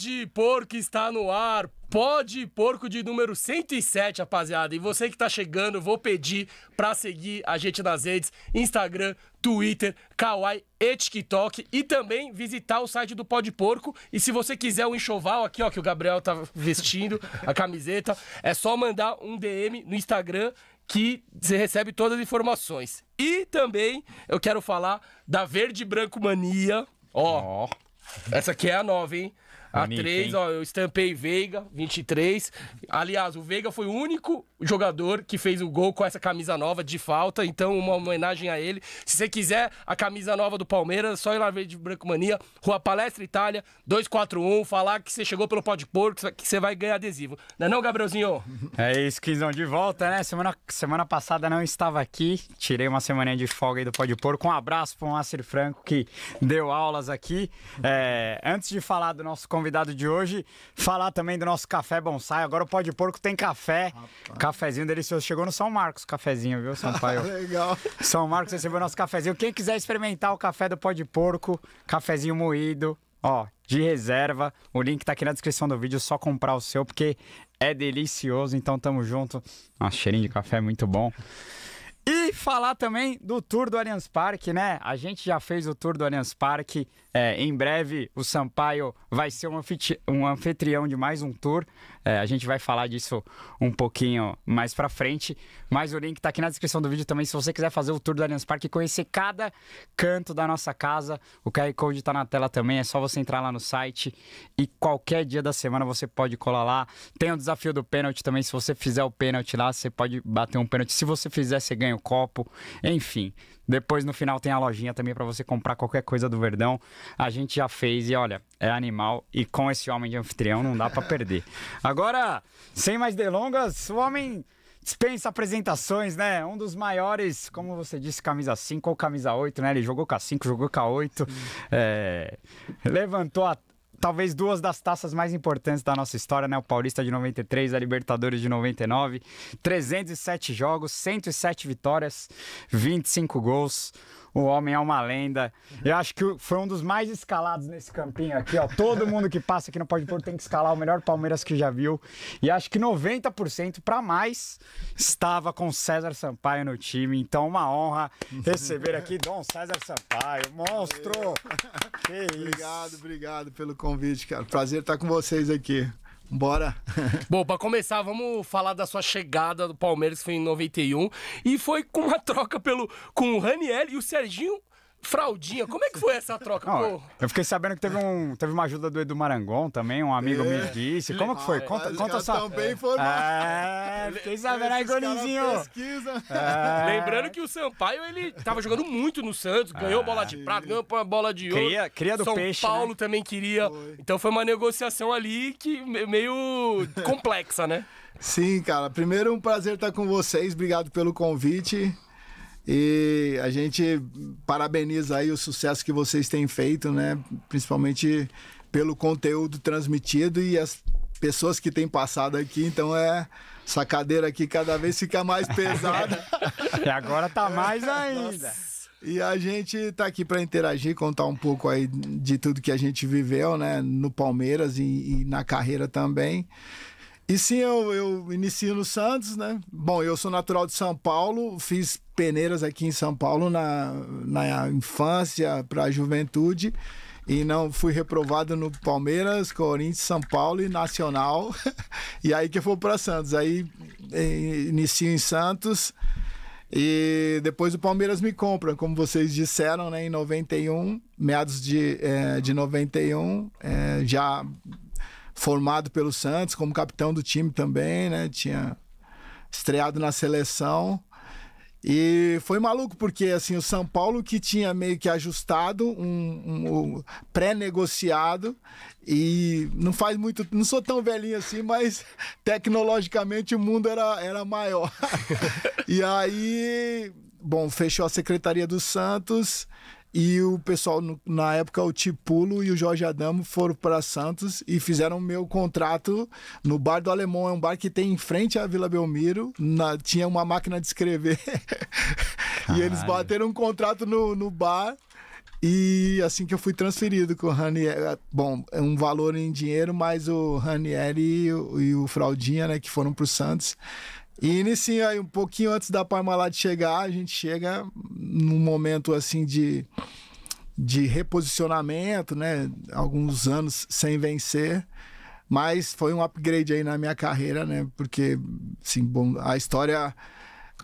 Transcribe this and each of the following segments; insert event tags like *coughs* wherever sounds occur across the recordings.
Pode Porco está no ar. Pode Porco de número 107, rapaziada. E você que está chegando, vou pedir para seguir a gente nas redes: Instagram, Twitter, Kawaii e TikTok. E também visitar o site do Pode Porco. E se você quiser o um enxoval aqui, ó, que o Gabriel tá vestindo, a camiseta, é só mandar um DM no Instagram que você recebe todas as informações. E também eu quero falar da Verde Branco Mania. Ó. Oh. Essa aqui é a nova, hein? A 3, ó, eu estampei Veiga, 23. Aliás, o Veiga foi o único o jogador que fez o gol com essa camisa nova de falta. Então, uma homenagem a ele. Se você quiser a camisa nova do Palmeiras, só ir lá ver de Branco Mania, Rua Palestra Itália, 241, falar que você chegou pelo pó de porco, que você vai ganhar adesivo. Não é não, Gabrielzinho? É isso, Quinzão, de volta, né? Semana, semana passada não estava aqui, tirei uma semaninha de folga aí do pó de porco. Um abraço para o Acir Franco, que deu aulas aqui. É, antes de falar do nosso convidado de hoje, falar também do nosso café bonsai. Agora o pó de porco tem café. Rapaz. Cafezinho delicioso. Chegou no São Marcos, cafezinho, viu, Sampaio? *laughs* Legal. São Marcos recebeu nosso cafezinho. Quem quiser experimentar o café do pó de porco, cafezinho moído, ó, de reserva. O link tá aqui na descrição do vídeo, só comprar o seu, porque é delicioso. Então tamo junto. Ah, cheirinho de café é muito bom. E falar também do tour do Allianz Parque, né? A gente já fez o tour do Allianz Parque. É, em breve, o Sampaio vai ser um, anfitrião de mais um tour. É, a gente vai falar disso um pouquinho mais para frente, mas o link está aqui na descrição do vídeo também. Se você quiser fazer o tour do Allianz Parque e conhecer cada canto da nossa casa, o QR Code está na tela também. É só você entrar lá no site e qualquer dia da semana você pode colar lá. Tem o desafio do pênalti também. Se você fizer o pênalti lá, você pode bater um pênalti. Se você fizer, você ganha o copo. Enfim, depois no final tem a lojinha também para você comprar qualquer coisa do Verdão. A gente já fez e olha, é animal e com esse homem de anfitrião não dá para perder. *laughs* Agora, sem mais delongas, o homem dispensa apresentações, né? Um dos maiores, como você disse, camisa 5 ou camisa 8, né? Ele jogou com a 5, jogou com a 8. É... Levantou a talvez duas das taças mais importantes da nossa história, né? O Paulista de 93, a Libertadores de 99, 307 jogos, 107 vitórias, 25 gols o homem é uma lenda. Eu acho que foi um dos mais escalados nesse campinho aqui, ó. Todo mundo que passa aqui no Pode Pôr tem que escalar o melhor Palmeiras que já viu. E acho que 90% para mais estava com César Sampaio no time. Então, uma honra receber aqui Dom César Sampaio, monstro. Que isso. Obrigado, obrigado pelo convite, cara. Prazer estar com vocês aqui. Bora. *laughs* Bom, para começar, vamos falar da sua chegada do Palmeiras, que foi em 91, e foi com uma troca pelo com o Raniel e o Serginho Fraldinha, como é que foi essa troca, não, pô? Eu fiquei sabendo que teve, um, teve uma ajuda do Edu Marangon também, um amigo é. me disse. Como que foi? conta, conta essa. Também bem informados. É, fiquei sabendo aí, Golizinho. É. Lembrando que o Sampaio, ele tava jogando muito no Santos, ganhou ah. bola de prata, ganhou bola de ouro. Cria, cria do São peixe. São Paulo né? também queria. Foi. Então foi uma negociação ali que meio complexa, né? Sim, cara. Primeiro, um prazer estar com vocês. Obrigado pelo convite. E a gente parabeniza aí o sucesso que vocês têm feito, né? Principalmente pelo conteúdo transmitido e as pessoas que têm passado aqui, então é essa cadeira aqui cada vez fica mais *laughs* pesada. e agora tá mais ainda. E a gente tá aqui para interagir, contar um pouco aí de tudo que a gente viveu, né, no Palmeiras e, e na carreira também. E sim, eu, eu inicio no Santos, né? Bom, eu sou natural de São Paulo, fiz peneiras aqui em São Paulo na, na infância, para a juventude. E não fui reprovado no Palmeiras, Corinthians, São Paulo e Nacional. *laughs* e aí que eu fui para Santos. Aí inicio em Santos. E depois o Palmeiras me compra, como vocês disseram, né, em 91, meados de, é, de 91, é, já formado pelo Santos como capitão do time também, né? Tinha estreado na seleção. E foi maluco, porque assim, o São Paulo que tinha meio que ajustado um, um, um pré-negociado e não faz muito. Não sou tão velhinho assim, mas *laughs* tecnologicamente o mundo era, era maior. *laughs* e aí, bom, fechou a Secretaria do Santos. E o pessoal, na época, o Tipulo e o Jorge Adamo foram para Santos e fizeram meu contrato no Bar do Alemão. É um bar que tem em frente à Vila Belmiro. Na, tinha uma máquina de escrever. *laughs* e eles bateram um contrato no, no bar. E assim que eu fui transferido com o Ranieri, é, bom, é um valor em dinheiro, mas o Ranieri e o, e o Fraudinha, né, que foram para o Santos, e sim aí um pouquinho antes da Parmalat chegar, a gente chega num momento assim de, de reposicionamento, né? Alguns anos sem vencer. Mas foi um upgrade aí na minha carreira, né? Porque, assim, bom, a história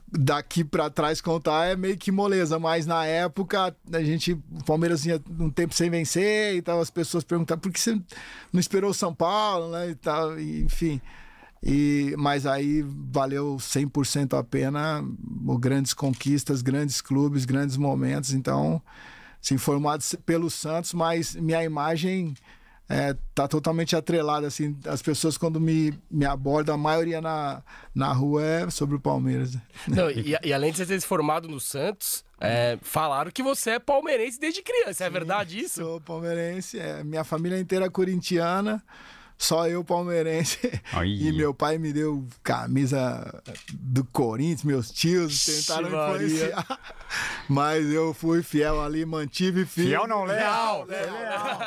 daqui para trás contar é meio que moleza, mas na época a gente, o Palmeiras tinha um tempo sem vencer e tal, as pessoas perguntavam por que você não esperou o São Paulo, né? E tal, e, enfim. E, mas aí valeu 100% a pena, grandes conquistas, grandes clubes, grandes momentos. Então, assim, formado pelo Santos, mas minha imagem é, tá totalmente atrelada. Assim, as pessoas, quando me, me abordam, a maioria na, na rua é sobre o Palmeiras. *laughs* Não, e, e além de você ter se formado no Santos, é, falaram que você é palmeirense desde criança, é Sim, é verdade isso? Sou palmeirense, é, minha família é inteira é corintiana. Só eu palmeirense. Aí. E meu pai me deu camisa do Corinthians, meus tios tentaram Maria. influenciar. Mas eu fui fiel ali, mantive firme. Fiel não, leal. leal, leal. leal.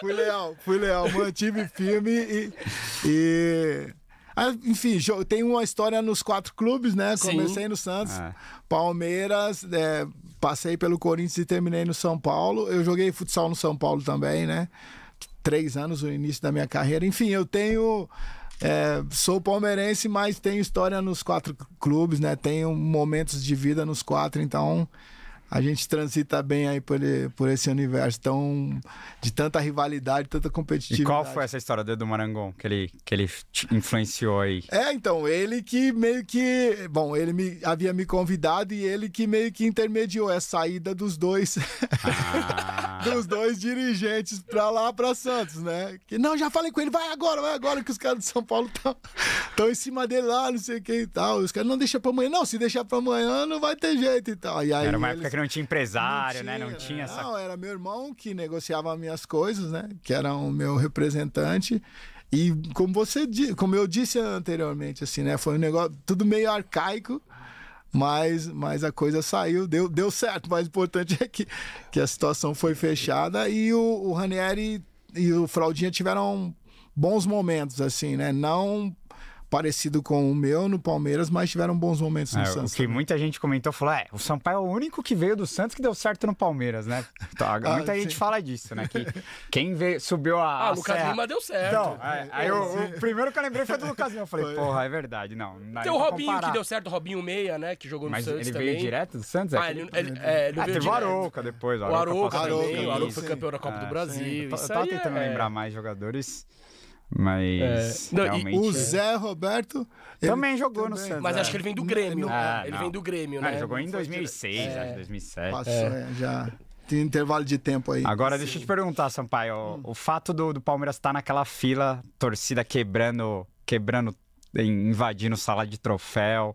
fui leal, fui leal, mantive firme e... e... Ah, enfim, tem uma história nos quatro clubes, né? Sim. Comecei no Santos, é. Palmeiras, é, passei pelo Corinthians e terminei no São Paulo. Eu joguei futsal no São Paulo também, né? três anos, o início da minha carreira. Enfim, eu tenho. É, sou palmeirense, mas tenho história nos quatro clubes, né? Tenho momentos de vida nos quatro, então a gente transita bem aí por, por esse universo tão de tanta rivalidade, tanta competitividade. E qual foi essa história do Edu Marangon que ele, que ele influenciou aí? É, então, ele que meio que. Bom, ele me, havia me convidado e ele que meio que intermediou a saída dos dois. Ah. *laughs* dos dois dirigentes pra lá, pra Santos, né? Que não, já falei com ele, vai agora, vai agora, que os caras de São Paulo estão em cima dele lá, não sei o que e tal. os caras não deixam pra amanhã, não, se deixar pra amanhã não vai ter jeito e tal. E aí, Era uma época eles... que não não tinha empresário, né? não tinha, né? Não tinha essa. Não, era meu irmão que negociava minhas coisas, né? Que era o meu representante. E como você, como eu disse anteriormente, assim, né? Foi um negócio tudo meio arcaico, mas, mas a coisa saiu, deu, deu certo. O mais importante é que, que a situação foi fechada e o, o Ranieri e o Fraudinha tiveram bons momentos, assim, né? Não parecido com o meu no Palmeiras, mas tiveram bons momentos no é, Santos. O que muita gente comentou falou: é, o Sampaio é o único que veio do Santos que deu certo no Palmeiras, né? *laughs* Tá, ah, muita gente fala disso, né? Que quem veio, subiu a. Ah, o Lucas serra... Lima deu certo. Então, é, aí é, eu, o, primeiro que eu lembrei foi do Lucas Lima. Eu falei, foi. porra, é verdade, não. não Tem o Robinho comparar. que deu certo, o Robinho Meia, né? Que jogou no mas Santos. Ele veio também. direto do Santos? É ah, ele, ele, é, ele ah, veio teve o Arouca depois. O Arouca, Arouca o Arouca foi campeão da Copa do ah, Brasil. Eu tava tentando lembrar mais jogadores. Mas. É. Não, realmente... O é. Zé Roberto. Também jogou também, no Santos. Mas acho é. que ele vem do Grêmio. Ah, ele não. vem do Grêmio, ah, né? Ah, ele jogou em 2006, é. acho, 2007. Passou, é. é. já. Tem intervalo de tempo aí. Agora, Sim. deixa eu te perguntar, Sampaio. Hum. O fato do, do Palmeiras estar tá naquela fila, torcida quebrando quebrando invadindo sala de troféu.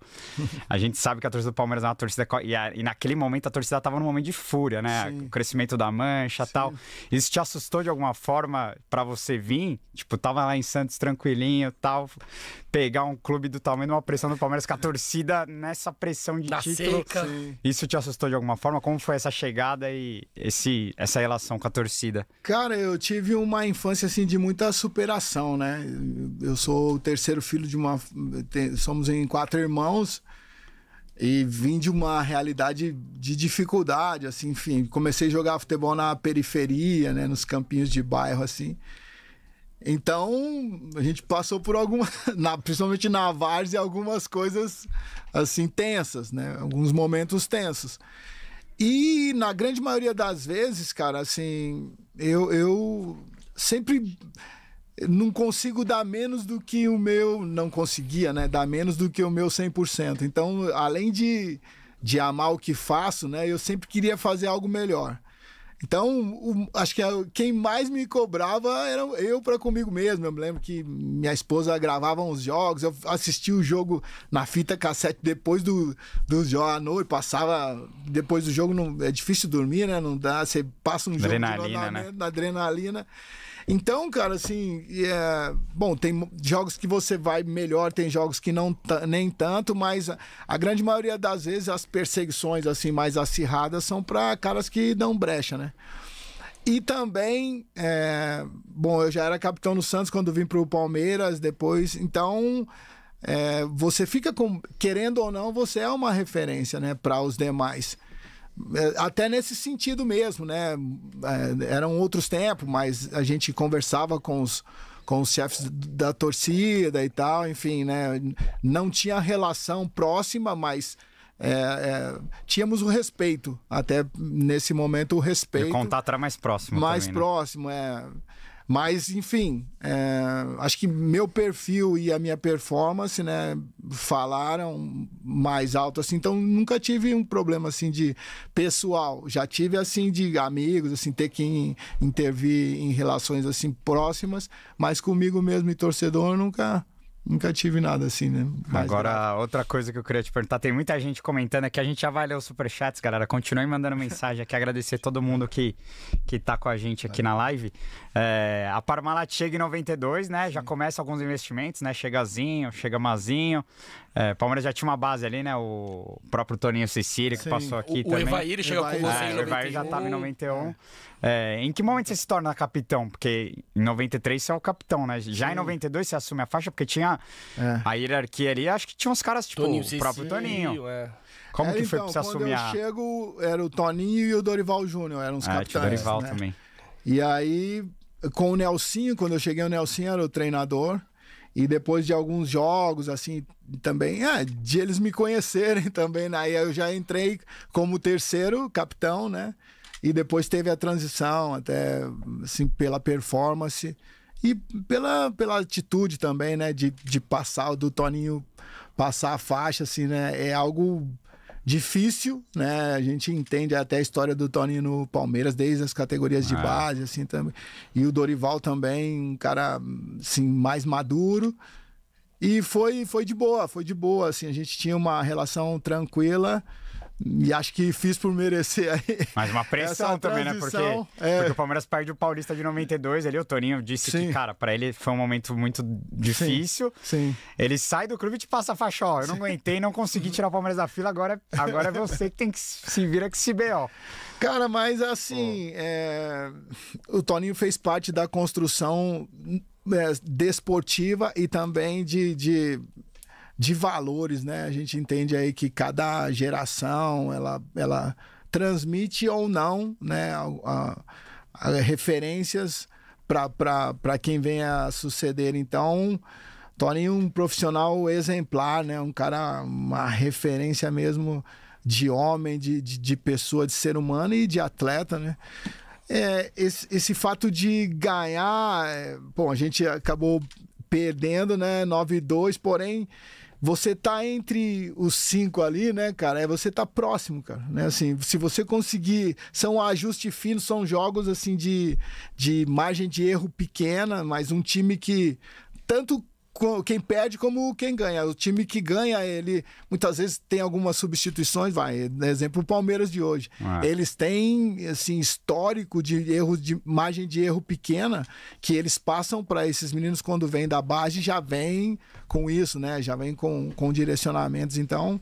a gente sabe que a torcida do Palmeiras é uma torcida. E, a, e naquele momento a torcida estava num momento de fúria, né? Sim. O crescimento da mancha tal. Isso te assustou de alguma forma para você vir? Tipo, tava lá em Santos tranquilinho tal pegar um clube do tamanho de uma pressão do Palmeiras com a torcida nessa pressão de da título. Seca. Isso te assustou de alguma forma? Como foi essa chegada e esse, essa relação com a torcida? Cara, eu tive uma infância assim de muita superação, né? Eu sou o terceiro filho de uma somos em quatro irmãos e vim de uma realidade de dificuldade, assim, enfim, comecei a jogar futebol na periferia, né, nos campinhos de bairro assim. Então, a gente passou por algumas, *laughs* principalmente na Vars, e algumas coisas assim tensas, né? Alguns momentos tensos. E na grande maioria das vezes, cara, assim, eu, eu sempre não consigo dar menos do que o meu. Não conseguia, né? Dar menos do que o meu 100%. Então, além de, de amar o que faço, né? Eu sempre queria fazer algo melhor. Então, o, acho que a, quem mais me cobrava era eu para comigo mesmo. Eu me lembro que minha esposa gravava uns jogos, eu assistia o jogo na fita cassete depois do, do jogo à noite, passava depois do jogo, não, é difícil dormir, né? Não dá, você passa um jogo adrenalina, jogo na, né? na adrenalina. Então, cara, assim, é... bom, tem jogos que você vai melhor, tem jogos que não nem tanto, mas a grande maioria das vezes as perseguições assim mais acirradas são para caras que dão brecha, né? E também, é... bom, eu já era capitão do Santos quando vim para o Palmeiras, depois, então é... você fica com, querendo ou não, você é uma referência, né, para os demais. É, até nesse sentido mesmo, né? É, eram outros tempos, mas a gente conversava com os, com os chefes da torcida e tal, enfim, né? Não tinha relação próxima, mas é, é, tínhamos o respeito, até nesse momento o respeito. E o contato era mais próximo. Mais também, né? próximo, né? é. Mas, enfim, é, acho que meu perfil e a minha performance, né, falaram mais alto, assim. Então, nunca tive um problema, assim, de pessoal. Já tive, assim, de amigos, assim, ter que intervir em relações, assim, próximas. Mas comigo mesmo e torcedor, nunca nunca tive nada assim, né? Agora, outra coisa que eu queria te perguntar, tem muita gente comentando aqui, a gente já vai ler os superchats, galera. Continuem mandando *laughs* mensagem aqui, agradecer todo mundo que, que tá com a gente aqui na live. É, a Parmalat chega em 92, né? Já começa alguns investimentos, né? Chegazinho, chega Mazinho. É, Palmeiras já tinha uma base ali, né? O próprio Toninho Cecília que Sim. passou aqui o, também. O Evair chegou com você é, em 91. O Evair já estava tá em 91. É. É, em que momento você se torna capitão? Porque em 93 você é o capitão, né? Já Sim. em 92 você assume a faixa, porque tinha é. a hierarquia ali. Acho que tinha uns caras, tipo, Toninho, o próprio Cecílio, Toninho. É. Como que foi então, pra você assumir a... quando eu chego, era o Toninho e o Dorival Júnior, eram os ah, capitães, Dorival né? também. E aí, com o Nelsinho, quando eu cheguei, o Nelsinho era o treinador. E depois de alguns jogos, assim, também, ah, de eles me conhecerem *laughs* também, né? aí eu já entrei como terceiro capitão, né? E depois teve a transição, até, assim, pela performance e pela, pela atitude também, né? De, de passar, do Toninho passar a faixa, assim, né? É algo difícil, né? A gente entende até a história do Tony no Palmeiras, desde as categorias de é. base, assim também. E o Dorival também, um cara assim, mais maduro. E foi, foi de boa, foi de boa. Assim, a gente tinha uma relação tranquila. E acho que fiz por merecer aí. Mas uma pressão também, né? Porque, é... porque o Palmeiras perde o Paulista de 92 ali. O Toninho disse Sim. que, cara, para ele foi um momento muito difícil. Sim. Sim. Ele sai do clube e te passa a faixa, ó. Eu não aguentei, não consegui tirar o Palmeiras da fila, agora, agora é você que tem que se vira que se ó Cara, mas assim, é... o Toninho fez parte da construção é, desportiva e também de, de de valores, né? A gente entende aí que cada geração ela, ela transmite ou não, né? A, a, a referências para quem vem a suceder. Então, torne um profissional exemplar, né? Um cara, uma referência mesmo de homem, de, de, de pessoa, de ser humano e de atleta, né? É, esse, esse fato de ganhar, é, bom, a gente acabou perdendo, né? 9-2, porém você tá entre os cinco ali, né, cara? É você tá próximo, cara. Né? Assim, se você conseguir, são ajustes finos, são jogos assim de, de margem de erro pequena, mas um time que tanto quem perde como quem ganha. O time que ganha, ele muitas vezes tem algumas substituições, vai, né, exemplo, o Palmeiras de hoje. É. Eles têm assim histórico de erros de margem de erro pequena que eles passam para esses meninos quando vêm da base, já vem com isso, né? Já vem com, com direcionamentos, então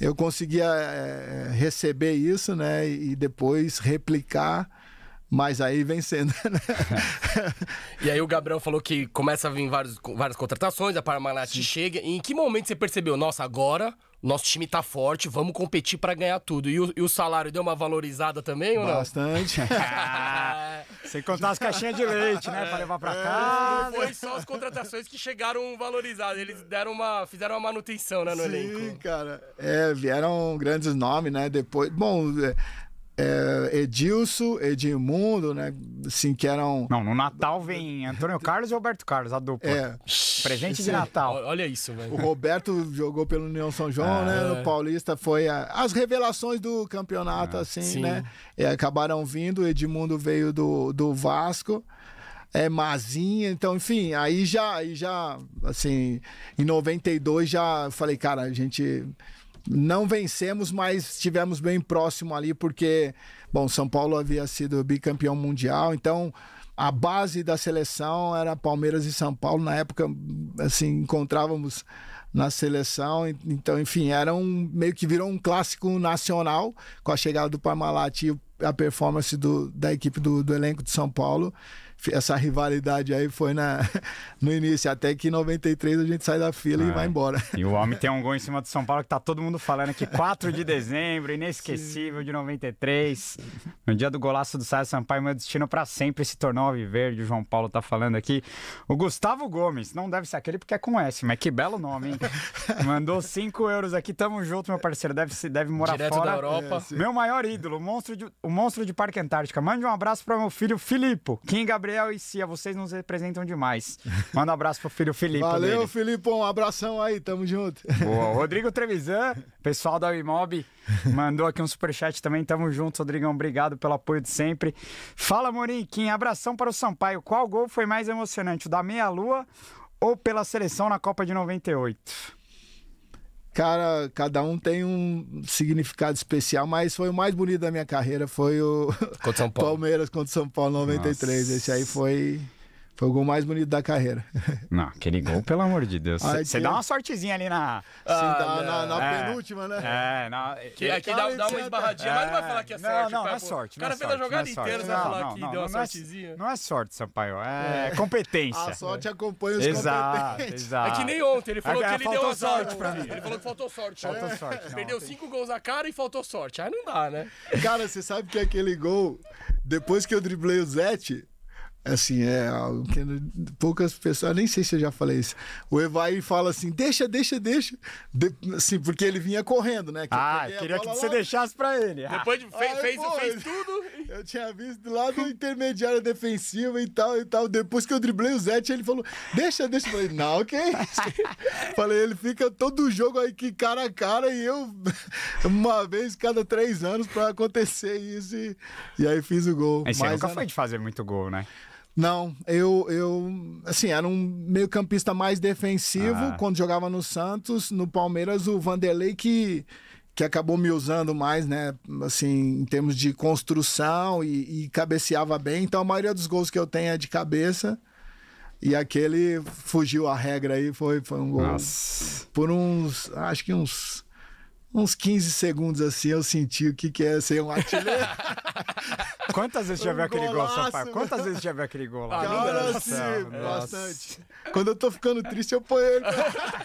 eu conseguia é, receber isso, né, e depois replicar mas aí vem sendo. *laughs* Né? e aí o Gabriel falou que começa a vir vários, várias contratações, a Parmalat chega. E em que momento você percebeu, nossa, agora nosso time tá forte, vamos competir para ganhar tudo. E o, e o, salário deu uma valorizada também ou não? Bastante. *laughs* *laughs* Sem contar as caixinhas de leite, né? pra levar pra é, casa. Não foi só as contratações que chegaram valorizadas. Eles deram uma, fizeram uma manutenção, né, no Sim, elenco. Sim, cara. É, vieram grandes nomes, né? Depois. Bom, é, é, Edilson, Edmundo, né? Assim, que eram. Não, no Natal vem Antônio Carlos e Roberto Carlos, a dupla. É. Presente de Natal. Olha isso, velho. O Roberto jogou pelo União São João, ah, né? O é. Paulista foi a... as revelações do campeonato, ah, assim, sim. né? E é, acabaram vindo, Edmundo veio do, do Vasco é Mazinha, então, enfim, aí já, aí já, assim, em 92 já falei, cara, a gente não vencemos, mas estivemos bem próximo ali, porque, bom, São Paulo havia sido bicampeão mundial, então a base da seleção era Palmeiras e São Paulo. Na época, assim, encontrávamos na seleção. Então, enfim, era um meio que virou um clássico nacional com a chegada do Parmalat e a performance do, da equipe do, do elenco de São Paulo essa rivalidade aí foi na, *laughs* no início, até que em 93 a gente sai da fila é. e vai embora. E o homem tem um gol em *laughs* cima do São Paulo que tá todo mundo falando aqui, 4 de dezembro, inesquecível Sim. de 93. No dia do golaço do Sérgio Sampaio, meu destino para sempre se tornou alviverde, o João Paulo tá falando aqui. O Gustavo Gomes, não deve ser aquele porque é com S, mas que belo nome, hein? *laughs* Mandou 5 euros aqui, tamo junto, meu parceiro, deve, deve morar Direto fora. da Europa. É, meu maior ídolo, o monstro, de, o monstro de Parque Antártica. Mande um abraço para meu filho Filipe, Kim Gabriel Gabriel e Cia, vocês nos representam demais. Manda um abraço pro filho Felipe. Valeu, dele. Um abração aí, tamo junto. Boa. *laughs* Rodrigo Trevisan, pessoal da Imob, mandou aqui um superchat também. Tamo junto, Rodrigão. Obrigado pelo apoio de sempre. Fala, Morinquim. Abração para o Sampaio. Qual gol foi mais emocionante? O da meia-lua ou pela seleção na Copa de 98? Cara, cada um tem um significado especial, mas foi o mais bonito da minha carreira, foi o contra *laughs* Palmeiras contra São Paulo 93. Nossa. Esse aí foi foi o gol mais bonito da carreira. *laughs* Não, aquele gol, pelo amor de Deus. Você dá é. uma sortezinha ali na. Sim, ah, tá, na, né, na é, penúltima, né? É, na. Que, aqui dá, dá, uma esbarradinha, é, mas não vai falar que é, é. sorte. Não, não, não é sorte. O é cara fez a jogada inteira, você vai falar que deu uma sortezinha. Não é sorte, Sampaio, é, competência. A sorte acompanha os exato, competentes. Exato. É que nem ontem, ele falou que ele deu Sorte pra mim. Ele falou que faltou sorte. Faltou né? sorte. Perdeu cinco gols a cara e faltou sorte. Aí não dá, né? Cara, você sabe que aquele gol, depois que eu driblei o Zete, assim, é algo que poucas pessoas, nem sei se eu já falei isso. O Evaí fala assim: deixa, deixa, deixa. De, assim, porque ele vinha correndo, né? Que ah, queria que você lá. deixasse pra ele. *laughs* Depois de, fez, Aí, fez, pô, fez tudo. *laughs* Eu tinha visto lá do intermediário defensivo e tal e tal. Depois que eu driblei o Zé ele falou: deixa, deixa. Eu falei: não, que *laughs* falei: ele fica todo jogo aí que cara a cara e eu, uma vez cada três anos pra acontecer isso. E, e aí fiz o gol. Mas você nunca era... foi de fazer muito gol, né? Não, eu, eu assim, era um meio campista mais defensivo ah. quando jogava no Santos, no Palmeiras o Vanderlei que que acabou me usando mais, né? Assim, em termos de construção e, e cabeceava bem. Então a maioria dos gols que eu tenho é de cabeça. E aquele fugiu a regra aí, foi, foi um gol. Nossa. Por uns, acho que uns uns 15 segundos assim, eu senti o que, é ser um artilheiro. *laughs* Quantas vezes um já viu aquele gol, Sampaio? Quantas vezes já viu aquele gol lá? Cara, assim, bastante. Quando eu tô ficando triste, eu ponho ele.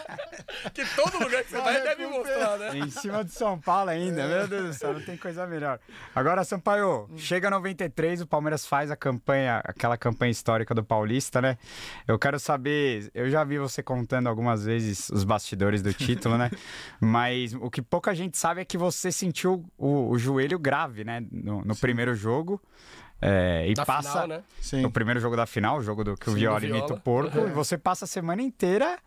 *laughs* que todo lugar que você vai deve mostrar, né? Em cima de São Paulo ainda, é. meu Deus do céu, não tem coisa melhor. Agora, Sampaio, hum. chega 93, o Palmeiras faz a campanha, aquela campanha histórica do Paulista, né? Eu quero saber, eu já vi você contando algumas vezes os bastidores do título, né? *laughs* Mas o que pouco pouca gente sabe é que você sentiu o, o joelho grave, né? No, no primeiro jogo. É, e da passa final, né? no primeiro jogo da final, o jogo do que o Sim, Viola imita o porco, e você passa a semana inteira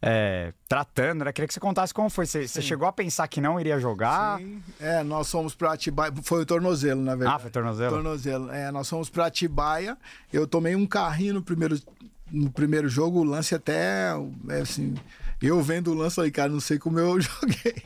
é, tratando, né? Queria que você contasse como foi. Você, você chegou a pensar que não iria jogar? Sim. É, nós fomos para Atibaia, foi o tornozelo, na verdade. Ah, foi o tornozelo? Tornozelo. É, nós fomos para Atibaia, eu tomei um carrinho no primeiro, no primeiro jogo, o lance até, é, assim, eu vendo o lance aí, cara, não sei como eu *laughs* joguei.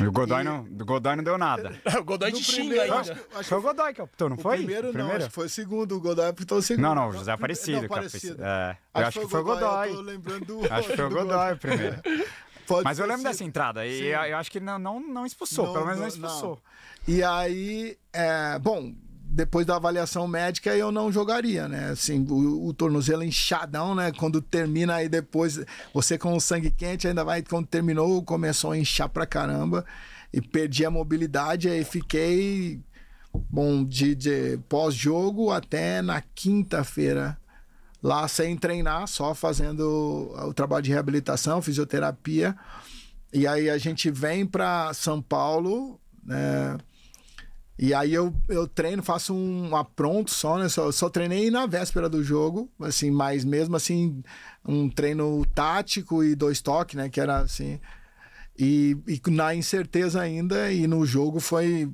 o Godoy, e... Não, o Godoy não deu nada. *laughs* o Godoy no te primeiro, xinga ainda. Acho, que foi o Godoy que optou, não o foi? Primeiro, primeiro? não, acho que foi o segundo. O Godoy optou o segundo. Não, não, o José Aparecido. É não, Aparecido. É, é. eu acho, acho que foi o Godoy. Godoy. Do... acho que foi o Godoy primeiro. *laughs* Pode Mas eu lembro sido. dessa entrada. E eu, eu, acho que ele não, não, não expulsou, não, pelo menos não, expulsou. E aí, é, bom, depois da avaliação médica eu não jogaria, né? Assim, o, o, tornozelo inchadão, né? Quando termina aí depois, você com o sangue quente ainda vai, quando terminou, começou a inchar pra caramba e perdi a mobilidade, aí fiquei bom de, de pós-jogo até na quinta-feira lá sem treinar, só fazendo o trabalho de reabilitação, fisioterapia. E aí a gente vem para São Paulo, né? E aí eu, eu treino, faço um apronto só, né? Só, só treinei na véspera do jogo, assim, mas mesmo assim, um treino tático e dois toques, né? Que era assim. E, e na incerteza ainda, e no jogo foi,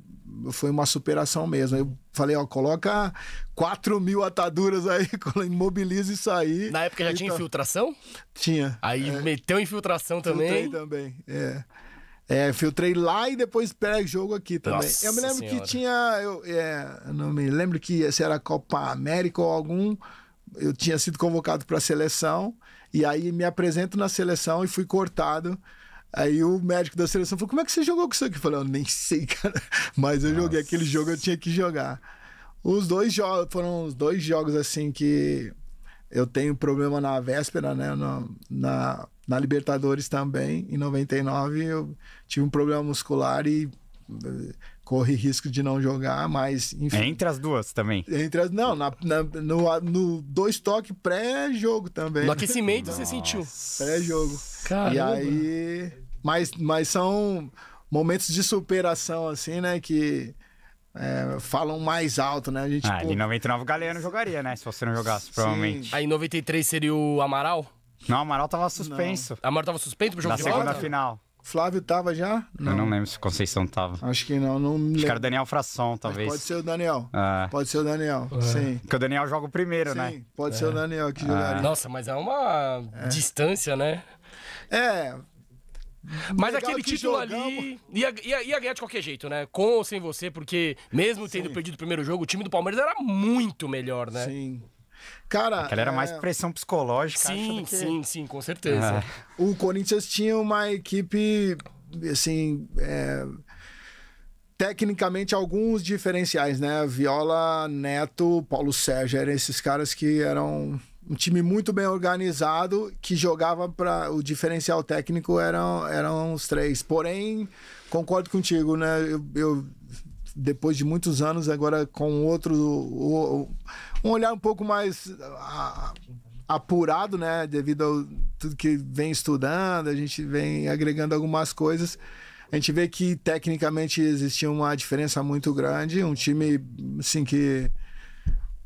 foi uma superação mesmo. Eu falei, ó, coloca 4 mil ataduras aí, *laughs* imobiliza isso aí. Na época já tinha tá... infiltração? Tinha. Aí é. meteu infiltração também? Filtrei também, é. É, filtrei lá e depois pré-jogo aqui também. Nossa eu me lembro senhora. que tinha. Eu, é, não me lembro que se era Copa América ou algum. Eu tinha sido convocado para a seleção. E aí me apresento na seleção e fui cortado. Aí o médico da seleção falou: Como é que você jogou com isso aqui? Eu falei: Eu nem sei, *laughs* cara. Mas eu Nossa. joguei aquele jogo, eu tinha que jogar. Os dois jogos foram os dois jogos assim que eu tenho problema na véspera, né? na na Libertadores também, em 99, eu tive um problema muscular e eh, corre risco de não jogar, mas enfim. É entre as duas também. Entre as, não, na, na no, no, dois toques pré-jogo também. No aquecimento você sentiu. Pré-jogo. E aí. Mas, mas são momentos de superação, assim, né? Que é, falam mais alto, né? A gente, ah, pô... em 99 o Galeano jogaria, né? Se você não jogasse, Sim. provavelmente. Aí em 93 seria o Amaral? Não, o Amaral tava suspenso. Não. Amaral tava suspenso pro jogo Na de segunda final. Flávio tava já? Não. Eu não lembro se Conceição tava. Acho que não, não lembro. Acho que era o Daniel Fração, talvez. Mas pode ser o Daniel. É. Pode ser o Daniel, é. sim. Porque o Daniel joga o primeiro, sim, né? Sim, pode é. ser o é. Daniel que jogaria. Ah. Nossa, mas é uma é. distância, né? É. Mas Legal aquele título ali ia, ia, ia, ganhar de qualquer jeito, né? Com ou sem você, porque mesmo tendo sim. perdido o primeiro jogo, o time do Palmeiras era muito melhor, né? Sim. Cara. Aquela era mais é. pressão psicológica. Sim, que... sim, sim, com certeza. É. O Corinthians tinha uma equipe, assim. É... Tecnicamente, alguns diferenciais, né? Viola, Neto, Paulo Sérgio, eram esses caras que eram um time muito bem organizado que jogava para o diferencial técnico eram eram os três porém concordo contigo né eu, eu depois de muitos anos, agora com outro. um olhar um pouco mais apurado, né? Devido a tudo que vem estudando, a gente vem agregando algumas coisas. A gente vê que tecnicamente existia uma diferença muito grande. Um time, assim, que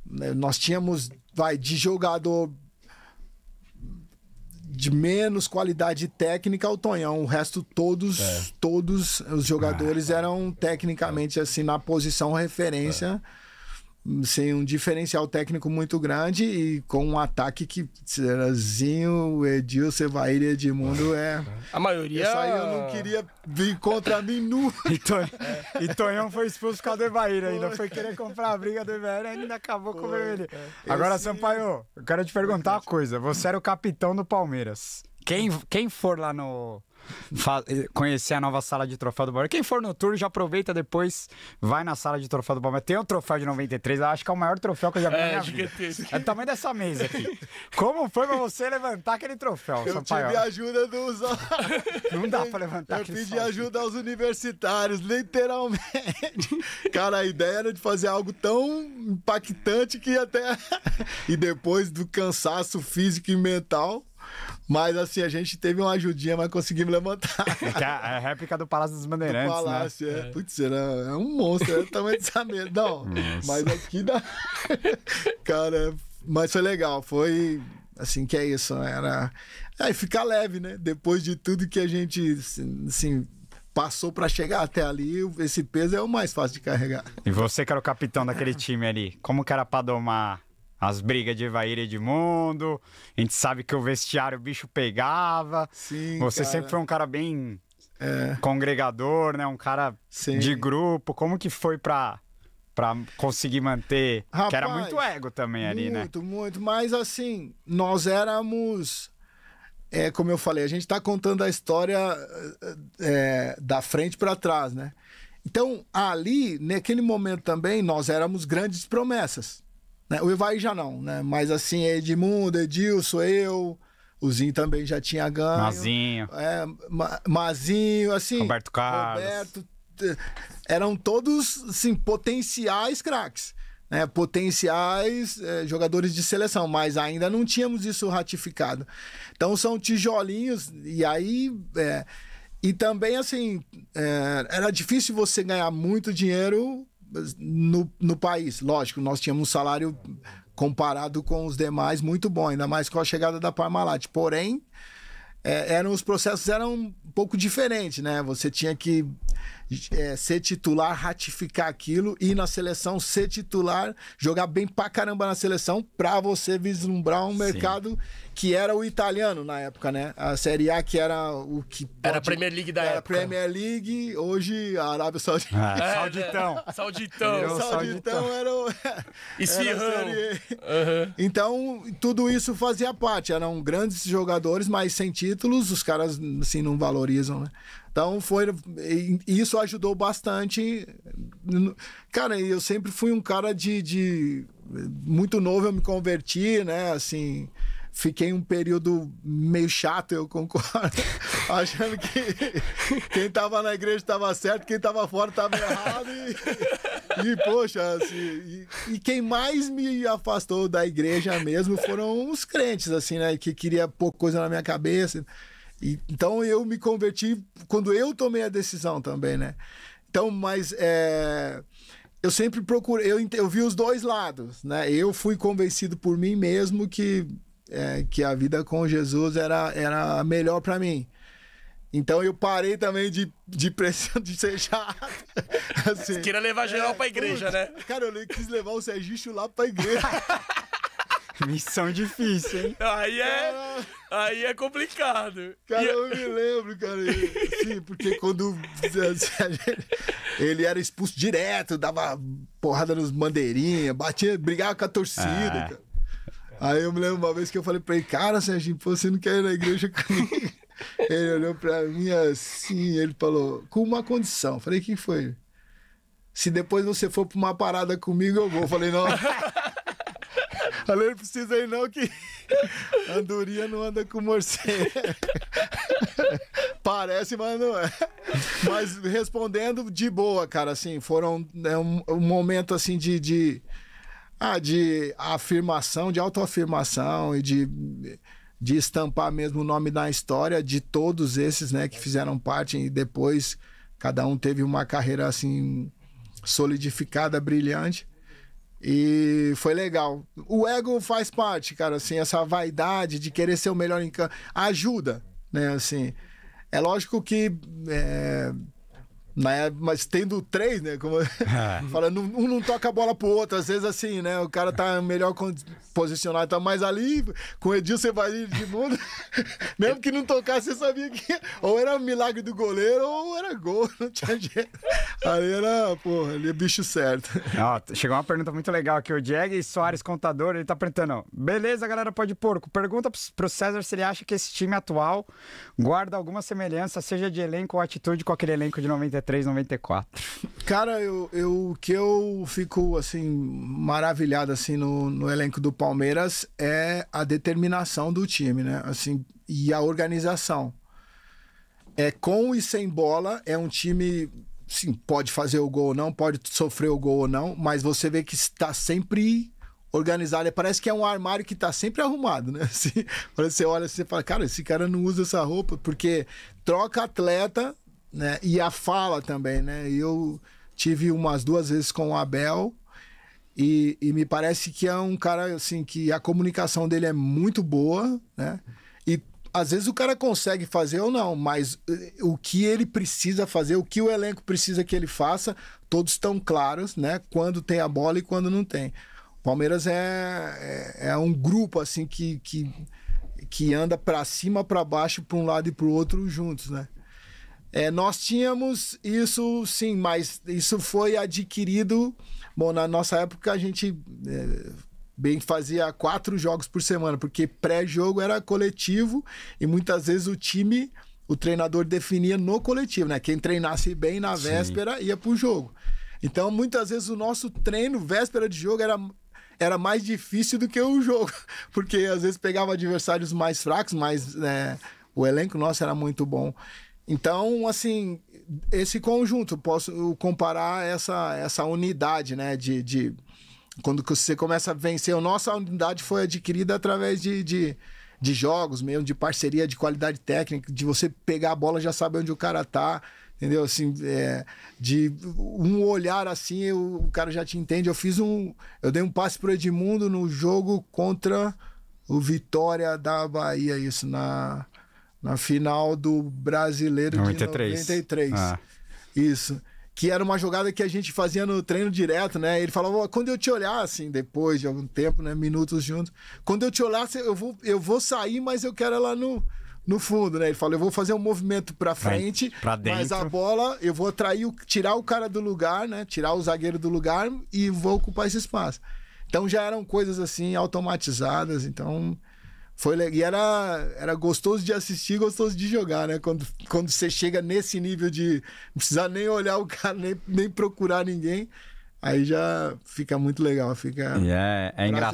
né, nós tínhamos, vai, de jogador de menos qualidade técnica o Tonhão. O resto, todos, é. todos os jogadores ah, eram tecnicamente assim na posição referência. É sem um diferencial técnico muito grande e com um ataque que Serazinho, Edilson, Vair e Edmundo é. A maioria. Isso aí eu não queria vir contra mim nunca. *laughs* E, Ton... É. e Tonhão foi expulso por causa do Evair ainda. Foi querer comprar a briga do Evair e ainda acabou com o vermelho. Agora, Esse... Sampaio, eu quero te perguntar uma coisa. Você era o capitão do Palmeiras. Quem, quem for lá no conhecer a nova sala de troféu do Palmeiras. Quem for no tour, já aproveita depois, vai na sala de troféu do Palmeiras. Tem o um troféu de 93, acho que é o maior troféu que eu já vi é, na minha é vida. É o tamanho dessa mesa aqui. Como foi pra você levantar aquele troféu, eu Sampaio? Eu tive ajuda dos... *laughs* Não dá pra levantar Eu pedi ajuda aos universitários, literalmente. *laughs* Cara, a ideia era de fazer algo tão impactante que até... *laughs* E depois do cansaço físico e mental mas assim, a gente teve uma ajudinha, mas conseguimos levantar. *laughs* É a, é a, réplica do Palácio dos Bandeirantes. Do né? Palácio, né? é. é. Putz, era, é um monstro, é o tamanho dessa Não, Nossa. mas aqui dá. *laughs* Cara, mas foi legal, foi. Assim, que é isso, né? era. Aí é, ficar leve, né? Depois de tudo que a gente, assim, passou para chegar até ali, esse peso é o mais fácil de carregar. E você que era o capitão daquele time ali, como que era para domar as brigas de Evair e Edmundo. A gente sabe que o vestiário o bicho pegava. Sim, Você cara. sempre foi um cara bem é. congregador, né? Um cara Sim. de grupo. Como que foi pra, pra conseguir manter? Rapaz, que era muito ego também ali, muito, né? Muito, muito. Mas assim, nós éramos... É, como eu falei, a gente tá contando a história é, da frente para trás, né? Então, ali, naquele momento também, nós éramos grandes promessas. Né? O Ivaí já não, né? Mas assim, Edmundo, Edilson, eu. O Zinho também já tinha ganho. Mazinho. É, Ma Mazinho, assim. Roberto Carlos. Roberto, eram todos assim, potenciais craques, né? potenciais é, jogadores de seleção, mas ainda não tínhamos isso ratificado. Então são tijolinhos, e aí. É, e também, assim, é, era difícil você ganhar muito dinheiro no, no país. Lógico, nós tínhamos um salário comparado com os demais muito bom, ainda mais com a chegada da Parmalat. Porém, é, eram os processos eram um pouco diferentes, né? Você tinha que é, ser titular, ratificar aquilo, ir na seleção, ser titular, jogar bem pra caramba na seleção, pra você vislumbrar um mercado Sim que era o italiano na época, né? A Série A que era o que. Pode... Era a Premier League da era época. Era a Premier League, hoje a Arábia Saudita. Ah, é, Sauditão. É, Sauditão. Sauditão. Sauditão era o. E uhum. Então, tudo isso fazia parte. Eram grandes jogadores, mas sem títulos, os caras assim não valorizam, né? Então foi isso ajudou bastante. Cara, eu sempre fui um cara de, de muito novo eu me converti, né? Assim, fiquei um período meio chato, eu concordo, *laughs* achando que quem estava na igreja estava certo, quem estava fora estava errado. E, e poxa, assim, e, e, quem mais me afastou da igreja mesmo foram os crentes, assim, né? Que queria pôr coisa na minha cabeça. E, então eu me converti quando eu tomei a decisão também, né? Então, mas é eu sempre procurei, eu, eu vi os dois lados, né? Eu fui convencido por mim mesmo que é, que a vida com Jesus era, era melhor para mim. Então eu parei também de, de pressão *laughs* de ser chato. *laughs* Assim, Você queria levar geral é, pra igreja, putz, né? Cara, eu quis levar o Sergicho lá pra igreja. *laughs* Missão difícil, hein? Aí é, aí é complicado. Cara, eu me lembro, cara. Sim, porque quando ele era expulso direto, dava porrada nos bandeirinhas, batia, brigava com a torcida, ah. cara. Aí eu me lembro uma vez que eu falei pra ele, cara, Serginho, pô, você não quer ir na igreja *laughs* comigo? ele olhou pra mim assim, ele falou, com uma condição. Eu falei, o que foi? Se depois você for pra uma parada comigo, eu vou. Eu falei, não. *laughs* falei, não precisa ir não, que andorinha não anda com morcego. *laughs* Parece, mas não é. Mas respondendo de boa, cara, assim, foram né, um, um momento assim de... de ah, de afirmação, de autoafirmação e de, de estampar mesmo o nome na história de todos esses, né, que fizeram parte e depois cada um teve uma carreira assim solidificada, brilhante. E foi legal. O ego faz parte, cara, assim, essa vaidade de querer ser o melhor em campo ajuda, né, assim. É lógico que é mas, mas tendo três, né? Como é. *laughs* falando, um não toca a bola pro outro. Às vezes, assim, né? O cara tá melhor posicionado, tá mais ali. Com o Edil, você vai de mundo. *laughs* Mesmo que não tocasse, você sabia que *laughs* ou era um milagre do goleiro ou era gol. Não tinha jeito. Ali era, porra, ali é bicho certo. Ó, chegou uma pergunta muito legal aqui. O Diego Soares, contador, ele tá perguntando: beleza, galera, pode porco. Pergunta pro César se ele acha que esse time atual guarda alguma semelhança, seja de elenco ou atitude, com aquele elenco de 93. 3,94. Cara, eu, eu, o que eu fico assim maravilhado assim no, no elenco do Palmeiras é a determinação do time, né? Assim, e a organização. É com e sem bola, é um time sim, pode fazer o gol ou não, pode sofrer o gol ou não, mas você vê que está sempre organizado. É, parece que é um armário que está sempre arrumado, né? *laughs* Assim, você olha e fala, cara, esse cara não usa essa roupa, porque troca atleta, né? E a fala também, né? Eu tive umas duas vezes com o Abel e, e, me parece que é um cara assim que a comunicação dele é muito boa, né? E às vezes o cara consegue fazer ou não, mas eh, o que ele precisa fazer, o que o elenco precisa que ele faça, todos estão claros, né? Quando tem a bola e quando não tem. O Palmeiras é, é, é um grupo assim que, que, que anda para cima, para baixo, para um lado e para o outro juntos, né? É, nós tínhamos isso, sim, mas isso foi adquirido. Bom, na nossa época a gente é, bem fazia quatro jogos por semana, porque pré-jogo era coletivo e muitas vezes o time, o treinador definia no coletivo, né? Quem treinasse bem na véspera sim. ia o jogo. Então, muitas vezes o nosso treino, véspera de jogo, era era mais difícil do que o jogo, *laughs* porque às vezes pegava adversários mais fracos, mas né, o elenco nosso era muito bom. Então, assim, esse conjunto, posso comparar essa, essa unidade, né? De, de quando você começa a vencer, a nossa unidade foi adquirida através de, de, de, jogos mesmo, de parceria, de qualidade técnica, de você pegar a bola já saber onde o cara tá, entendeu? Assim, é, de um olhar assim, eu, o cara já te entende. Eu fiz um. Eu dei um passe pro Edmundo no jogo contra o Vitória da Bahia, isso na na final do Brasileiro 93. de 93. Ah. Isso. Que era uma jogada que a gente fazia no treino direto, né? Ele falava, quando eu te olhar, assim, depois de algum tempo, né? Minutos juntos. Quando eu te olhar, eu vou, eu vou sair, mas eu quero ela no, no fundo, né? Ele falou eu vou fazer um movimento para frente, pra dentro. mas a bola, eu vou atrair, tirar o cara do lugar, né? Tirar o zagueiro do lugar e vou ocupar esse espaço. Então já eram coisas assim automatizadas, então foi, e era, era gostoso de assistir, gostoso de jogar, né? Quando, quando você chega nesse nível de não precisar nem olhar o cara, nem, nem procurar ninguém, aí já fica muito legal, fica e é, é, engra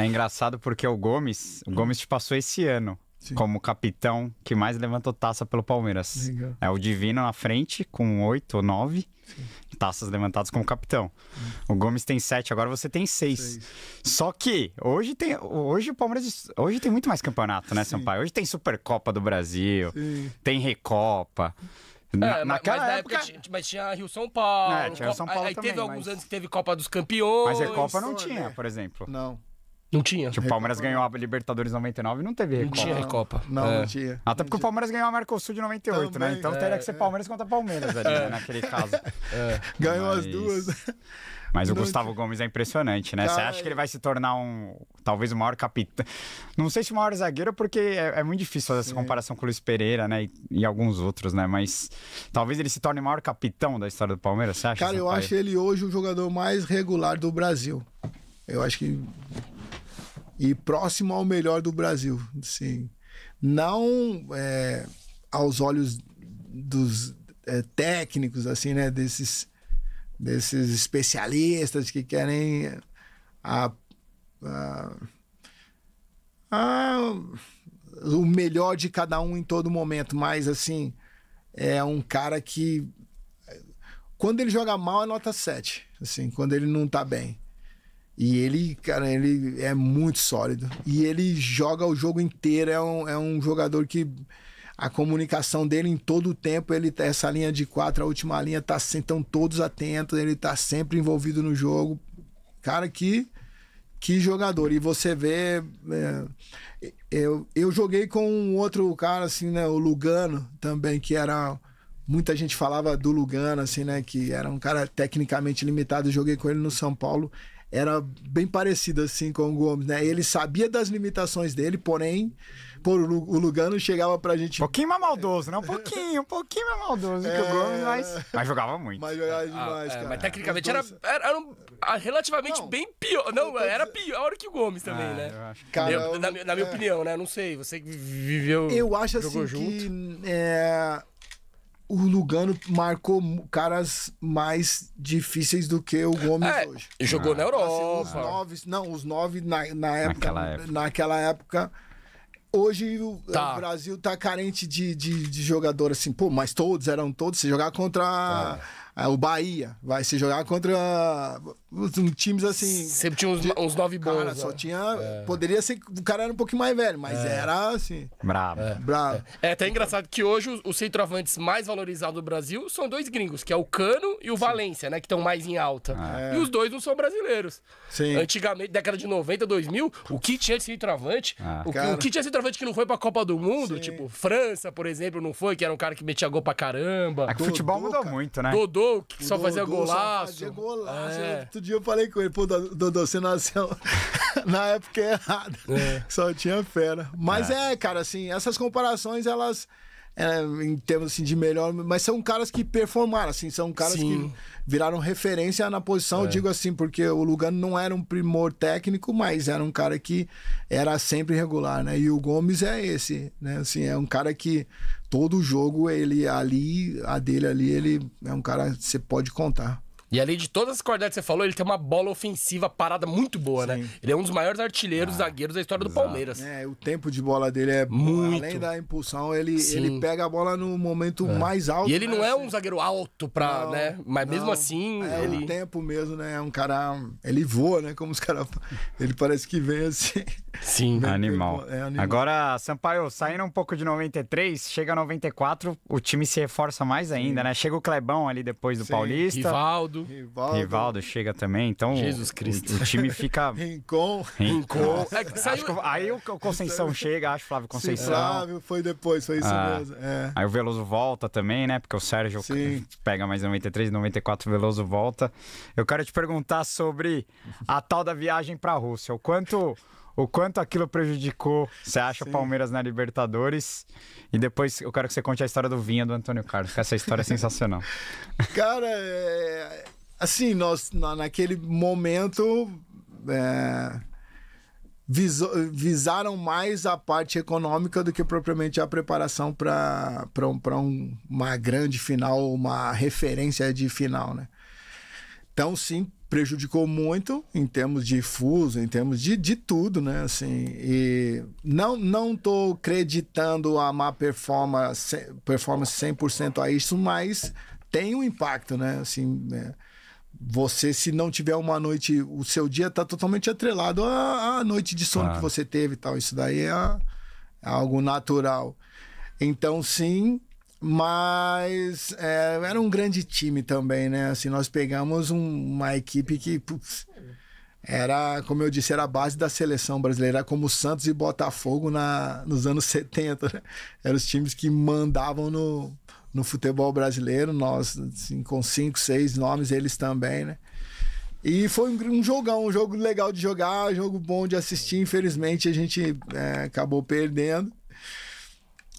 é engraçado porque o Gomes, o hum. Gomes te passou esse ano Sim. como capitão que mais levantou taça pelo Palmeiras. Legal. É o Divino na frente, com oito ou nove. Sim. Taças levantadas como capitão. Hum. O Gomes tem sete, agora você tem seis. seis. Só que hoje tem, hoje o Palmeiras, hoje tem muito mais campeonato, né, Sim. Sampaio? Hoje tem Supercopa do Brasil, Sim. tem Recopa. É, na, é, naquela mas, época... época... mas tinha Rio São Paulo. É, tinha Copa... São Paulo aí também, teve alguns anos que teve Copa dos Campeões. Mas a Copa não tinha, por exemplo. Não. Não tinha. Tipo, o Palmeiras ganhou a Libertadores 99 e não teve Recopa. Não tinha Recopa. Não, é. não tinha. Até não porque tinha. o Palmeiras ganhou a Mercosul de 98, né? Também. né? Então é, teria que ser é. Palmeiras é. contra Palmeiras ali, *laughs* é. né? naquele caso. É. Ganhou Mas... as duas. Mas o Gustavo tinha. Gomes é impressionante, né? Você acha que ele vai se tornar um. Talvez o maior capitão. Não sei se o maior zagueiro, porque é, muito difícil fazer Sim. essa comparação com o Luiz Pereira, né? E, e, alguns outros, né? Mas talvez ele se torne o maior capitão da história do Palmeiras, você acha? Cara, eu pai? acho ele hoje o jogador mais regular do Brasil. Eu acho que e próximo ao melhor do Brasil. Assim, não é, aos olhos dos é, técnicos, assim, né? Desses, desses especialistas que querem a, a, a, o melhor de cada um em todo momento, mas assim, é um cara que quando ele joga mal é nota 7, assim, quando ele não tá bem. E ele, cara, ele é muito sólido. E ele joga o jogo inteiro. É um, é um jogador que a comunicação dele em todo o tempo, ele tá, essa linha de quatro, a última linha, tá então todos atentos, ele tá sempre envolvido no jogo. Cara, que, que jogador. E você vê. É, eu, eu joguei com um outro cara, assim, né? O Lugano também, que era. Muita gente falava do Lugano, assim, né? Que era um cara tecnicamente limitado. Eu joguei com ele no São Paulo era bem parecido assim com o Gomes, né? Ele sabia das limitações dele, porém, por, o Lugano chegava pra gente. Um pouquinho mais maldoso, né? Um pouquinho, um pouquinho mais maldoso é... que o é. Gomes, mas. Mas jogava muito. Mas jogava ah, demais, ah, é, Mas tecnicamente era, era, era um, ah, relativamente não, bem pior. Não, era pior que o Gomes ah, também, ah, né? Eu acho. Cara, eu, na, na minha é... opinião, né? Não sei, você viveu. Eu acho assim junto. que. É o Lugano marcou caras mais difíceis do que o Gomes é, hoje. Jogou ah, na Europa. Assim, os nove, não, os nove na, na época, naquela época. Naquela época hoje o, tá. o Brasil tá carente de, de, de, jogador assim, pô, mas todos eram todos. Se jogar contra. Tá. É, o Bahia vai se jogar contra uh, times assim. Sempre tinha uns, de, uns nove bons. Cara, só né? tinha. É. Poderia ser. O cara era um pouquinho mais velho, mas é. era assim. Bravo. É. Bravo. É. é até engraçado que hoje os centroavantes mais valorizados do Brasil são dois gringos, que é o Cano e o Valência, né? Que estão mais em alta. É. E os dois não são brasileiros. Sim. Antigamente, década de 90, 2000, o que tinha de centroavante. O, cara... o que tinha centroavante que não foi pra Copa do Mundo, Sim. tipo, França, por exemplo, não foi, que era um cara que metia gol pra caramba. É que o futebol mudou muito, né? Dodô que o só Dodô fazia golaço. Só fazia golaço. É. Outro dia eu falei com ele, pô, Dodô, você nasceu *laughs* na época errada. É. Só tinha fera. Mas é. é, cara, assim, essas comparações, elas é, em termos assim, de melhor, mas são caras que performaram, assim, são caras Sim. que viraram referência na posição, é. eu digo assim, porque o Lugano não era um primor técnico, mas era um cara que era sempre regular, né? E o Gomes é esse, né? Assim, é um cara que todo jogo ele ali, a dele ali, ele é um cara que você pode contar. E além de todas as qualidades que você falou, ele tem uma bola ofensiva parada muito boa, né? Sim. né? Ele é um dos maiores artilheiros, ah, zagueiros da história exato. do Palmeiras. É, o tempo de bola dele é muito. Além da impulsão, ele, ele pega a bola no momento é. mais alto. E ele né? não é um zagueiro alto pra, não, né? Mas não, mesmo assim. É ele... o tempo mesmo, né? É um cara. Ele voa, né? Como os caras. Ele parece que vem assim. Sim, vem animal. É animal. Agora, Sampaio, saindo um pouco de 93, chega a 94, o time se reforça mais ainda, Sim. né? Chega o Clebão ali depois do Paulista. Rivaldo. Rivaldo. Rivaldo. chega também, então. Jesus Cristo. O, o time fica. *laughs* Rincon. Rincon. *laughs* É saiu... aí o Conceição chega, acho Flávio Conceição. Sim, Flávio foi depois, foi isso ah, mesmo. É. Aí o Veloso volta também, né? Porque o Sérgio Sim. pega mais 93, 94, o Veloso volta. Eu quero te perguntar sobre a tal da viagem para a Rússia. O quanto o quanto aquilo prejudicou, você acha, o Palmeiras na Libertadores? E depois eu quero que você conte a história do vinho do Antônio Carlos, que essa história é *laughs* sensacional. Cara, é assim, nós, naquele momento. É, visaram mais a parte econômica do que propriamente a preparação para um, um, uma grande final, uma referência de final, né? Então, sim, prejudicou muito em termos de fuso, em termos de, de tudo, né? Assim, e não não tô acreditando a má performance, performance 100% a isso, mas tem um impacto, né? Assim, é você, se não tiver uma noite, o seu dia está totalmente atrelado à, à, noite de sono que você teve e tal. Isso daí é, é, algo natural. Então, sim, mas é, era um grande time também, né? Assim, nós pegamos um, uma equipe que putz, era, como eu disse, era a base da seleção brasileira, como Santos e Botafogo na, nos anos 70, né? Eram os times que mandavam no, no futebol brasileiro, nós assim, com cinco, seis nomes, eles também, né? E foi um, jogão, um jogo legal de jogar, um jogo bom de assistir. Infelizmente a gente é, acabou perdendo.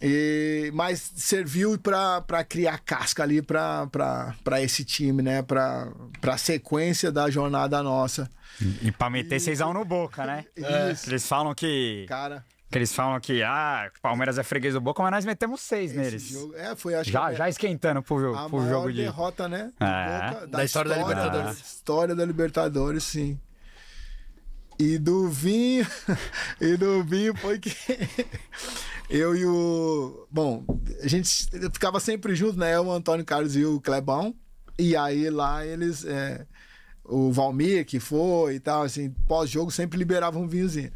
E, mas serviu para criar casca ali para esse time, né? Para a sequência da jornada nossa. E, para meter 6x1 no boca, né? É. Eles falam que. Cara. Que eles falam que, ah, Palmeiras é freguês do Boca, mas nós metemos seis Esse neles. Jogo, é, foi acho já, que é já esquentando pro, pro maior jogo de. derrota, né? É. Boca, da, da, história, da Libertadores. Da história da Libertadores, sim. E do vinho. *laughs* e do vinho foi que. *laughs* eu e o. Bom, a gente ficava sempre junto, né? Eu, o Antônio Carlos e o Clebão. E aí lá eles. É, o Valmir que foi e tal, assim, pós-jogo sempre liberava um vinhozinho.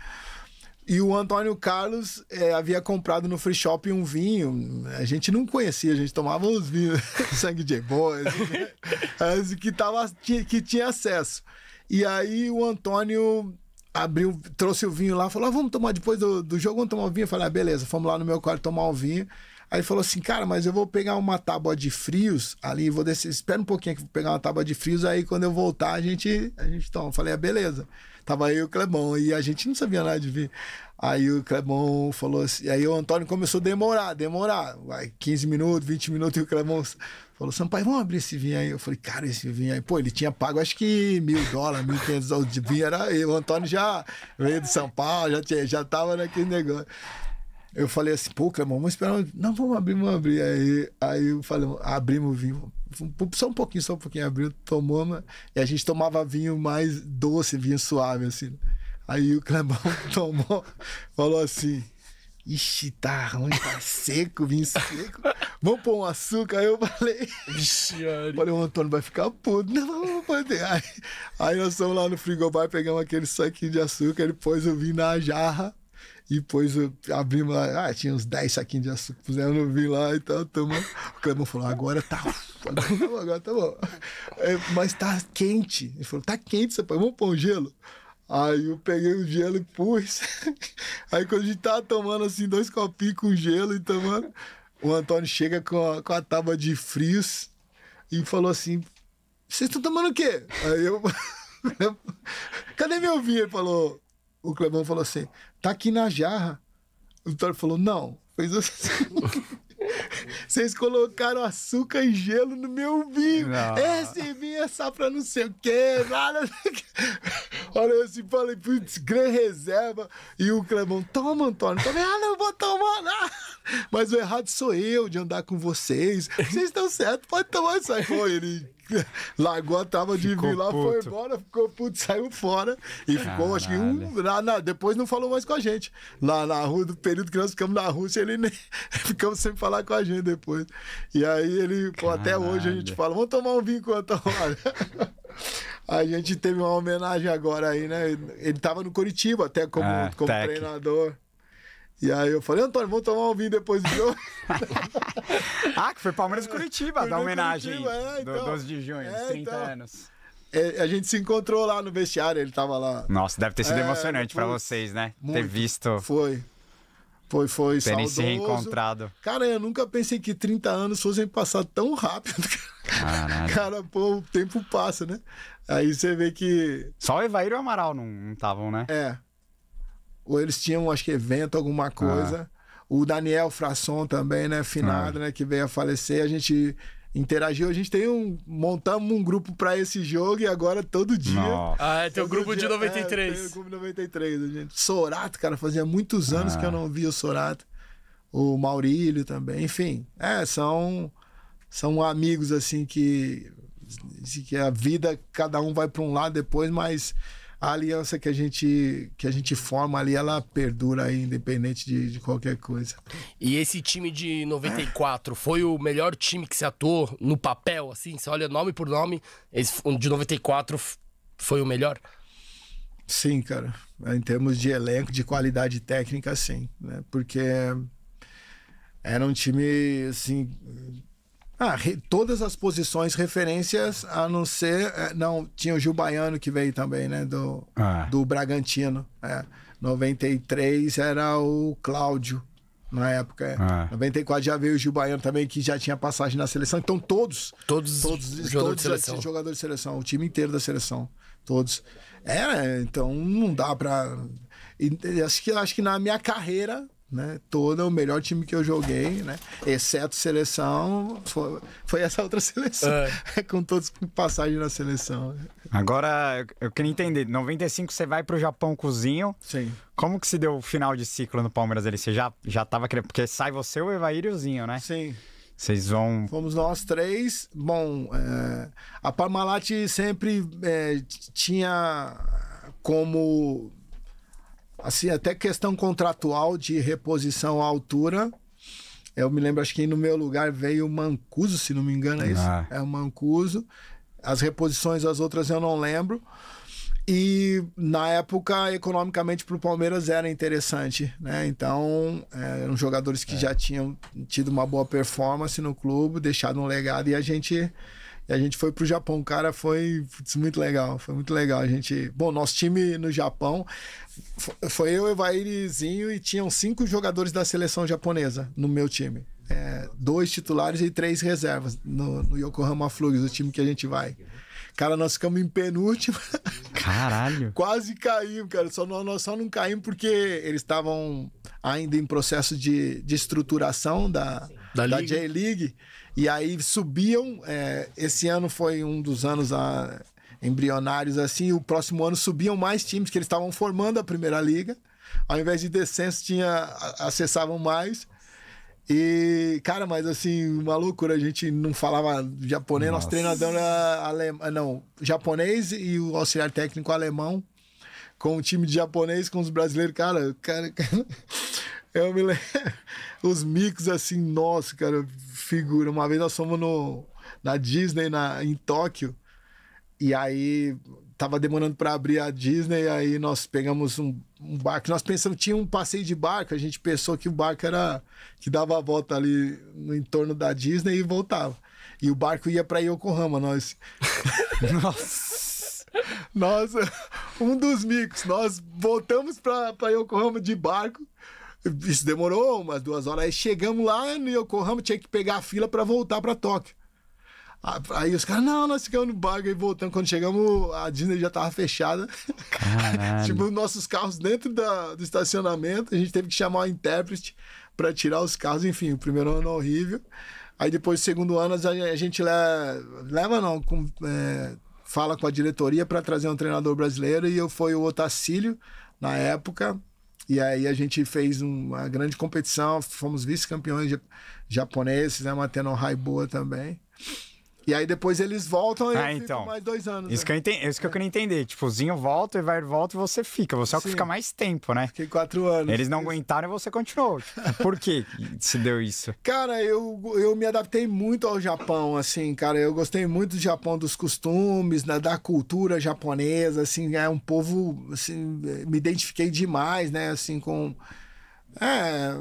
E o Antônio Carlos é, havia comprado no free shop um vinho. A gente não conhecia, a gente tomava os vinhos *laughs* sangue de boas, né? que, tava, que tinha acesso. E aí o Antônio abriu, trouxe o vinho lá, falou: ah, vamos tomar depois do, do jogo, vamos tomar o vinho. Eu falei: ah, beleza, fomos lá no meu quarto tomar o vinho. Aí falou assim, cara, mas eu vou pegar uma tábua de frios ali, vou descer, espera um pouquinho que vou pegar uma tábua de frios, aí quando eu voltar a gente, a gente toma. Eu falei, ah, beleza. Tava eu o Clebão. E a gente não sabia nada de vir. Aí o Clebão falou assim. Aí o Antônio começou a demorar, demorar. Vai, 15 minutos, 20 minutos. E o Clebão falou: Sampaio, vamos abrir esse vinho aí. Eu falei: Cara, esse vinho aí. Pô, ele tinha pago acho que mil dólares, mil quinhentos dólares de vinho. Era, e o Antônio já veio de São Paulo, já, tinha, já tava naquele negócio. Eu falei assim, pô, Clemão, vamos esperar. Não, vamos abrir, vamos abrir. Aí, aí eu falei, abrimos o vinho só um pouquinho, só um pouquinho. Abriu, tomou, né? e a gente tomava vinho mais doce, vinho suave, assim. Aí o Clebão *laughs* tomou, falou assim: Ixi, tá ruim, tá seco, vinho seco. Vamos pôr um açúcar. Aí eu falei. Ixi, olha. *laughs* Falei, o Antônio vai ficar puto. *laughs* Não, vamos poder. Aí, aí nós fomos lá no frigobar, pegamos aquele saquinho de açúcar, ele pôs o vinho na jarra. E depois abrimos lá, ah, tinha uns 10 saquinhos de açúcar, puseram no vinho lá e tal, tomando. O Clemão falou, agora tá, tá agora tá bom. É, mas tá quente. Ele falou, tá quente, você pode vamos pôr um gelo? Aí eu peguei o gelo e pus. *laughs* Aí quando a gente tava tá tomando assim, dois copinhos com gelo e tomando, o Antônio chega com a, com a tábua de frios e falou assim: Vocês estão tomando o quê? Aí eu. *laughs* Cadê meu vinho? Ele falou: o Clebão falou assim: tá aqui na jarra. O Vitório falou: não, fez assim. *laughs* Vocês colocaram açúcar e gelo no meu vinho. Não. Esse vinho é só pra não sei o quê. Nada. *laughs* Olha, eu assim, falei, putz, grande reserva. E o Clebão, toma, Antônio. Também, ah, não vou tomar, nada. Mas o errado sou eu de andar com vocês. Vocês estão certos, pode tomar isso aí. Foi ele *laughs* largou a tábua de vir lá, puto. foi embora, ficou puto, *laughs* saiu fora e Caralho. ficou, acho que um. Na, na, depois não falou mais com a gente. Lá na rua, do período que nós ficamos na Rússia, ele nem, *laughs* ficamos sem falar com a gente depois. E aí ele, pô, até hoje a gente fala, vamos tomar um vinho enquanto hora. A gente teve uma homenagem agora aí, né? Ele tava no Curitiba até como, ah, como treinador. E aí eu falei, Antônio, vamos tomar um vinho depois do jogo. *laughs* ah, que foi Palmeiras e Curitiba, da homenagem. Curitiba, é, então, do 12 de junho, é, 30 então, anos. É, a gente se encontrou lá no vestiário, ele tava lá. Nossa, deve ter sido é, emocionante para vocês, né? Muito, ter visto. Foi. Foi, foi, Terem se reencontrado. Cara, eu nunca pensei que 30 anos fossem passar tão rápido. *laughs* Caralho. Cara, pô, o tempo passa, né? Aí você vê que. Só o Evair e o Amaral não estavam, né? É. Ou eles tinham, acho que, evento, alguma ah. coisa. Ah. O Daniel Frasson também, né? Finado, ah. né? Que veio a falecer. A gente interagiu. A gente tem um. Montamos um grupo para esse jogo e agora todo dia. Nossa. Ah, é, tem o grupo dia, é, de 93. É, o grupo 93, gente. Sorato, cara, fazia muitos ah. anos ah. que eu não via o Sorato. O Maurílio também, enfim. É, são, são amigos assim que. Que a vida, cada um vai para um lado depois, mas a aliança que a gente que a gente forma ali, ela perdura aí, independente de, de qualquer coisa. E esse time de 94 é. foi o melhor time que se atuou no papel, assim? Você olha nome por nome, esse de 94 foi o melhor? Sim, cara. Em termos de elenco, de qualidade técnica, sim. Né? Porque era um time, assim, ah, re, todas as posições referências, a não ser. É, não, tinha o Gil Baiano que veio também, né? Do, ah. do Bragantino. É. 93 era o Cláudio na época. É. Ah. 94 já veio o Gil Baiano também, que já tinha passagem na seleção. Então todos. Todos, todos, todos jogadores de seleção. de seleção, o time inteiro da seleção. Todos. É, então não dá pra. E, acho, que, acho que na minha carreira né? Toda é o melhor time que eu joguei, né? Exceto seleção, foi, foi essa outra *laughs* seleção, é. com todos com passagem na seleção. Agora, eu queria entender, 95 você vai para o Japão cozinho. Sim. Como que se deu o final de ciclo no Palmeiras ali? Você já já tava querendo, porque sai você, o Evair e o Zinho, né? Sim. Vocês vão. Fomos nós três. Bom, é, a Parmalat sempre é, tinha como assim, até questão contratual de reposição à altura. Eu me lembro, acho que no meu lugar veio o Mancuso, se não me engano, é isso? Ah. É o Mancuso. As reposições, as outras eu não lembro. E na época, economicamente, para o Palmeiras era interessante, né? Então, é, eram jogadores que é. já tinham tido uma boa performance no clube, deixado um legado e a gente e a gente foi pro Japão, cara, foi putz, muito legal, foi muito legal. A gente, bom, nosso time no Japão foi eu, Evairizinho e tinham cinco jogadores da seleção japonesa no meu time. É, dois titulares e três reservas no, no Yokohama Flugs, o time que a gente vai. Cara, nós ficamos em penúltimo. Caralho. *laughs* Quase caímos, cara. Só, nós só não caímos porque eles estavam ainda em processo de, de estruturação da, Sim da, da J-League. E aí subiam. É, esse ano foi um dos anos a, ah, embrionários assim. O próximo ano subiam mais times que eles estavam formando a primeira liga. Ao invés de descenso, tinha acessavam mais. E, cara, mas assim, uma loucura, a gente não falava japonês, Nossa. nosso treinador era alemão, não, japonês e o auxiliar técnico alemão, com o time de japonês, com os brasileiros, cara, cara, *laughs* cara eu me lembro. *laughs* Os micos assim, nossa, cara, figura. Uma vez nós fomos no, na Disney, na, em Tóquio, e aí tava demorando para abrir a Disney, aí nós pegamos um, um, barco. Nós pensamos, tinha um passeio de barco, a gente pensou que o barco era. que dava a volta ali no entorno da Disney e voltava. E o barco ia para Yokohama, nós. *laughs* nossa! Nós, um dos micos, nós voltamos para Yokohama de barco isso demorou umas duas horas. Aí chegamos lá no né, Yokohama, tinha que pegar a fila para voltar para Tóquio. Aí os caras, não, nós ficamos no bagulho e voltamos. Quando chegamos, a Disney já tava fechada. *laughs* tipo, nossos carros dentro da, do estacionamento, a gente teve que chamar o intérprete para tirar os carros. Enfim, o primeiro ano horrível. Aí depois, segundo ano, a gente leva, leva não, com, é, fala com a diretoria para trazer um treinador brasileiro. E eu fui o Otacílio, na época, e aí a gente fez uma grande competição, fomos vice-campeões japoneses, né? Mantendo um high boa também. E aí depois eles voltam e ah, então. mais dois anos. Isso, né? que eu entendi, isso que eu queria entender. Tipo, o Zinho volta e vai volta e você fica. Você é o que fica mais tempo, né? Fiquei quatro anos. Eles não isso. aguentaram e você continuou. Tipo, por que se deu isso? *laughs* Cara, eu, eu me adaptei muito ao Japão, assim, cara. Eu gostei muito do Japão, dos costumes, da, da cultura japonesa, assim. É um povo, assim, me identifiquei demais, né? Assim, com... É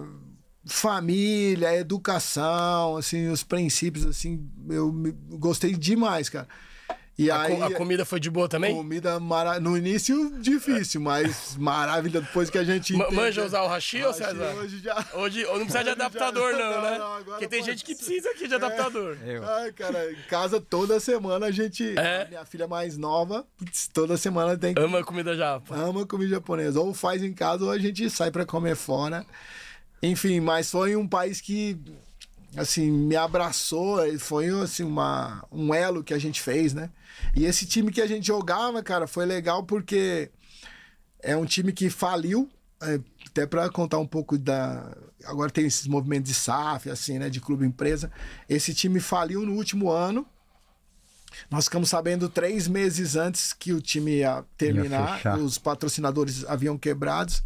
família, educação, assim, os princípios, assim, eu me, gostei demais, cara. E a, aí, a comida foi de boa também? Comida mara... no início difícil, mas maravilha depois que a gente entende. Manja usar o hashi, ou César? Hoje já. Hoje não precisa de *laughs* adaptador não, não, né? Não, Porque tem pode... gente que precisa aqui de é. adaptador. É. Ai, cara, em casa toda semana a gente, é. minha filha mais nova, toda semana tem que... ama comida japonesa. Ama comida japonesa, ou faz em casa ou a gente sai para comer fora. Enfim, mas foi um país que assim me abraçou e eh, foi assim uma um elo que a gente fez, né? E esse time que a gente jogava, cara, foi legal porque é um time que faliu, eh, até para contar um pouco da agora tem esses movimentos de SAF, assim, né, de clube empresa. Esse time faliu no último ano. Nós ficamos sabendo três meses antes que o time ia terminar, ia os patrocinadores haviam quebrados.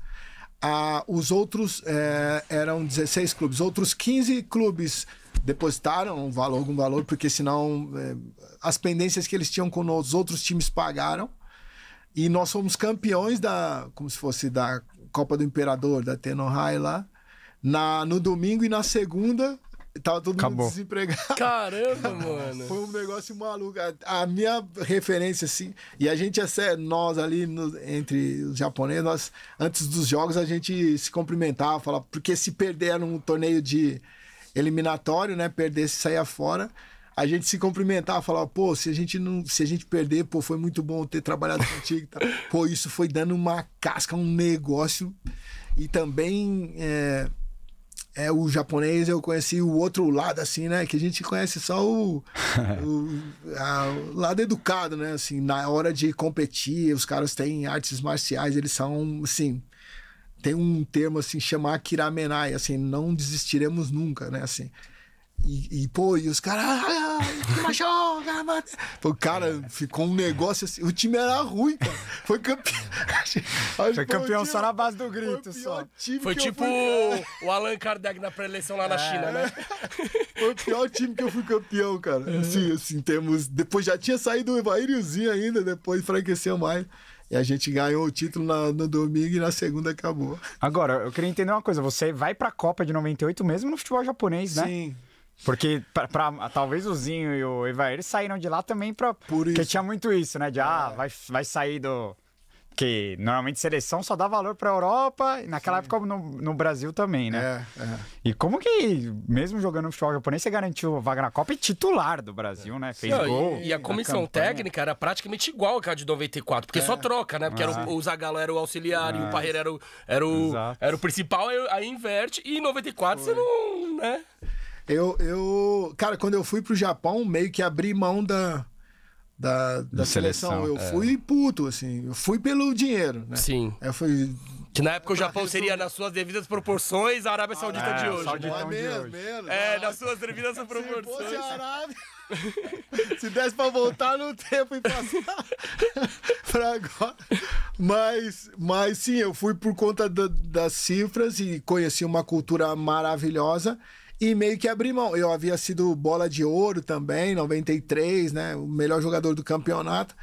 Ah, os outros eh, eram 16 clubes. Outros 15 clubes depositaram um valor, algum valor, porque senão eh, as pendências que eles tinham com os outros times pagaram. E nós fomos campeões da, como se fosse da Copa do Imperador, da Tenohai lá, na, no domingo e na segunda Tava todo Acabou. mundo desempregado. Caramba, mano. Foi um negócio maluco. A, minha referência, assim. E a gente, essa, é nós ali, no, entre os japoneses, nós, antes dos jogos, a gente se cumprimentava, falava. Porque se perder num torneio de eliminatório, né? Perdesse se saia fora. A gente se cumprimentava, falava, pô, se a gente não, se a gente perder, pô, foi muito bom ter trabalhado contigo. Tá? Pô, isso foi dando uma casca, um negócio. E também. É, é o japonês, eu conheci o outro lado, assim, né? Que a gente conhece só o, *laughs* o, a, o, lado educado, né? Assim, na hora de competir, os caras têm artes marciais, eles são, assim, tem um termo assim, chamar Kiramenai, assim, não desistiremos nunca, né? Assim, e, e, pô, e os caras. Ah, o cara ficou um negócio assim. O time era ruim, cara. Foi campeão. *laughs* foi campeão só na base do grito, foi só. Foi tipo fui... o Allan Kardec na preleção lá na é. China, né? *laughs* Foi o pior time que eu fui campeão, cara. Uhum. Assim, assim, temos. Depois já tinha saído o Evaíriozinho ainda, depois enfraqueceu mais. E a gente ganhou o título na, no domingo e na segunda acabou. Agora, eu queria entender uma coisa. Você vai pra Copa de 98 mesmo no futebol japonês, né? Sim. Porque pra, pra, talvez o Zinho e o Evair saíram de lá também pra. Por isso. Porque tinha muito isso, né? De ah, é. vai, vai sair do. Que normalmente seleção só dá valor pra Europa, e naquela Sim. época no, no Brasil também, né? É, é. E como que, mesmo jogando futebol japonês, você garantiu vaga na Copa e titular do Brasil, é. né? Fez gol. E, e a comissão técnica era praticamente igual a de 94, porque é. só troca, né? Porque era o, o Zagallo era o auxiliar e o Parreira era o, era o, era o principal, aí, aí inverte, e em 94 Foi. você não. né? Eu, eu, cara, quando eu fui pro Japão, meio que abri mão da, da, da, seleção. seleção. Eu é. fui puto, assim. Eu fui pelo dinheiro, né? Sim. Eu fui. Que na época o Japão seria, nas suas devidas proporções, a Arábia Saudita ah, é, é de hoje. Sauditão de mesmo, hoje. Mesmo, é, nas suas devidas proporções. Se fosse a Arábia... *laughs* Se desse pra voltar no tempo e passar *laughs* pra agora. Mas, mas sim, eu fui por conta da, das cifras e conheci uma cultura maravilhosa e meio que abri mão. Eu havia sido bola de ouro também, 93, né? O melhor jogador do campeonato.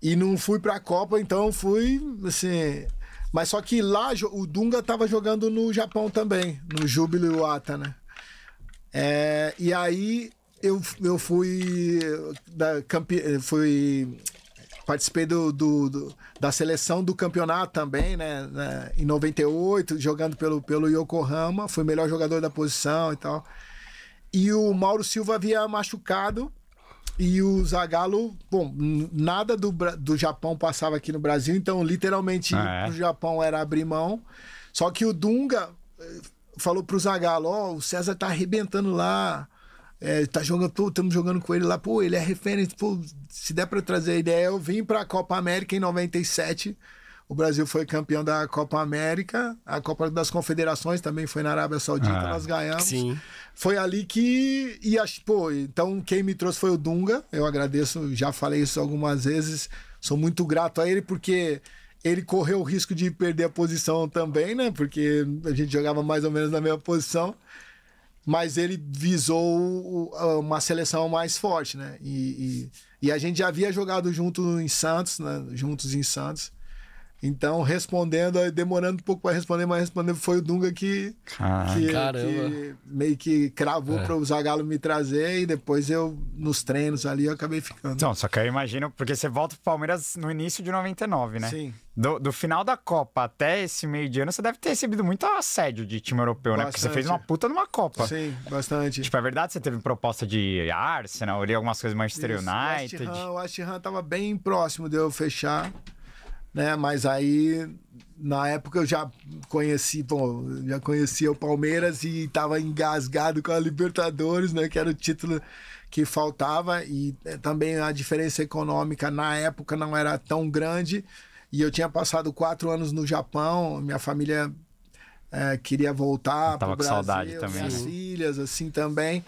E não fui pra Copa, então fui, assim. Mas só que lá o Dunga tava jogando no Japão também, no Júbilo Iwata, né? É, e aí eu, eu fui, da, campe, fui Participei do, do, do, da seleção do campeonato também, né? né em 98, jogando pelo, pelo Yokohama. Fui melhor jogador da posição e tal. E o Mauro Silva havia machucado. E o Zagallo, bom, nada do, do Japão passava aqui no Brasil, então literalmente ah, é. o Japão era abrir mão. Só que o Dunga eh, falou pro Zagallo, ó, oh, o César tá arrebentando lá, é, tá jogando, estamos jogando com ele lá, pô, ele é referente pô, se der para trazer a ideia, eu vim para a Copa América em 97. O Brasil foi campeão da Copa América, a Copa das Confederações também foi na Arábia Saudita, ah, nós ganhamos. Sim. Foi ali que e acho pô, então quem me trouxe foi o Dunga. Eu agradeço, já falei isso algumas vezes. Sou muito grato a ele porque ele correu o risco de perder a posição também, né? Porque a gente jogava mais ou menos na mesma posição mas ele visou uma seleção mais forte, né? E, e, e, a gente já havia jogado junto em Santos, né? juntos em Santos. Então, respondendo, demorando um pouco para responder, mas respondendo foi o Dunga que, que, que, meio que cravou é. para o Zagallo me trazer e depois eu, nos treinos ali, eu acabei ficando. Então, só que eu imagino, porque você volta para o Palmeiras no início de 99, né? Sim. Do, do, final da Copa até esse meio de ano, você deve ter recebido muito assédio de time europeu, bastante. né? Porque você fez uma puta numa Copa. Sim, bastante. Tipo, é verdade você teve proposta de Arsenal, ali algumas coisas Manchester Isso, United. O West Ham, tava bem próximo de eu fechar né? Mas aí na época eu já conheci, bom, já conhecia o Palmeiras e estava engasgado com a Libertadores, né? Que era o título que faltava e é, também a diferença econômica na época não era tão grande e eu tinha passado quatro anos no Japão, minha família é, queria voltar para o Brasil, saudade também, as né? assim também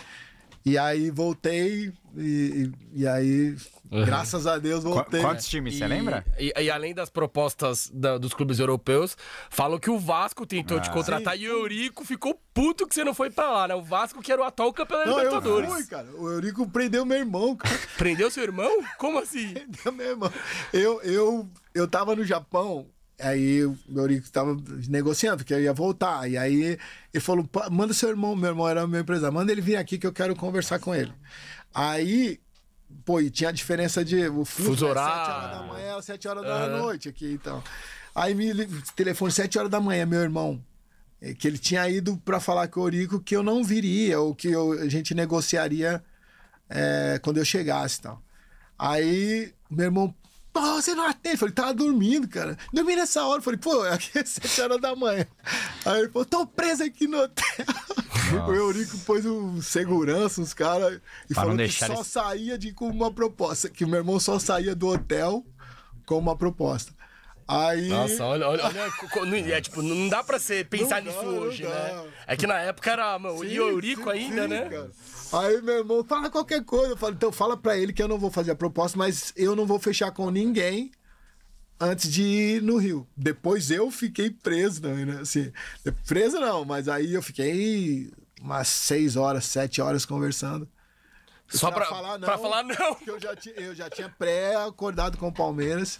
e aí voltei e, e aí Graças a Deus voltei. Quantos times, você lembra? E, e, além das propostas da, dos clubes europeus, falam que o Vasco tentou ah, te contratar sim. e o Eurico ficou puto que você não foi pra lá, né? O Vasco que era o atual campeão da Libertadores. Eu fui, cara. O Eurico prendeu meu irmão, cara. *laughs* Prendeu seu irmão? Como assim? *laughs* prendeu meu irmão. Eu, eu, eu tava no Japão, aí o Eurico estava negociando, porque eu ia voltar. E aí ele falou: manda seu irmão, meu irmão era meu empresário, manda ele vir aqui que eu quero conversar com ele. Aí pô, e tinha a diferença de. O fuso, fuso é horário. 7 é horas da manhã, 7 horas da uhum. noite aqui, então. Aí me telefone 7 horas da manhã, meu irmão. É, que ele tinha ido para falar com o Eurico que eu não viria, ou que eu, a gente negociaria é, quando eu chegasse e tal. Aí, meu irmão, Pô, você não atende. Eu falei, tava dormindo, cara. Dormi nessa hora. Eu falei, pô, *laughs* aqui é 7 horas da manhã. Aí ele falou, tô preso aqui no hotel. Nossa. O Eurico pôs um segurança, uns caras, e pra falou que só saía de com uma proposta. Que meu irmão só saía do hotel com uma proposta. Aí... Nossa, olha, olha, olha é, tipo, não dá pra você pensar não nisso hoje, né? É que na época era mano, sim, o Eurico sim, ainda, sim, né? Cara. Aí meu irmão, fala qualquer coisa. Eu falo, então fala pra ele que eu não vou fazer a proposta, mas eu não vou fechar com ninguém antes de ir no Rio. Depois eu fiquei preso, não, né? assim, preso não, mas aí eu fiquei umas seis horas, sete horas conversando. Só pra, falar não. Pra falar não. Eu já, eu já tinha pré-acordado com o Palmeiras.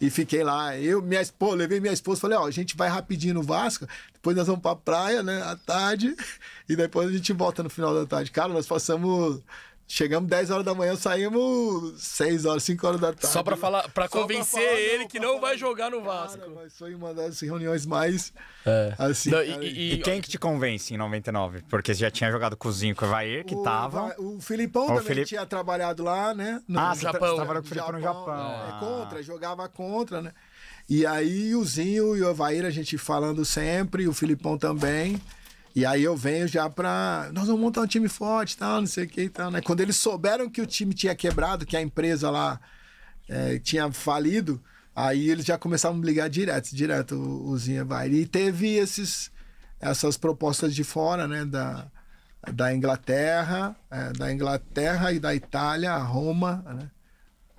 E fiquei lá. Eu, minha esposa, levei minha esposa, falei, ó, a gente vai rapidinho no Vasco, depois nós vamos pra praia, né, à tarde, *laughs* e depois a gente volta no final da tarde. Cara, nós passamos Chegamos 10 horas da manhã, saímos 6 horas, 5 horas da tarde. Só para falar, para convencer pra falar, ele não, que não vai jogar no Vasco. Cara, mas foi uma das reuniões mais é. assim. Não, e, e, e, quem que te convence em 99? Porque você já tinha jogado cozinho com o Evair, que o, tava. O Filipão o também tinha trabalhado lá, né? No ah, Japão. Você trabalhou com o Filipão no Japão. É, ah. É contra, jogava contra, né? E aí o Zinho e o Evair a gente falando sempre, o Filipão também. E aí eu venho já pra. Nós vamos montar um time forte e tal, não sei o que e tal, né? Quando eles souberam que o time tinha quebrado, que a empresa lá é, tinha falido, aí eles já começaram a brigar direto, direto, o, o Zinha vai. E teve esses, essas propostas de fora, né? Da, da Inglaterra, é, da Inglaterra e da Itália, Roma, né?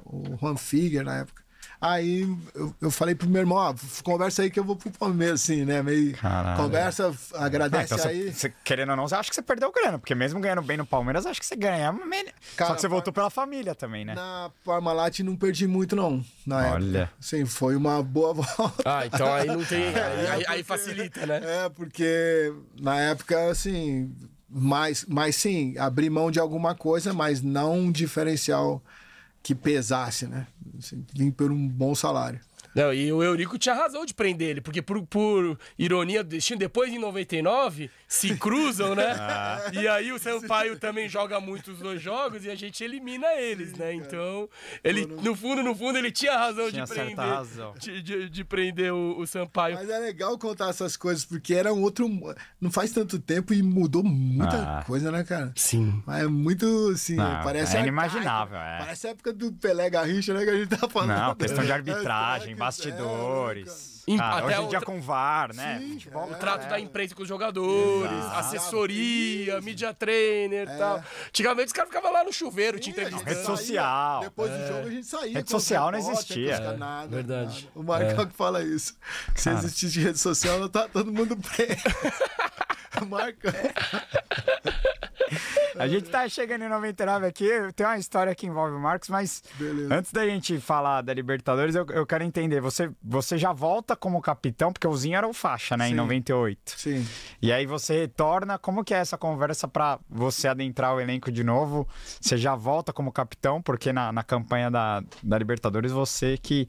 O Juan Figuer na época. Aí eu, eu falei pro meu irmão, ó, conversa aí que eu vou pro Palmeiras, assim, né? Meio Caralho. conversa, agradece ah, então aí. Você, querendo ou não, você acha que você perdeu o grana, porque mesmo ganhando bem no Palmeiras, acho que você ganha. Cara, Só que você voltou pela família também, né? Na Parmalat não perdi muito, não. Na Olha. Época. Sim, foi uma boa *laughs* volta. Ah, então aí não tem. É, aí, aí, aí facilita, né? É, porque na época, assim, mas, mas sim, abrir mão de alguma coisa, mas não um diferencial que pesasse, né? vim assim, por um bom salário. Não, e o Eurico tinha razão de prender ele, porque por, por ironia do destino, depois em 99, se cruzam, né? *laughs* Ah. E aí o Sampaio *laughs* também joga muito os dois jogos e a gente elimina eles, Sim, né? Então, ele, no fundo, no fundo, ele tinha razão tinha de prender. Razão. De, de, de, prender o, o Sampaio. Mas é legal contar essas coisas, porque era um outro. Não faz tanto tempo e mudou muita ah. coisa, né, cara? Sim. Mas é muito, assim, não, parece. É inimaginável, a... é. Parece a época do Pelé Garrincha, né? Que a gente tá falando. Não, questão de *laughs* arbitragem, bastidores. É, Cara, até hoje em dia com VAR, né? Sim, tipo, tipo, o é. trato é, da empresa com os jogadores, exato. assessoria, Sim. media trainer e é. tal. Antigamente os caras ficavam lá no chuveiro Sim, te entrevistando. Rede social. Depois do é. jogo a gente saía. Rede social não existia. Nada, Verdade. Nada. O Marcão é. que fala isso. que Se existisse rede social, não tá todo mundo bem. *laughs* Marcão. A gente tá chegando em 99 aqui, tem uma história que envolve o Marcos, mas Beleza. antes da gente falar da Libertadores, eu, eu quero entender, você, você já volta como capitão, porque o Zinho era o faixa, né, Sim. em 98. Sim. E aí você retorna, como que é essa conversa para você adentrar o elenco de novo? Você já volta como capitão, porque na, na campanha da, da Libertadores você que,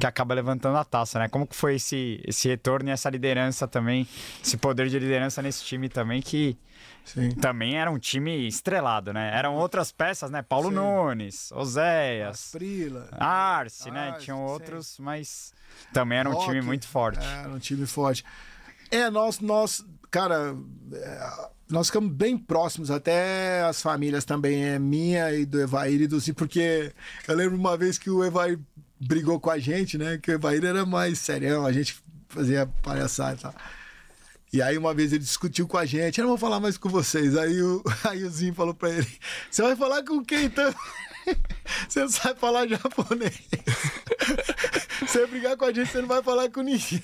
que acaba levantando a taça, né? Como que foi esse, esse retorno e essa liderança também, esse poder de liderança nesse time também que Sim. Também era um time estrelado, né? Eram outras peças, né? Paulo sim. Nunes, Oséias, Prila, Arce, Arce, né? Tinham outros, mas também era um Rock, time muito forte. É, era um time forte. É, nós, nós cara, é, nós ficamos bem próximos, até as famílias também, é minha e do Evair e do Zi, porque eu lembro uma vez que o Evair brigou com a gente, né? Que o Evair era mais serião, a gente fazia palhaçada e tal. E aí uma vez ele discutiu com a gente, eu não vou falar mais com vocês. Aí o, *laughs* aí o Zinho falou pra ele, você vai falar com quem então? *laughs* Você não sabe falar japonês. *laughs* Você brigar com a gente, você não vai falar com ninguém.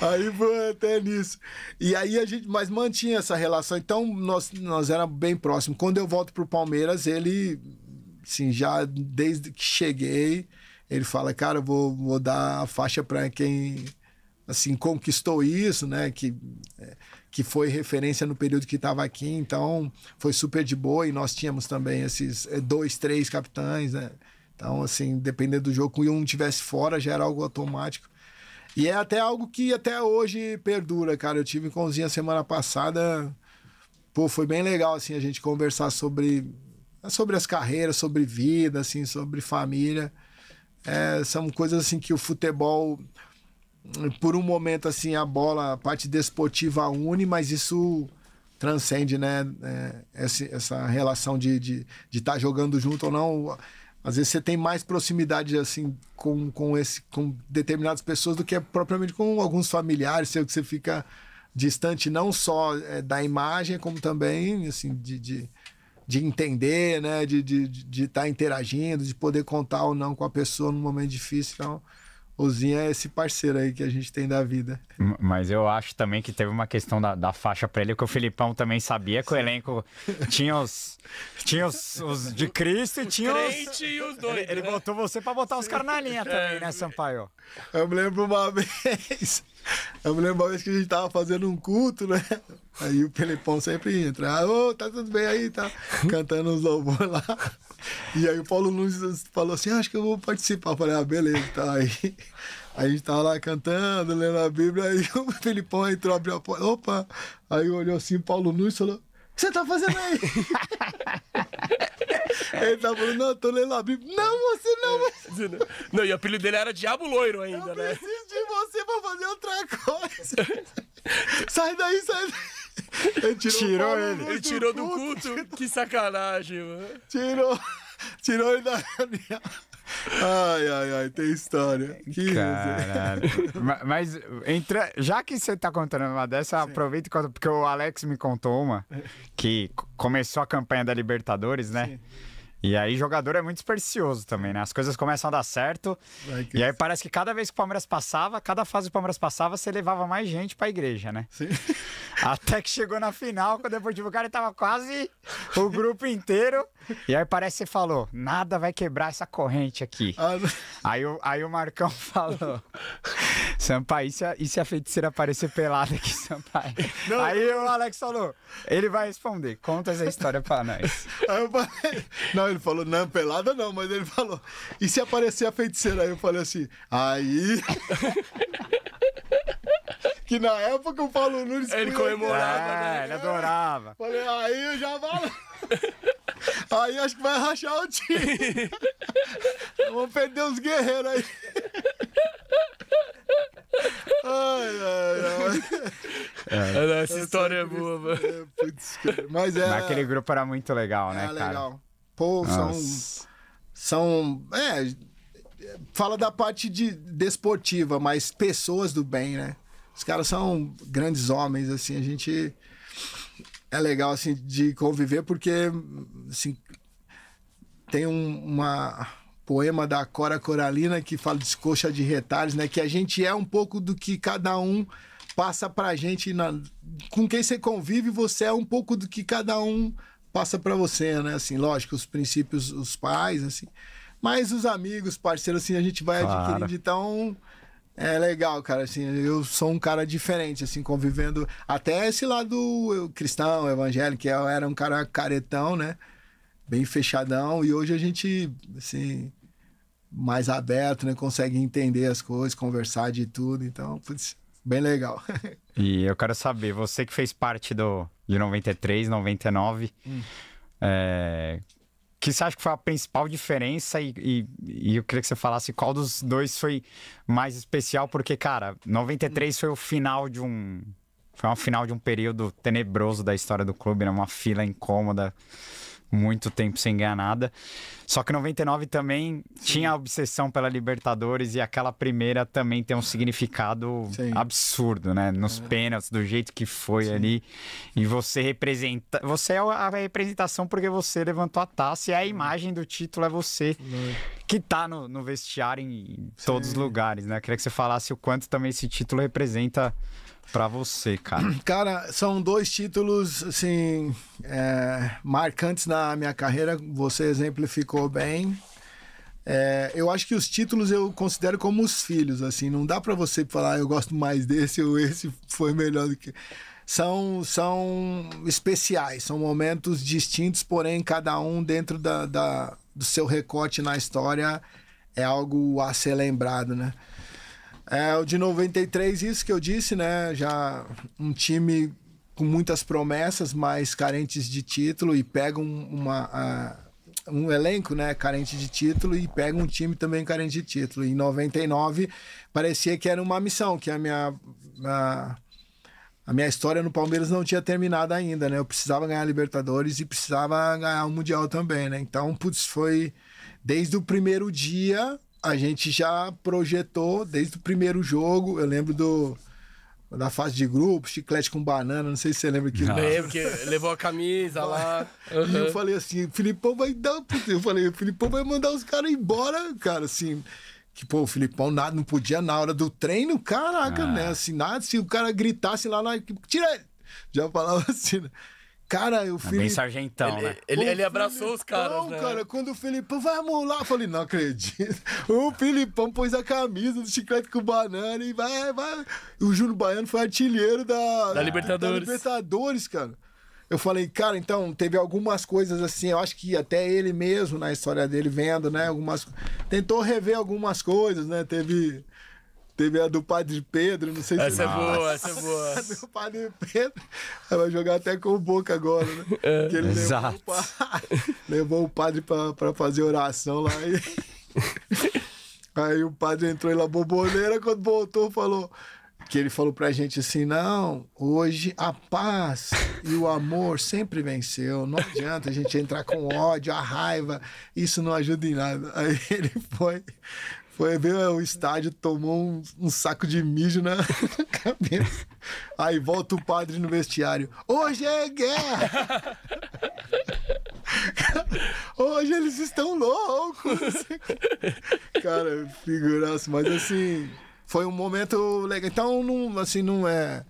Aí foi até nisso. E aí a gente, mas mantinha essa relação. Então nós, nós éramos bem próximos. Quando eu volto pro Palmeiras, ele, assim, já desde que cheguei, ele fala, cara, vou, vou dar a faixa para quem assim conquistou isso, né? Que, é, que foi referência no período que estava aqui, então foi super de boa e nós tínhamos também esses é, dois, três capitães, né? Então, assim, dependendo do jogo, quando um tivesse fora, já era algo automático. E é até algo que até hoje perdura, cara. Eu tive com Zinha semana passada. Pô, foi bem legal assim a gente conversar sobre sobre as carreiras, sobre vida, assim, sobre família. É, são coisas assim que o futebol por um momento assim a bola, a parte desportiva une, mas isso transcende, né? É, essa, essa relação de estar de, estar tá jogando junto ou não. Às vezes você tem mais proximidade assim com, com, esse, com determinadas pessoas do que propriamente com alguns familiares, sei que você fica distante não só é, da imagem, como também assim, de, de, de entender, né? De estar de, de tá interagindo, de poder contar ou não com a pessoa num momento difícil. Então, Ozinho é esse parceiro aí que a gente tem da vida. Mas eu acho também que teve uma questão da, da faixa pra ele, que o Filipão também sabia que o elenco tinha os, tinha os, os de Cristo e tinha Crente os... e os dois. Ele, ele né? botou você pra botar os caras na linha é. também, né, Sampaio? Eu me lembro uma *laughs* vez... Eu me lembro uma vez que a gente tava fazendo um culto, né? Aí o Filipão sempre entra, ah, ô, oh, tá tudo bem aí, tá? Cantando uns louvores lá. E aí o Paulo Nunes falou assim: ah, acho que eu vou participar. Eu falei, ah, beleza, tá. Aí, aí a gente tava lá cantando, lendo a Bíblia, aí *laughs* o Felipão entrou, abriu a porta. Opa! Aí olhou assim, Paulo Nunes falou: o que você tá fazendo aí? *laughs* Ele tava falando, não, eu tô lendo a Bíblia. Não, você não, você é. não. Não, e o apelido dele era Diabo Loiro ainda, né? Eu preciso de você pra fazer outra coisa. *laughs* sai daí, sai daí. Ele tirou, tirou ele. Ele tirou do culto. culto. Que sacanagem, mano. Tirou. Tirou ele da Ai, ai, ai, tem história. Que Caralho. Mas entra... já que você tá contando uma dessa, aproveita e conta, porque o Alex me contou uma é. que começou a campanha da Libertadores, né? Sim. E aí, jogador é muito supersticioso também, né? As coisas começam a dar certo. e aí, parece que cada vez que o Palmeiras passava, cada fase que o Palmeiras passava, você levava mais gente pra igreja, né? Sim. *laughs* Até que chegou na final, quando o Deportivo Cara tava quase o grupo inteiro. E aí, parece que você falou: nada vai quebrar essa corrente aqui. Ah, aí, o, aí o Marcão *laughs* falou: Sampaio, e se a, e se a feiticeira aparecer pelada aqui, Sampaio? Não, aí não. o Alex falou: ele vai responder, conta essa história pra nós. Aí eu falei: não, não, ele falou, não, pelada não, mas ele *laughs* falou, e se aparecer a feiticeira? Aí eu falei assim, aí. *laughs* que na época o Paulo Nunes. Ele comemorava, né? É, ele adorava. Né? Falei, aí eu já falo. *laughs* aí acho que vai rachar o time. Vamos perder os guerreiros aí. Ai, ai, ai. É. Essa história é boa, mano. É, putz, mas é, Naquele grupo era muito legal, né, é, cara? Legal. Pô, Nossa. são. São. É. Fala da parte de desportiva, mas pessoas do bem, né? Os caras são grandes homens, assim, a gente. É legal, assim, de conviver, porque, assim. Tem um, uma poema da Cora Coralina que fala de coxa de retalhos, né? Que a gente é um pouco do que cada um passa pra gente. Na... Com quem você convive, você é um pouco do que cada um passa para você, né? Assim, lógico, os princípios, os pais, assim. Mas os amigos, parceiros, assim, a gente vai claro. adquirindo. Então, é legal, cara. Assim, eu sou um cara diferente, assim, convivendo até esse lado cristão, evangélico, que eu era um cara caretão, né? Bem fechadão. E hoje a gente, assim, mais aberto, né? Consegue entender as coisas, conversar de tudo. Então, putz, bem legal. *laughs* e eu quero saber, você que fez parte do de 93, 99. Hum. É, que você acha que foi a principal diferença? E, e, e, eu queria que você falasse qual dos dois foi mais especial, porque, cara, 93 hum. foi o final de um. Foi uma final de um período tenebroso da história do clube, né? Uma fila incômoda muito tempo sem ganhar nada. Só que 99 também Sim. tinha a obsessão pela Libertadores e aquela primeira também tem um significado Sim. absurdo, né? Nos é. pênaltis, do jeito que foi Sim. ali. E você representa. Você é a representação porque você levantou a taça e a imagem do título é você que tá no, no vestiário em todos os lugares, né? Queria que você falasse o quanto também esse título representa para você, cara. *clears throat* Cara, são dois títulos, assim, é, marcantes na minha carreira. Você exemplificou bem. É, eu acho que os títulos eu considero como os filhos, assim. Não dá para você falar, ah, eu gosto mais desse ou esse foi melhor do que são, são especiais, são momentos distintos, porém cada um dentro da, da, do seu recorte na história é algo a ser lembrado, né? É, o de 93, isso que eu disse, né? Já um time com muitas promessas, mas carentes de título e pega um, uma, uh, um elenco né, carente de título e pega um time também carente de título. Em 99, parecia que era uma missão, que a minha. A, a minha história no Palmeiras não tinha terminado ainda, né? Eu precisava ganhar a Libertadores e precisava ganhar o Mundial também, né? Então, putz, foi desde o primeiro dia a gente já projetou desde o primeiro jogo. Eu lembro do da fase de grupo, chiclete com banana, não sei se você lembra que Lembro que levou a camisa lá. Uhum. *laughs* E eu falei assim, Filipão vai dar, eu falei, o Filipão vai mandar os caras embora, cara, assim, que pô, o Filipão nada, não podia na hora do treino, caraca, ah. né, assim, nada, se o cara gritasse lá, lá tira ele, já falava assim, né? Cara, o é fui É bem sargentão, ele, né? Ele, ele abraçou Filipão, os caras. Né? cara, quando o Filipão, vamos lá. Eu falei, não acredito. O Filipão pôs a camisa do chiclete com banana e vai, vai. O Júnior Baiano foi artilheiro da, da, Libertadores. da Libertadores, cara. Eu falei, cara, então teve algumas coisas assim. Eu acho que até ele mesmo, na história dele, vendo, né? Algumas. Tentou rever algumas coisas, né? Teve Teve a do Padre Pedro, não sei se Essa é boa, essa é boa. *laughs* A do Padre Pedro. Ela vai jogar até com o Boca agora, né? É. Que ele Exato. Levou o, *laughs* levou o padre pra, pra fazer oração lá. E... *laughs* Aí o padre entrou na boboneira, quando voltou, falou. Que ele falou pra gente assim: não, hoje a paz e o amor sempre venceu. Não adianta a gente entrar com ódio, a raiva, isso não ajuda em nada. Aí ele foi, foi ver o estádio, tomou um, um, saco de mijo na *laughs* cabeça. Aí volta o padre no vestiário. Hoje é guerra! *laughs* Hoje eles estão loucos! *laughs* Cara, figuraço, mas assim, foi um momento legal. Então, não, assim, não é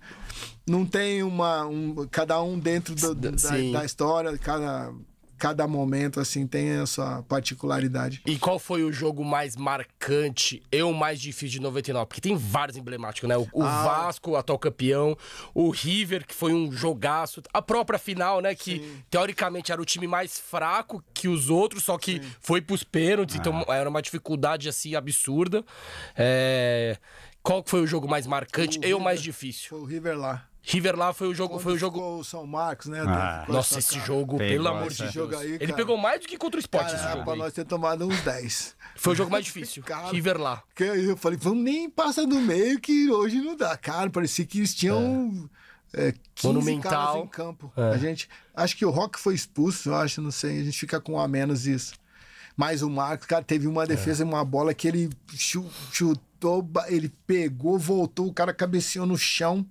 não tem uma um, cada um dentro do, da, da, história cada cada momento assim tem a sua particularidade. E qual foi o jogo mais marcante e o mais difícil de 99? Porque tem vários emblemáticos, né? O, o ah. Vasco, atual campeão, o River, que foi um jogaço, a própria final, né, que Sim. teoricamente era o time mais fraco que os outros, só que Sim. foi pros pênaltis, então ah. então era uma dificuldade assim absurda. É... Qual foi o jogo mais marcante o e River, o mais difícil? Foi o River lá. River lá foi o jogo. Quando foi o jogo. O São Marcos, né? Ah, nossa, esse jogo, pelo amor de Deus. Aí, ele pegou mais do que contra o esporte cara esse jogo. Pra aí. nós ter tomado uns 10. Foi o jogo mais difícil. *laughs* cara, River lá. Eu falei, vamos nem passar do meio que hoje não dá. Cara, parecia que eles tinham. É. É, 15 Monumental. caras em campo. É. A gente. Acho que o Rock foi expulso, eu acho, não sei. A gente fica com um a menos isso. Mas o Marcos, cara, teve uma é. defesa, é. uma bola que ele chutou, ele pegou, voltou, o cara cabeceou no chão.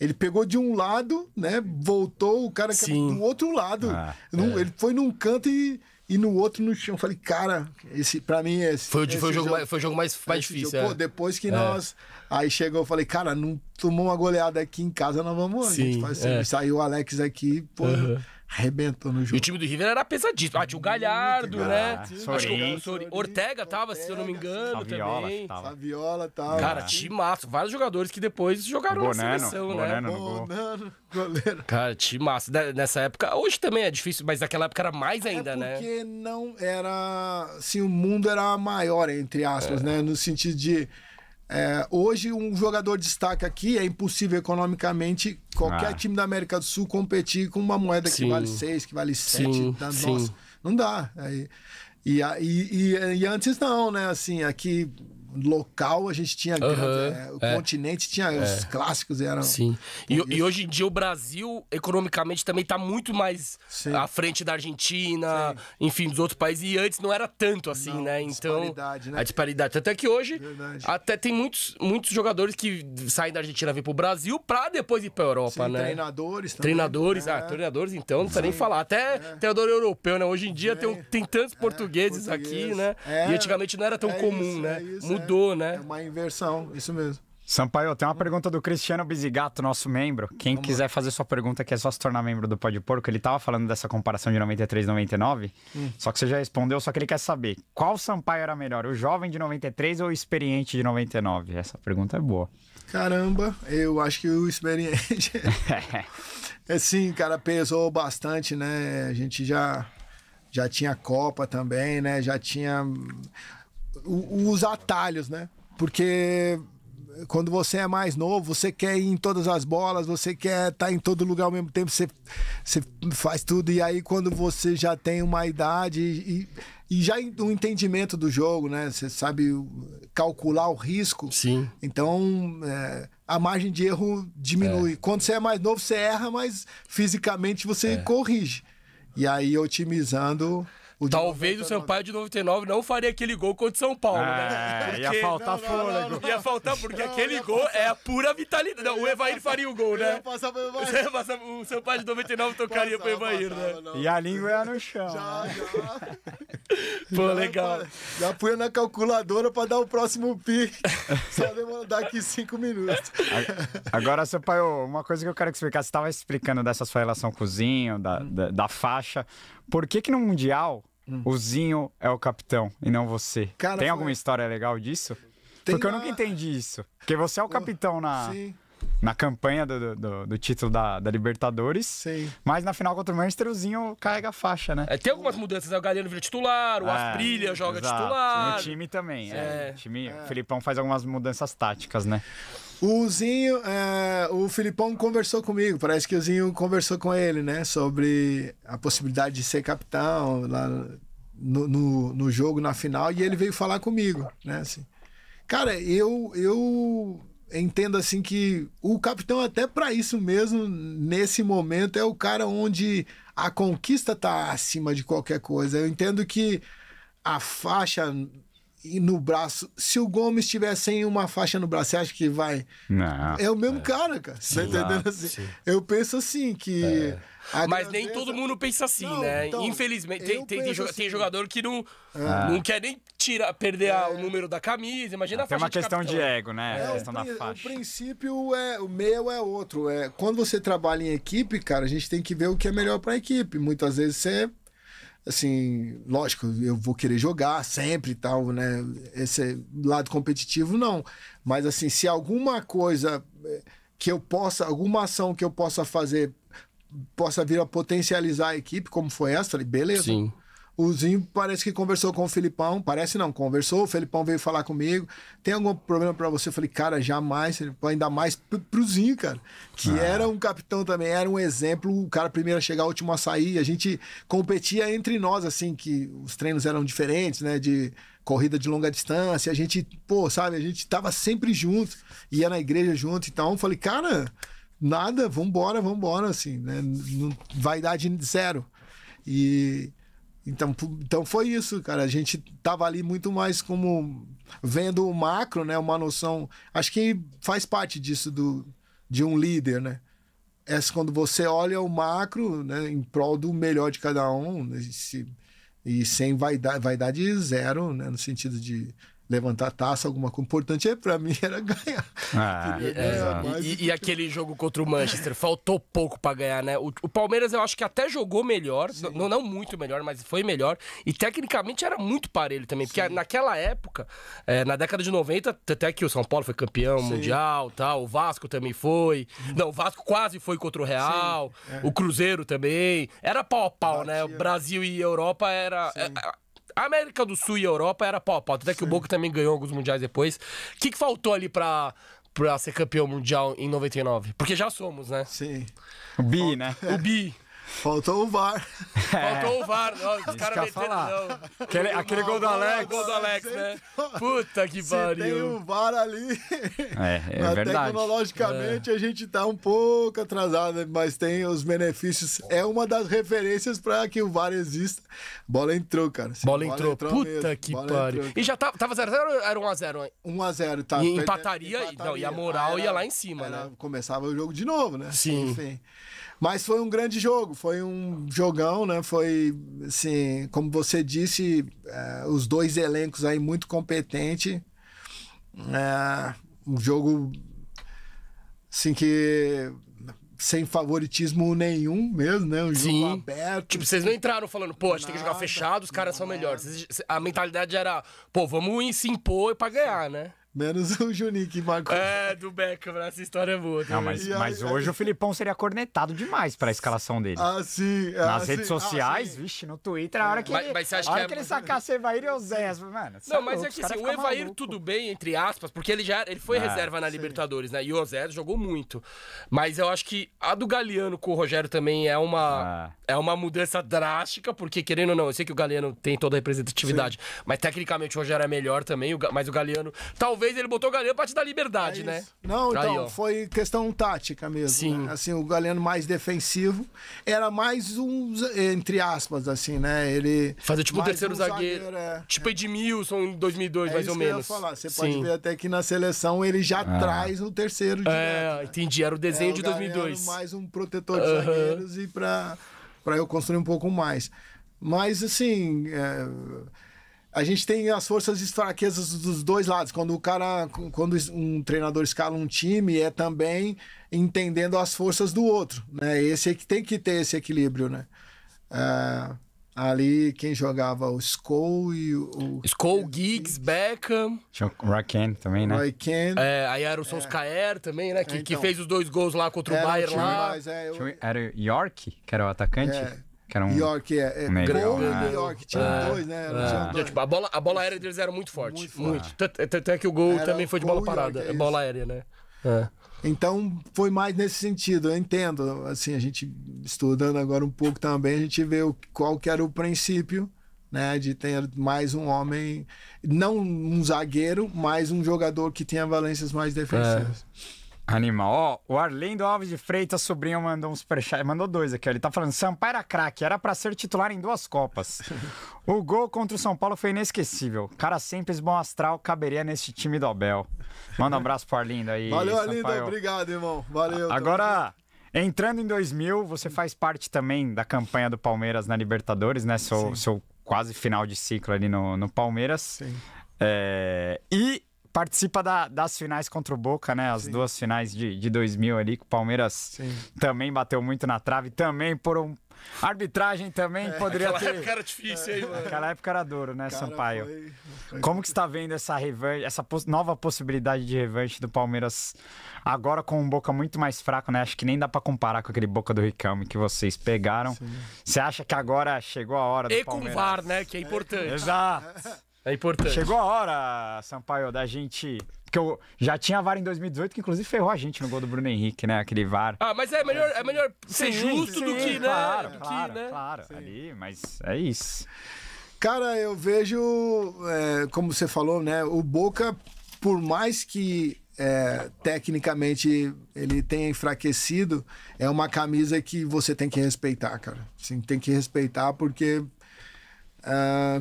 Ele pegou de um lado, né? Voltou, o cara Sim. do outro lado. Ah, num, é. Ele foi num canto e, e no outro no chão. Eu falei, cara, esse para mim é. foi, esse foi, o jogo, jogo mais, foi o jogo mais, mais difícil. Jogo, é. Pô, depois que é. nós aí chegou, eu falei, cara, não tomou uma goleada aqui em casa, nós vamos. Sim, a gente faz, é. Saiu o Alex aqui, pô. Uhum arrebentou no jogo. E o time do River era pesadíssimo. Ah, tinha o Galhardo, ah, né? Acho que o Ortega tava, se eu não me engano, Saviola, também. Tava. Saviola tava. Cara, timaço. Vários jogadores que depois jogaram Bonano, na seleção, né? Bonano, né? Bonano, goleiro. Cara, timaço. Nessa época, hoje também é difícil, mas naquela época era mais é ainda, é porque né? Porque não era... Assim, o mundo era maior, entre aspas, é. né? No sentido de é, hoje, um jogador de destaque aqui é impossível economicamente qualquer ah. time da América do Sul competir com uma moeda sim. que vale 6, que vale 7. Tá, nossa, não dá. e, e, e, e, antes não, né? Assim, aqui local a gente tinha uhum, grande, é, o é. continente tinha é. os clássicos eram sim e, e, hoje em dia o Brasil economicamente também está muito mais sim. à frente da Argentina sim. enfim dos outros países e antes não era tanto assim não, né então disparidade, né? a disparidade até que hoje Verdade. até tem muitos, muitos jogadores que saem da Argentina vêm para o Brasil para depois ir para Europa sim, né treinadores também, treinadores né? ah treinadores então não precisa nem falar até é. treinador europeu né hoje em dia tem, tem tantos é, portugueses, português. aqui né e é. antigamente não era tão comum isso, né mudou mudou, é né? É uma inversão, isso mesmo. Sampaio, tem uma pergunta do Cristiano Bizigato, nosso membro. Quem Vamos quiser lá. fazer sua pergunta, que é só se tornar membro do Pode Porco, ele tava falando dessa comparação de 93 e 99, hum. só que você já respondeu, só que ele quer saber qual Sampaio era melhor, o jovem de 93 ou o experiente de 99? Essa pergunta é boa. Caramba, eu acho que o experiente. *laughs* é sim, cara, pesou bastante, né? A gente já já tinha Copa também, né? Já tinha os atalhos, né? Porque quando você é mais novo, você quer ir em todas as bolas, você quer estar tá em todo lugar ao mesmo tempo, você, você faz tudo. E aí, quando você já tem uma idade e, e já um entendimento do jogo, né? Você sabe calcular o risco. Sim. Então, é, a margem de erro diminui. É. Quando você é mais novo, você erra, mas fisicamente você é. corrige. E aí, otimizando. O Talvez o Sampaio é de 99 não faria aquele gol contra o São Paulo, né? Ah, porque... Ia faltar não, não, fôlego. Não, ia faltar, porque aquele gol passar... é a pura vitalidade. Não, o Evair faria o gol, né? o passar pro Passar... O Sampaio de 99 tocaria passava, pro Evair, né? E a língua ia no chão. Já, já. *laughs* Pô, já, legal. Já punha na calculadora pra dar o próximo pique. *laughs* Só demora daqui cinco minutos. Agora, Sampaio, uma coisa que eu quero explicar. Você estava explicando dessa sua relação com o Zinho, da, da, da faixa. Por que que no Mundial Hum. O Zinho é o capitão e não você. Cara, Tem alguma história legal disso? Tem Porque eu nunca entendi isso. Porque você é o capitão na. Sim na campanha do, do, do título da, da, Libertadores. Sei. Mas na final contra o Manchester, o Zinho carrega a faixa, né? É, tem algumas mudanças, né? o Galeno vira titular, o é, Asprilha joga exato. titular. No time também, é. é. time, O é. Filipão faz algumas mudanças táticas, né? O Zinho, é, o Filipão conversou comigo, parece que o Zinho conversou com ele, né? Sobre a possibilidade de ser capitão lá no, no, no jogo, na final, e ele veio falar comigo, né? Assim, cara, eu, eu entendo assim que o capitão até para isso mesmo nesse momento é o cara onde a conquista tá acima de qualquer coisa. Eu entendo que a faixa no braço, se o Gomes tiver sem uma faixa no braço, você acha que vai? Não, é o mesmo é. cara, cara. Você tá entendendo assim? Eu penso assim que é mas nem todo mundo pensa assim, não, né? Então, Infelizmente, tem, tem, tem, assim. jogador que não, ah. não quer nem tirar, perder é. o número da camisa. Imagina Até ah, a faixa. É uma questão de, de ego, né? É, a questão da faixa. O princípio é. O meu é outro. É, quando você trabalha em equipe, cara, a gente tem que ver o que é melhor para a equipe. Muitas vezes você assim, lógico, eu vou querer jogar sempre e tal, né? Esse lado competitivo não, mas assim, se alguma coisa eh, que eu possa, alguma ação que eu possa fazer possa vir a potencializar a equipe, como foi essa, falei, beleza. Sim. O Zinho parece que conversou com o Filipão, parece não, conversou, o Filipão veio falar comigo. Tem algum problema para você? Eu falei, cara, jamais, ainda mais pro Zinho, cara, que ah. era um capitão também, era um exemplo, o cara primeiro a chegar, o último a sair. A gente competia entre nós, assim, que os treinos eram diferentes, né, de corrida de longa distância. A gente, pô, sabe, a gente tava sempre junto, ia na igreja junto. Então, eu falei, cara, nada, vambora, vambora, assim, né? Não, vaidade zero. E então, então foi isso, cara. A gente tava ali muito mais como vendo o macro, né? Uma noção. Acho que faz parte disso do, de um líder, né? É quando você olha o macro, né? Em prol do melhor de cada um, né? e sem vaidade, vaidade zero, né? No sentido de levantar taça, alguma coisa. importante é, para mim era ganhar. Ah, *laughs* é, é, e, e aquele jogo contra o Manchester, faltou pouco para ganhar, né? O, o, Palmeiras eu acho que até jogou melhor, não, não muito melhor, mas foi melhor. E tecnicamente era muito parelho também, Sim. porque naquela época, é, na década de 90, até que o São Paulo foi campeão Sim. mundial tal, o Vasco também foi. Não, o Vasco quase foi contra o Real, é. o Cruzeiro também. Era pau a pau, Batia. né? O Brasil e Europa era é, é, a América do Sul e Europa era pau a pau. Até que o Boca também ganhou alguns mundiais depois. O que, que faltou ali pra, pra ser campeão mundial em 99? Porque já somos, né? Sim. O Bi, né? O Bi. Faltou o VAR. *laughs* É. Faltou o VAR. Os caras meteram. Aquele, aquele gol do é Alex. gol do Alex, né? Puta que Se pariu. Tem o um VAR ali. É, é mas verdade. Tecnologicamente é. a gente tá um pouco atrasado, mas tem os benefícios. É uma das referências para que o VAR exista. Bola entrou, cara. bola, bola entrou. entrou. Puta mesmo. que pariu. E já tava 0x0 ou era 1x0? 1x0, tá. E empataria, empataria. Não, e a moral era, ia lá em cima, era, né? Começava o jogo de novo, né? Sim. Enfim. Mas foi um grande jogo, foi um jogão, né? Foi, assim, como você disse, eh, os dois elencos aí muito competente. Eh, um jogo, assim, que sem favoritismo nenhum mesmo, né? Um Sim. jogo aberto. Tipo, vocês não entraram falando, pô, a gente nada, tem que jogar fechado, os caras são melhores. A mentalidade era, pô, vamos se impor pra ganhar, né? Menos o Juninho que marcou. É, do Beckham, né? essa história é boa. Não, né? mas, mas hoje é o Filipão seria cornetado demais pra escalação dele. Ah, sim. É, Nas ah, redes ah, sociais, ah, vixe, no Twitter, a hora é. que, mas, ele, mas a hora que, é... ele *laughs* sacasse Evair e o Zé, mano. Não, mas é que assim, o Evair maluco. tudo bem, entre aspas, porque ele já ele foi é, reserva na sim. Libertadores, né? E o Zé jogou muito. Mas eu acho que a do Galeano com o Rogério também é uma, é uma mudança drástica, porque querendo ou não, eu sei que o Galeano tem toda a representatividade, mas tecnicamente o Rogério é melhor também, mas o Galeano talvez talvez ele botou o Galeno pra te dar liberdade, é né? Não, então, Aí, foi questão tática mesmo. Sim. Né? Assim, o Galeno mais defensivo era mais um, entre aspas, assim, né? Ele. Fazer tipo um terceiro um zagueiro. zagueiro é. Tipo Edmilson em 2002, é mais ou menos. falar. Você Sim. pode ver até que na seleção ele já ah. traz o terceiro é, direto. É, né? entendi. Era o desenho é, de o 2002. mais um protetor de uh -huh. zagueiros e pra, pra eu construir um pouco mais. Mas, assim. É a gente tem as forças e fraquezas dos dois lados. Quando o cara, quando um treinador escala um time, é também entendendo as forças do outro, né? Esse é que tem que ter esse equilíbrio, né? É, ali quem jogava o Skull e o Skull, Giggs, Beckham, tinha o também, né? Rakan. É, aí era o Solskjaer é. também, né? Que, é, então, que fez os dois gols lá contra o Bayern lá. Mais, é, eu... Era o York, que era o atacante. É. Que era um York, é, é negro, né? York, tinha ah, dois, né? Ah. Dois. Tipo, a, bola, a bola aérea deles era muito forte. Muito. muito. É que o gol era também foi de bola parada. York, é bola aérea, né? É. Então foi mais nesse sentido, eu entendo. Assim, a gente estudando agora um pouco também, a gente vê o, qual que era o princípio, né, de ter mais um homem, não um zagueiro, mas um jogador que tenha valências mais defensivas. É. Animal. Ó, oh, o Arlindo Alves de Freitas, sobrinho, mandou um superchat. Mandou dois aqui, Ele tá falando: Sampaio era craque, era para ser titular em duas Copas. *laughs* o gol contra o São Paulo foi inesquecível. Cara simples, bom astral, caberia nesse time do Abel. Manda um abraço pro Arlindo aí. Valeu, Arlindo. Obrigado, irmão. Valeu. Agora. Entrando em 2000, você faz parte também da campanha do Palmeiras na Libertadores, né? Seu, seu quase final de ciclo ali no, no Palmeiras. Sim. É, e participa da, das finais contra o Boca, né? As Sim. duas finais de, de 2000 ali, que o Palmeiras Sim. também bateu muito na trave, também por um. Arbitragem também é, poderia aquela ter. Época era difícil, é, hein, mano? Aquela época era duro, né, Cara, Sampaio? Foi... Foi... Como que está vendo essa revanche, essa nova possibilidade de revanche do Palmeiras agora com um Boca muito mais fraco, né? Acho que nem dá para comparar com aquele Boca do Ricame que vocês pegaram. Sim. Você acha que agora chegou a hora do e Palmeiras? E com VAR, né? Que é importante. Exato. *laughs* É importante. Chegou a hora, Sampaio, da gente. Porque eu já tinha VAR em 2018, que inclusive ferrou a gente no gol do Bruno Henrique, né? Aquele VAR. Ah, mas é melhor, é melhor ser sim, justo sim, do que, né? Claro, do claro, né? claro. Ali, mas é isso. Cara, eu vejo, é, como você falou, né? O Boca, por mais que é, tecnicamente ele tenha enfraquecido, é uma camisa que você tem que respeitar, cara. Sim, tem que respeitar porque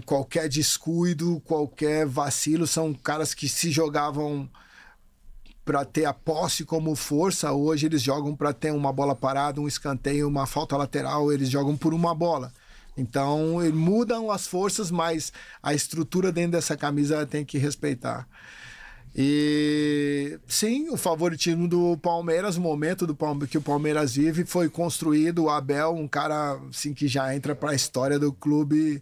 qualquer descuido, qualquer vacilo, são caras que se jogavam para ter a posse como força, hoje eles jogam para ter uma bola parada, um escanteio, uma falta lateral, eles jogam por uma bola. Então, mudam as forças, mas a estrutura dentro dessa camisa tem que respeitar. E sim, o favoritismo do Palmeiras, o momento do que o Palmeiras vive, foi construído. O Abel, um cara assim, que já entra para a história do clube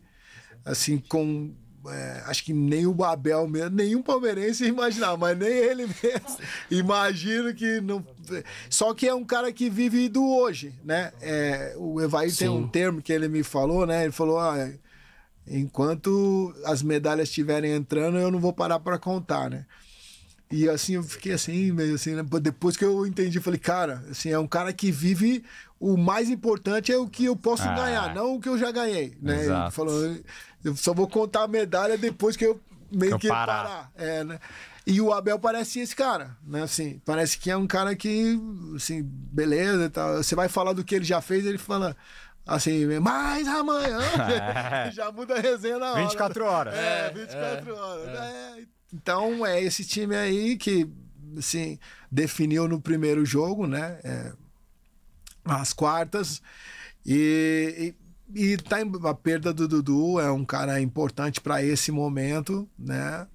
assim, com. É, acho que nem o Abel mesmo, nenhum palmeirense imaginar, mas nem ele mesmo. *laughs* Imagino que não. Só que é um cara que vive do hoje, né? É, o Evaí tem um termo que ele me falou, né? Ele falou: ah, enquanto as medalhas estiverem entrando, eu não vou parar para contar, né? E assim, eu fiquei assim, meio assim, né? depois que eu entendi, falei, cara, assim, é um cara que vive o mais importante é o que eu posso ah, ganhar, não o que eu já ganhei, né? Falou, eu só vou contar a medalha depois que eu meio eu que parar. parar. É, né? E o Abel parece esse cara, né? Assim, parece que é um cara que, assim, beleza e tal. Você vai falar do que ele já fez, ele fala assim, mais amanhã. *laughs* É. *laughs* já muda a resenha na hora. 24 horas. É, 24 é, é, horas. É. É. Então, é esse time aí que, assim, definiu no primeiro jogo, né? É, as quartas. e, e e tá a perda do Dudu é um cara importante para esse momento, né?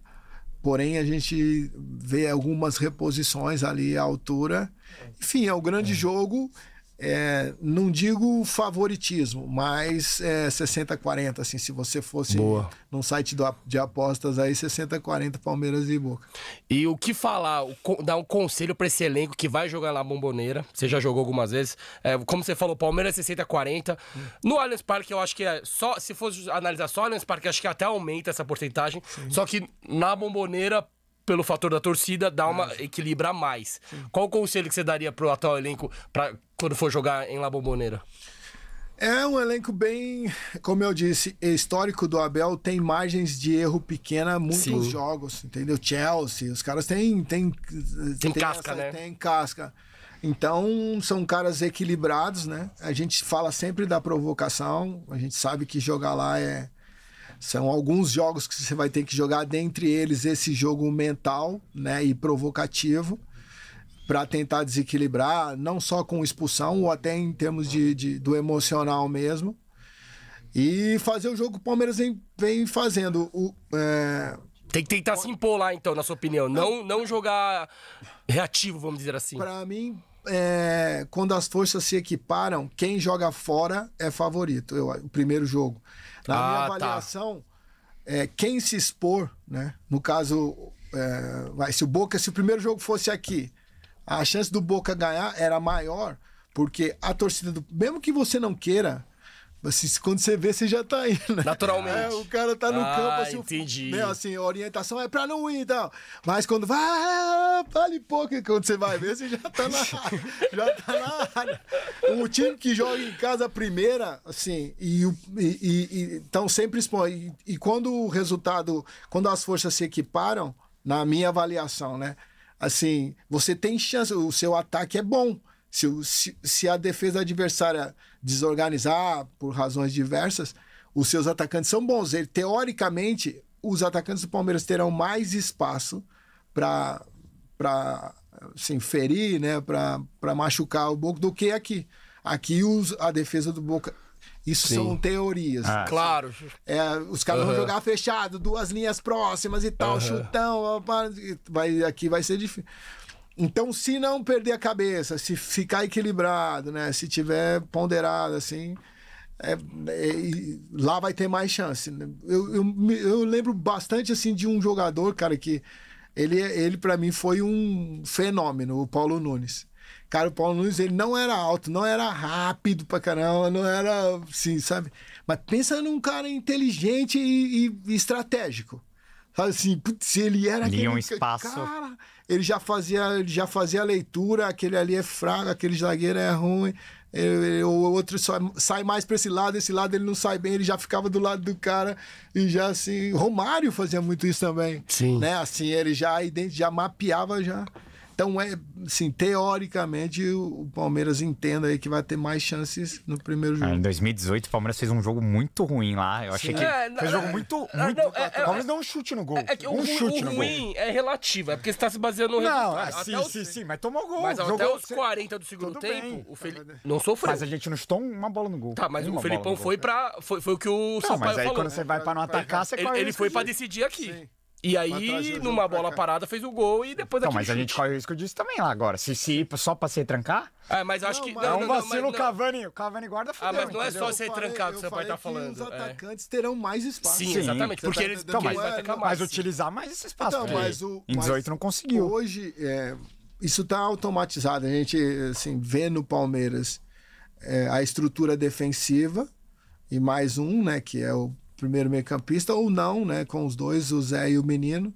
Porém, a gente vê algumas reposições ali à altura. É. Enfim, é o grande é. jogo é, não digo favoritismo, mas é, 60-40, assim, se você fosse Boa. num site do, de apostas aí, 60-40 Palmeiras e Boca. E o que falar, dar um conselho para esse elenco que vai jogar na Bomboneira, você já jogou algumas vezes, é, como você falou, Palmeiras 60-40, hum. no Allianz Parque eu acho que é só, se fosse analisar só Allianz Parque, acho que até aumenta essa porcentagem, Sim. só que na Bomboneira, pelo fator da torcida, dá é. uma equilibra mais. Sim. Qual o conselho que você daria pro atual elenco para quando for jogar em La Bombonera? É um elenco bem, como eu disse, histórico do Abel tem margens de erro pequena muitos Sim. jogos, entendeu? Chelsea, os caras têm tem tem, tem casca, essa, né? Tem casca. Então, são caras equilibrados, né? A gente fala sempre da provocação, a gente sabe que jogar lá é são alguns jogos que você vai ter que jogar dentre eles esse jogo mental, né, e provocativo para tentar desequilibrar, não só com expulsão, ou até em termos de, de do emocional mesmo. E fazer o jogo que o Palmeiras vem, vem fazendo. O, é... Tem que tentar se impor lá, então, na sua opinião. Não, não jogar reativo, vamos dizer assim. Para mim, é, quando as forças se equiparam, quem joga fora é favorito, eu, o primeiro jogo. Na ah, minha tá. avaliação, tá. é, quem se expor, né? No caso, é, vai, se o Boca, se o primeiro jogo fosse aqui, a chance do Boca ganhar era maior, porque a torcida do. Mesmo que você não queira, quando você vê, você já tá indo. Né? Naturalmente. É, o cara tá no ah, campo assim. Entendi. Né, assim, a orientação é pra não ir e tal. Mas quando vai, vale ah, pouco. Quando você vai ver, você já tá na área. *laughs* já tá na área. O time que joga em casa a primeira, assim, e, e, e, então sempre expõe. e quando o resultado, quando as forças se equiparam, na minha avaliação, né? assim, você tem chance, o seu ataque é bom. Se, se, se a defesa adversária desorganizar por razões diversas, os seus atacantes são bons. Ele, teoricamente, os atacantes do Palmeiras terão mais espaço para assim, ferir, né, para machucar o Boca do que aqui. Aqui os, a defesa do Boca isso Sim. são teorias. Ah, claro. É, os caras vão jogar fechado, duas linhas próximas e tal, chutão. Vai, aqui vai ser difícil. Então, se não perder a cabeça, se ficar equilibrado, né? Se tiver ponderado, assim, é, é, lá vai ter mais chance. Eu, eu, eu, lembro bastante, assim, de um jogador, cara, que ele, ele para mim foi um fenômeno, o Paulo Nunes. Cara, o Paulo Nunes, ele não era alto, não era rápido pra caramba, não era assim, sabe? Mas pensa num cara inteligente e, e estratégico. Sabe assim, putz, ele era Lia aquele... um espaço. Cara, ele já fazia, ele já fazia a leitura, aquele ali é fraco, aquele zagueiro é ruim, o outro só, sai mais pra esse lado, esse lado ele não sai bem, ele já ficava do lado do cara e já assim... Romário fazia muito isso também. Sim. Né? Assim, ele já, já mapeava já... Então, é, assim, teoricamente, o Palmeiras entenda aí que vai ter mais chances no primeiro ah, jogo. Ah, em 2018, o Palmeiras fez um jogo muito ruim lá. Eu achei Sim. que. É, fez um jogo é, muito. É, muito não, é, o Palmeiras é, deu um chute no gol. É, que um o, chute o no ruim gol. é relativo, é porque você está se baseando no resultado. Não, ah, é, sim, os... sim, sim, mas tomou gol. Mas até os 40 do segundo tempo, bem. o Felipe. Não sofreu. Mas a gente não chutou uma bola no gol. Tá, mas o Felipão foi pra. Foi, foi o que o Sampaio falou. Mas aí quando você vai para não atacar, você ele, ele foi para decidir aqui. E aí, numa bola parada, fez o gol e depois então mas chute. a gente corre o risco disso também lá agora. Se, se só pra ser trancar. É, mas acho não, que. é não, vacilo o Cavani. O Cavani guarda fudeu, Ah, mas não é só ser trancado tá que você seu estar tá falando. Os é. atacantes é. terão mais espaço. Sim, Sim exatamente. Porque tá eles então, mas, vai mais. Mas utilizar mais esse espaço. Então, mas o, em 18 mas não conseguiu. Hoje, é, isso tá automatizado. A gente, assim, vê no Palmeiras é, a estrutura defensiva e mais um, né, que é o primeiro meio-campista, ou não, né? Com os dois, o Zé e o menino.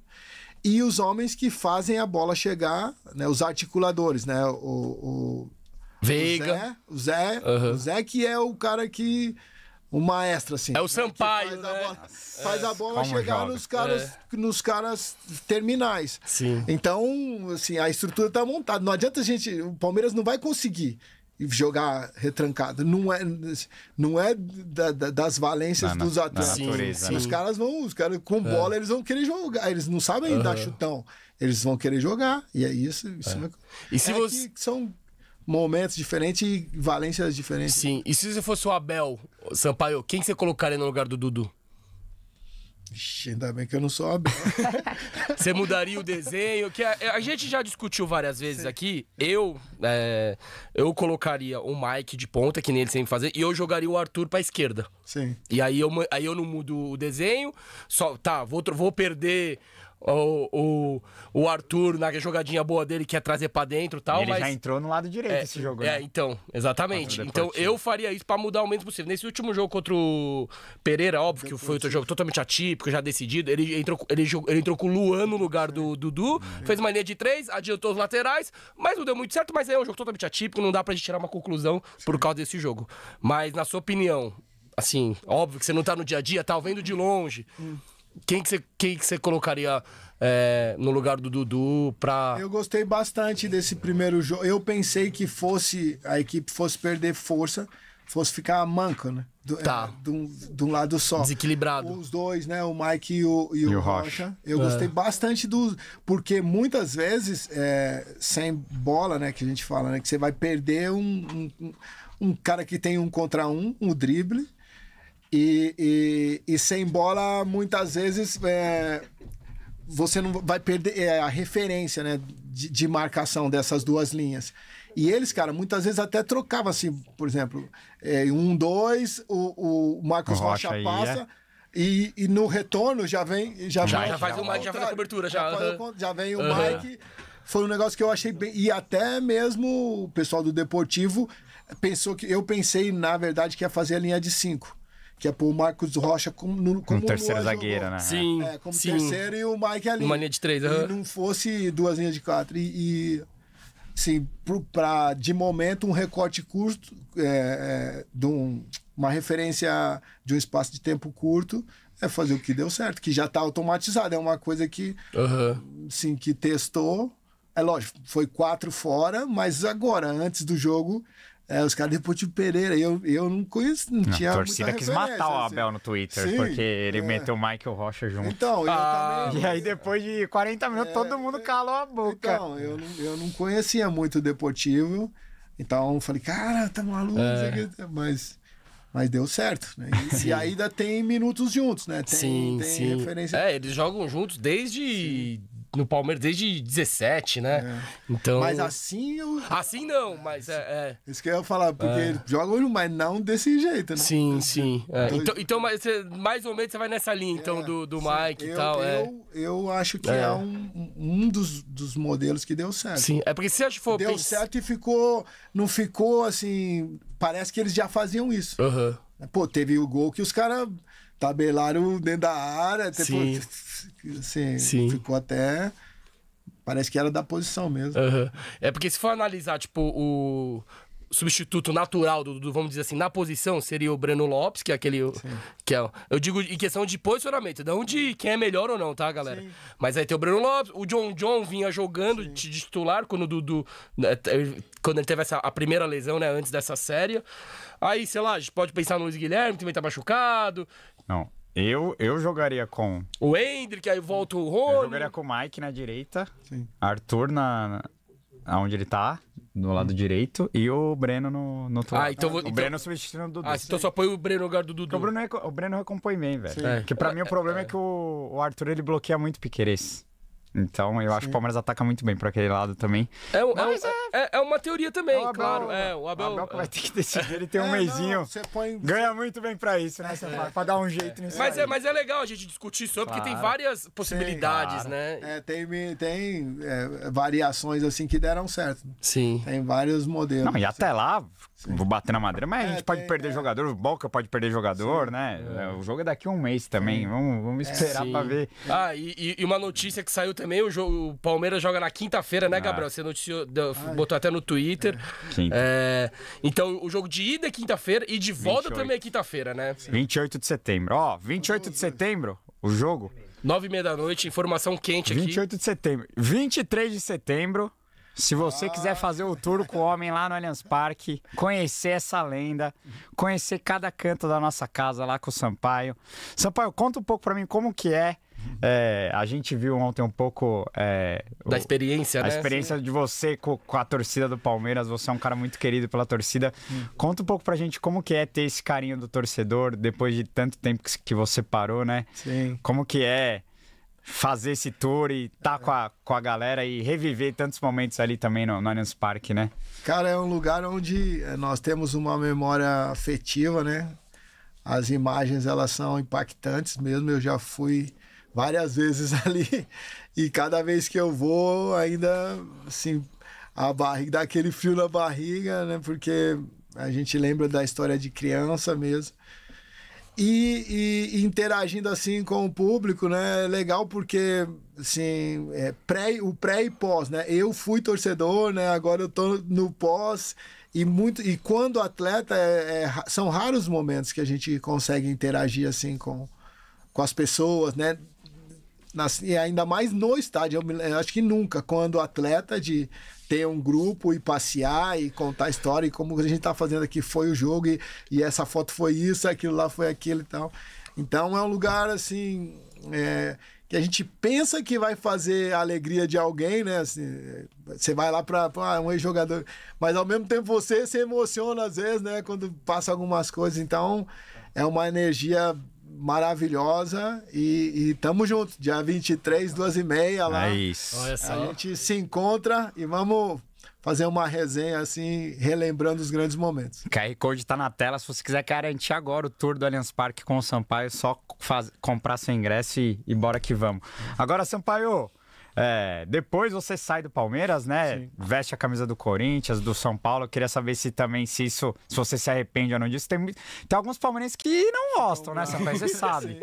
E os homens que fazem a bola chegar, né? Os articuladores, né? O, o Veiga. O Zé, Zé, uhum. o Zé que é o cara que o maestro, assim. É o né, Sampaio, né? Faz, né? A bola, faz, A bola, Como chegar nos caras, é. nos caras terminais. Sim. Então, assim, a estrutura está montada. Não adianta a gente... O Palmeiras não vai conseguir jogar retrancado. Não é, não é da, da, das valências na, dos atletas. Né? Os caras vão, os caras com é. bola, eles vão querer jogar. Eles não sabem uhum. dar chutão. Eles vão querer jogar. E é isso. isso é. é e se é você... são momentos diferentes e valências diferentes. Sim. E se você fosse o Abel Sampaio, quem você colocaria no lugar do Dudu? Vixe, ainda bem que eu não sou Abel. *laughs* Você mudaria o desenho, que a, a gente já discutiu várias vezes Sim. aqui. Eu é, eu colocaria o Mike de ponta, que nem ele sempre fazer, e eu jogaria o Arthur pra esquerda. Sim. E aí eu, aí eu não mudo o desenho, só, tá, vou, vou perder o, o, o Arthur na jogadinha boa dele quer trazer para dentro tal. Ele mas... já entrou no lado direito é, esse jogo, É, né? então, exatamente. Então eu faria isso para mudar o menos possível. Nesse último jogo contra o Pereira, óbvio que foi outro jogo totalmente atípico, já decidido. Ele entrou, ele, ele entrou com o Luan no lugar do Dudu, uhum. fez uma linha de três, adiantou os laterais, mas não deu muito certo, mas é um jogo totalmente atípico, não dá pra gente tirar uma conclusão Sim. por causa desse jogo. Mas na sua opinião, assim, óbvio que você não tá no dia a dia, tá vendo de longe. Hum. Quem que você quem que você colocaria é, no lugar do Dudu pra. Eu gostei bastante desse primeiro jogo. Eu pensei que fosse a equipe fosse perder força, fosse ficar manca, né? Do, tá. Eh, de, um, de, um, lado só. Desequilibrado. Os dois, né? O Mike e o, e e o Rocha. Rocha. Eu é. gostei bastante do. Porque muitas vezes, é, sem bola, né? Que a gente fala, né? Que você vai perder um, um, um cara que tem um contra um, um drible e, e, e sem bola, muitas vezes, é, você não vai perder é, a referência né, de, de, marcação dessas duas linhas. E eles, cara, muitas vezes até trocavam assim, por exemplo, é, um, dois, o, o Marcos Rocha, Rocha passa. É. E, e, no retorno já vem. Já, já, já faz, já, o Mike, já faz a cobertura, já. Já, uhum. já vem o uhum. Mike. Foi um negócio que eu achei bem. E até mesmo o pessoal do Deportivo pensou que. Eu pensei, na verdade, que ia fazer a linha de cinco que é pro Marcos Rocha como, no, como um terceiro zagueiro, né? Sim. É, como sim. terceiro e o Mike ali. Uma linha de três, uhum. E não fosse duas linhas de quatro. E, e sim, para de momento um recorte curto, é, é, de um, uma referência de um espaço de tempo curto, é fazer o que deu certo, que já está automatizado. É uma coisa que, uhum. sim, que testou. É lógico, foi quatro fora, mas agora, antes do jogo, é, os caras Deportivo Pereira, eu, eu não conheço, não, não tinha. A torcida quis matar o assim. Abel assim. no Twitter, Sim, porque ele é. meteu o Michael Rocha junto. Então, ah, também, E aí, depois de 40 minutos, é, todo mundo é. calou a boca. Então, eu não, eu não conhecia muito o Deportivo, então falei, cara, tá maluco, é. Tá", mas. Mas deu certo, né? E, e ainda tem minutos juntos, né? Tem, sim, tem sim. referência. É, eles jogam juntos desde sim no Palmeiras desde 17, né? É. Então... Mas assim. Eu... Assim não, mas é, é. Isso que eu ia falar, porque é. jogam, mas não desse jeito, né? Sim, sim. É. Então, então, então mais, mais ou menos você vai nessa linha, então, é, do, do Mike eu, e tal. É. Eu, é. eu acho que é, um, um dos, dos modelos que deu certo. Sim, é porque se acha que for. Deu certo e ficou. Não ficou assim. Parece que eles já faziam isso. Uhum. Pô, teve o gol que os caras tabelaram dentro da área. Sim assim, Sim. ficou até. Parece que era da posição mesmo. Uhum. É porque se for analisar, tipo, o substituto natural do, do, vamos dizer assim, na posição, seria o Breno Lopes, que é aquele. Sim. Que é, eu digo em questão de posicionamento, não de quem é melhor ou não, tá, galera? Sim. Mas aí tem o Breno Lopes, o John John vinha jogando Sim. de titular quando o Dudu. Né, quando ele teve essa, a primeira lesão, né, antes dessa série. Aí, sei lá, a gente pode pensar no Luiz Guilherme, também tá machucado. Não, eu, eu jogaria com. O Hendrick, aí volta o Rony. Eu jogaria com o Mike na direita. Sim. Arthur na. Onde ele tá, no lado hum. direito, e o Breno no, no outro ah, lado. Então, o então- Breno substituindo o Dudu. Ah, então só põe o Breno no lugar do Dudu. o Breno, o Breno recompõe bem, velho. É. Porque pra é, mim o problema é, é que o, o, Arthur ele bloqueia muito o Piqueires. Então eu Sim. acho que o Palmeiras ataca muito bem para aquele lado também. É, um, é, um, é. é, é, uma teoria também, Abel, claro. É, o Abel, o Abel vai é. ter que decidir, ele tem um é, mêsinho. Põe... Ganha muito bem para isso, né? para é. dar um jeito nisso. Mas aí. é, mas é legal a gente discutir sobre, claro. porque tem várias possibilidades, Sim, né? claro. né? tem tem variações assim que deram certo. Sim. Tem vários modelos. Não, e até assim. lá, Vou bater na madeira. Mas é, a gente pode tem, perder é. jogador, o Boca pode perder jogador, Sim, né? É. é o jogo é daqui a um mês também. Vamos, vamos é. esperar para ver. Ah, e, e, uma notícia que saiu também: o, jogo, o Palmeiras joga na quinta-feira, né, ah. Gabriel? Você noticiou, botou até no Twitter. É, então, o jogo de ida é quinta-feira e de volta 28. também é quinta-feira, né? Sim. 28 de setembro. Ó, oh, 28 de setembro, o jogo. 9 e meia da noite, informação quente aqui. 28 de setembro. 23 de setembro. Se você ah. quiser fazer o tour com o homem lá no Allianz Parque, conhecer essa lenda, conhecer cada canto da nossa casa lá com o Sampaio. Sampaio, conta um pouco para mim como que é é, a gente viu ontem um pouco. É, da experiência, né? A experiência Sim. de você com, com, a torcida do Palmeiras. Você é um cara muito querido pela torcida. Hum. Conta um pouco pra gente como que é ter esse carinho do torcedor depois de tanto tempo que, que você parou, né? Sim. Como que é fazer esse tour e estar tá com, a, com a galera e reviver tantos momentos ali também no, no Allianz Parque, né? Cara, é um lugar onde eh, nós temos uma memória afetiva, né? As imagens, elas são impactantes mesmo. Eu já fui várias *laughs* vezes ali e cada vez que eu vou, ainda, assim, a barriga, dá aquele frio na barriga, né? Porque a gente lembra da história de criança mesmo. E, e, interagindo assim com o público, né? É legal porque assim, é pré, o pré e pós, né? Eu fui torcedor, né? Agora eu tô no pós e muito e quando atleta é, é, são raros momentos que a gente consegue interagir assim com, com as pessoas, né? Nas, e ainda mais no estádio, eu, me, eu acho que nunca quando atleta de ter um grupo e passear e contar a história e como a gente está fazendo aqui foi o jogo e, e, essa foto foi isso, aquilo lá foi aquilo e tal. Então é um lugar assim é, que a gente pensa que vai fazer a alegria de alguém, né? Assim, você vai lá para ah, um ex-jogador, mas ao mesmo tempo você se emociona às vezes, né? Quando passa algumas coisas, então é uma energia maravilhosa e, e tamo junto. Dia 23, 12 e meia lá. É isso. A gente se encontra e vamos fazer uma resenha assim, relembrando os grandes momentos. QR Code tá na tela. Se você quiser garantir agora o tour do Allianz Parque com o Sampaio, é só faz, comprar seu ingresso e, e bora que vamos. Agora, Sampaio, é, depois você sai do Palmeiras, né? Sim. Veste a camisa do Corinthians, do São Paulo. Eu queria saber se também se isso, se você se arrepende ou não disso. Tem, tem alguns palmeirenses que não gostam, né, não, né? Você sabe.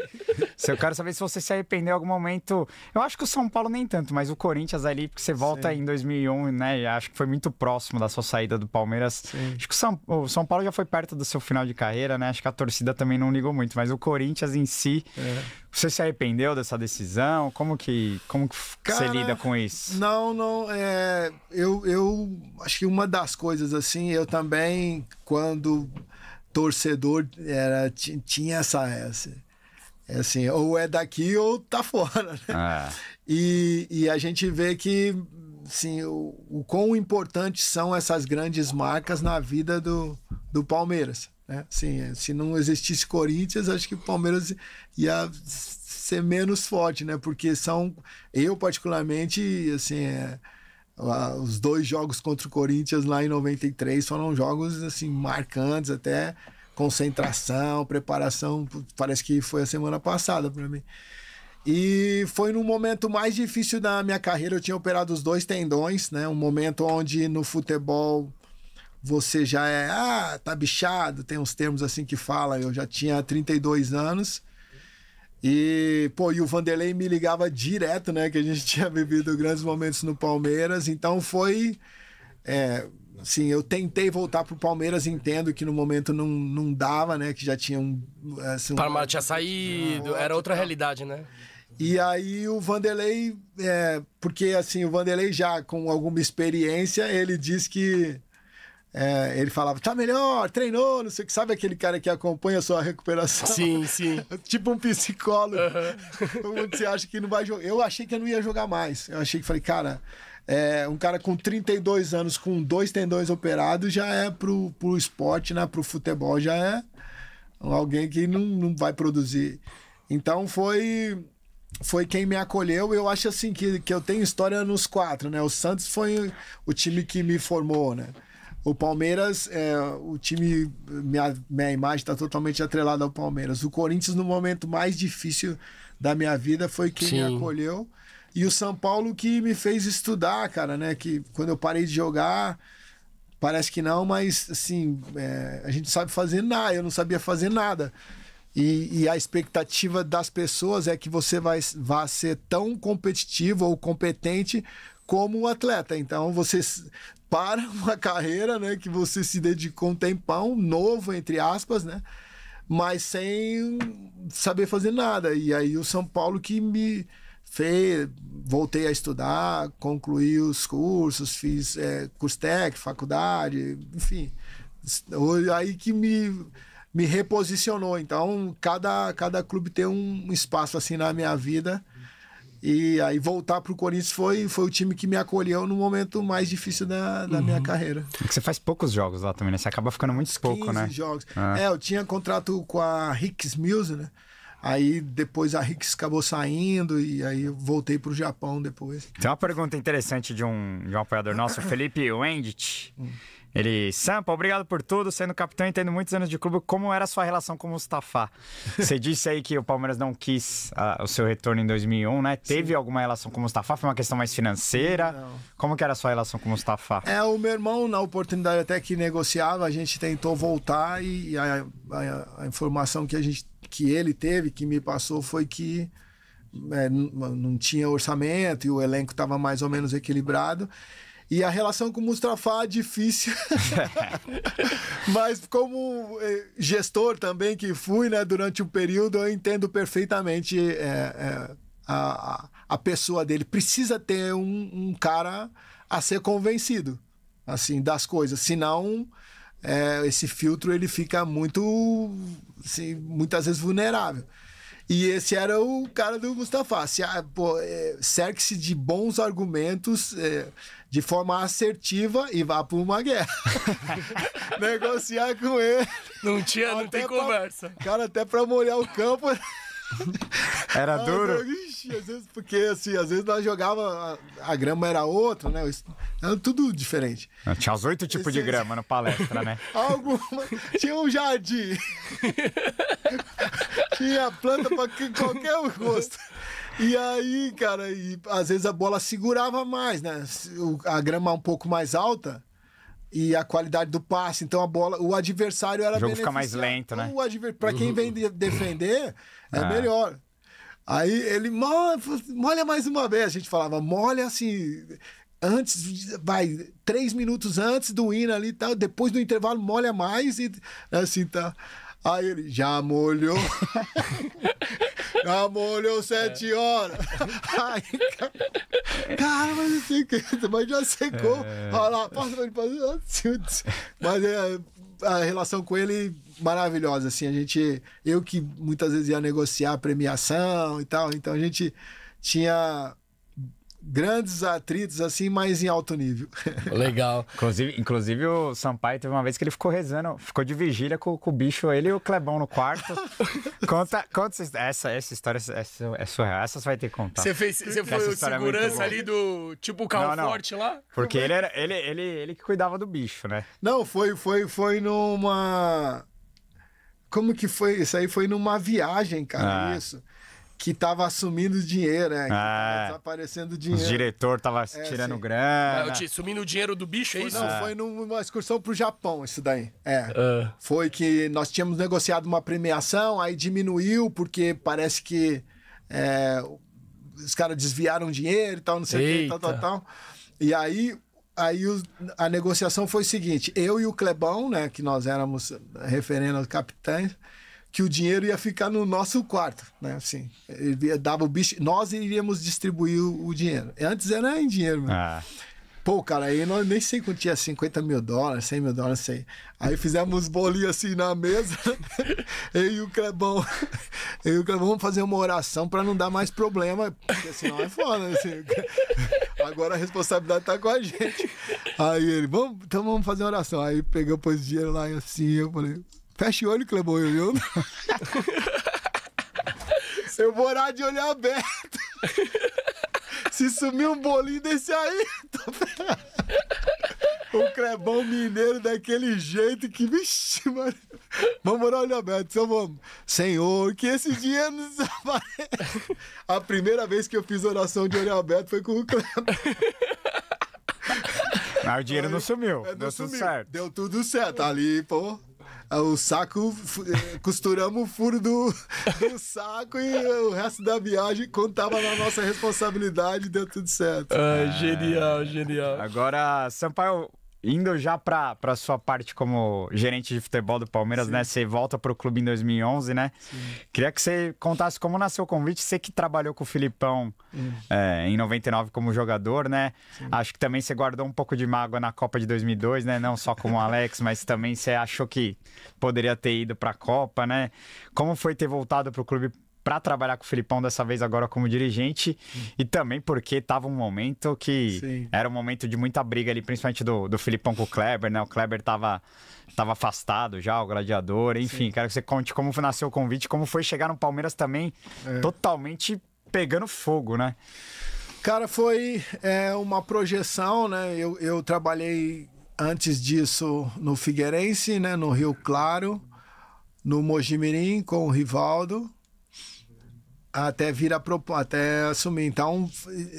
Sim. Eu quero saber se você se arrependeu em algum momento. Eu acho que o São Paulo nem tanto, mas o Corinthians ali, porque você volta Sim. em 2001, né? Acho que foi muito próximo da sua saída do Palmeiras. Sim. Acho que o São, o São Paulo já foi perto do seu final de carreira, né? Acho que a torcida também não ligou muito, mas o Corinthians em si. É. Você se arrependeu dessa decisão? Como que, como que Cara, você lida com isso? Não, não. É, eu, eu acho que uma das coisas, assim, eu também, quando torcedor, era, tinha essa. essa é assim, ou é daqui ou tá *laughs* fora. Né? Ah. E, e a gente vê que assim, o, o quão importantes são essas grandes marcas na vida do, do Palmeiras. Né? Assim, é, se não existisse Corinthians, acho que o Palmeiras ia ser menos forte, né? Porque são, eu particularmente, assim, é, os dois jogos contra o Corinthians lá em 93 foram jogos assim marcantes até concentração, preparação, parece que foi a semana passada para mim. E foi no momento mais difícil da minha carreira, eu tinha operado os dois tendões, né? Um momento onde no futebol você já é, ah, tá bichado, tem uns termos assim que fala. Eu já tinha 32 anos. E, pô, e o Vanderlei me ligava direto, né? Que a gente *laughs* tinha vivido grandes momentos no Palmeiras. Então foi. É, assim, eu tentei voltar pro Palmeiras, entendo que no momento não, não dava, né? Que já tinha um. Assim, um... Palmeiras tinha saído, era outra realidade, né? E aí o Vanderlei, é, porque assim, o Vanderlei já com alguma experiência, ele diz que é, ele falava, tá melhor, treinou, não sei o que. Sabe aquele cara que acompanha a sua recuperação? Sim, sim. *laughs* tipo um psicólogo. Uhum. *laughs* Você acha que não vai jogar. Eu achei que eu não ia jogar mais. Eu achei que falei, cara, é, um cara com 32 anos, com dois tendões operados, já é pro, pro esporte, né? Pro futebol, já é alguém que não, não vai produzir. Então foi foi quem me acolheu. Eu acho assim que, que eu tenho história nos quatro, né? O Santos foi o time que me formou, né? O Palmeiras, é, o time, minha, minha imagem está totalmente atrelada ao Palmeiras. O Corinthians, no momento mais difícil da minha vida, foi quem Sim. me acolheu. E o São Paulo que me fez estudar, cara, né? Que quando eu parei de jogar, parece que não, mas assim, é, a gente sabe fazer nada, eu não sabia fazer nada. E, e, a expectativa das pessoas é que você vai, vai ser tão competitivo ou competente como atleta. Então você para *laughs* uma carreira, né, que você se dedicou um tempão novo entre aspas, né, mas sem saber fazer nada. E aí o São Paulo que me fez, voltei a estudar, concluí os cursos, fiz é, técnico, faculdade, enfim, aí que me me reposicionou. Então cada cada clube tem um espaço assim na minha vida e aí voltar para o Corinthians foi, foi o time que me acolheu no momento mais difícil da, da uhum. minha carreira. É você faz poucos jogos lá também, né? Você acaba ficando muito Uns pouco, né? jogos. Ah. É. eu tinha contrato com a Hicks Mills né? Aí depois a Hicks acabou saindo e aí eu voltei para o Japão depois. Tem uma pergunta interessante de um, de um apoiador nosso, *coughs* Felipe Wendit. Hum. Ele, Sampa, obrigado por tudo, sendo capitão e tendo muitos anos de clube, como era a sua relação com o Mustafa? *laughs* Você disse aí que o Palmeiras não quis uh, o seu retorno em 2001, né? Teve Sim. alguma relação com o Mustafa? Foi uma questão mais financeira? Não. Como que era a sua relação com o Mustafa? É, o meu irmão, na oportunidade até que negociava, a gente tentou voltar e a, a, a informação que, a gente, que ele teve, que me passou, foi que é, não tinha orçamento e o elenco estava mais ou menos equilibrado. E a relação com o Mustafa é difícil. *laughs* Mas como eh, gestor também que fui né, durante um período, eu entendo perfeitamente é, é, a, a pessoa dele. Precisa ter um, um, cara a ser convencido assim das coisas, senão é, esse filtro ele fica muito, assim, muitas vezes vulnerável. E esse era o cara do Mustafa. Cerque-se de bons argumentos. É, de forma assertiva e vá para uma guerra. *laughs* Negociar com ele. Não tinha, não tem pra, conversa. Cara, até para molhar o campo. Era ah, duro? Ixi, às vezes, porque assim, às vezes nós jogava, a, a grama era outra, né? Era tudo diferente. Não, tinha os oito tipos de é grama na palestra, né? *laughs* Alguma. Tinha um jardim. *laughs* tinha planta para qualquer gosto. E aí, cara, e às vezes a bola segurava mais, né? A grama um pouco mais alta e a qualidade do passe. Então a bola, o adversário era o jogo fica mais lento, né? para quem vem de defender é ah. melhor. Aí ele molha mais uma vez, a gente falava, molha assim, antes, vai, três minutos antes do hino ali e tá? tal, depois do intervalo molha mais e assim tá. Aí ele já molhou. *laughs* já molhou sete é. horas. *laughs* Aí, cara, mas que. mas já secou. É. Olha lá, passa pra ele fazer. Mas é, a relação com ele maravilhosa, assim. A gente. Eu que muitas vezes ia negociar premiação e tal, então a gente tinha grandes atritos, assim, mas em alto nível. *laughs* Legal. inclusive, inclusive, o Sampaio teve uma vez que ele ficou rezando, ficou de vigília com, com o bicho, ele e o Clebão no quarto. *laughs* conta, conta essa, essa história essa, é surreal. Essa você vai ter que contar. Você fez você foi o é segurança é ali do tipo o carro não, forte lá? Porque ele, era, ele, ele, ele que cuidava do bicho, né? Não, foi, foi, foi numa. Como que foi? Isso aí foi numa viagem, cara, ah. isso que tava assumindo dinheiro, né? Que é. desaparecendo dinheiro. Os diretor tava é, tirando assim, grana. É, sumindo o dinheiro do bicho, é isso? Não, é. foi numa excursão pro Japão isso daí. É. Uh. Foi que nós tínhamos negociado uma premiação, aí diminuiu porque parece que é, os caras desviaram dinheiro e tal, não sei o que, tal, tal, tal. E aí aí a negociação foi o seguinte: eu e o Clebão, né, que nós éramos referendo aos capitães, que o dinheiro ia ficar no nosso quarto, né? Assim, ele dava o bicho, nós iríamos distribuir o, o dinheiro. Antes era em dinheiro, mano. Ah. Pô, cara, aí nós nem sei quanto tinha, 50 mil dólares, 100 mil dólares, sei. Aí fizemos bolinho assim na mesa, *laughs* eu e o Clebão, *laughs* eu e o Clebão vamos fazer uma oração para não dar mais problema, porque senão é foda, assim. *laughs* Agora a responsabilidade tá com a gente. Aí ele, vamos, então vamos fazer uma oração. Aí pegou, pôs dinheiro lá e assim, eu falei, Feche o olho, Cleboio, viu? Eu vou *laughs* orar de olho aberto. *laughs* Se sumir um bolinho desse aí, *laughs* tô tá O Clebão mineiro daquele jeito que, vixi, mano. Vamos orar olho aberto, só então vamos. Senhor, que esse dia nos apareça. A primeira vez que eu fiz oração de olho aberto foi com o Clebão. Mas o dinheiro não sumiu. É, não deu sumiu. tudo certo. Deu tudo certo. Ali, pô. Ah, o saco, eh, costuramos o furo do, do saco e o resto da viagem contava na nossa responsabilidade e deu tudo certo. Ah, genial, genial. Agora, Sampaio, indo já para a sua parte como gerente de futebol do Palmeiras, Sim. né? Você volta para o clube em 2011, né? Sim. Queria que você contasse como nasceu o convite. Você que trabalhou com o Filipão é, em 99 como jogador, né? Sim. Acho que também você guardou um pouco de mágoa na Copa de 2002, né? Não só como Alex, *laughs* mas também você achou que poderia ter ido para a Copa, né? Como foi ter voltado para o clube para trabalhar com o Filipão dessa vez agora como dirigente hum. e também porque tava um momento que Sim. era um momento de muita briga ali, principalmente do, do Filipão com o Kleber, né? O Kleber tava, tava afastado já, o gladiador, enfim. Sim. Quero que você conte como nasceu o convite, como foi chegar no Palmeiras também é. totalmente pegando fogo, né? Cara, foi é, uma projeção, né? Eu, eu trabalhei antes disso no Figueirense, né? No Rio Claro, no Mojimirim com o Rivaldo até vir a até assumir. Então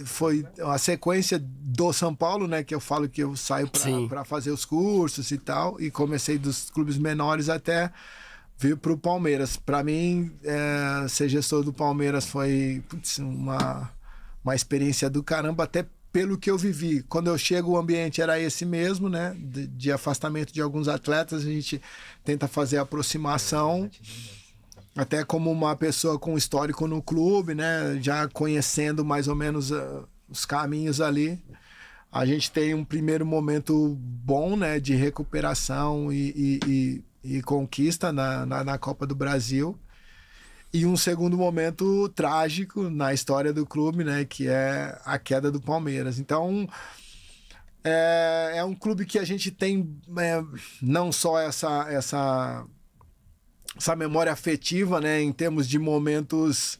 foi a sequência do São Paulo, né, que eu falo que eu saio para fazer os cursos e tal e comecei dos clubes menores até vir para o Palmeiras. Para mim, é, ser gestor do Palmeiras foi putz, uma uma experiência do caramba até pelo que eu vivi. Quando eu chego, o ambiente era esse mesmo, né? De, de afastamento de alguns atletas, a gente tenta fazer aproximação. É até como uma pessoa com histórico no clube, né? Já conhecendo mais ou menos uh, os caminhos ali, a gente tem um primeiro momento bom, né? De recuperação e, e, e, e conquista na, na, na, Copa do Brasil. E um segundo momento trágico na história do clube, né? Que é a queda do Palmeiras. Então, é, é um clube que a gente tem é, não só essa, essa essa memória afetiva, né, em termos de momentos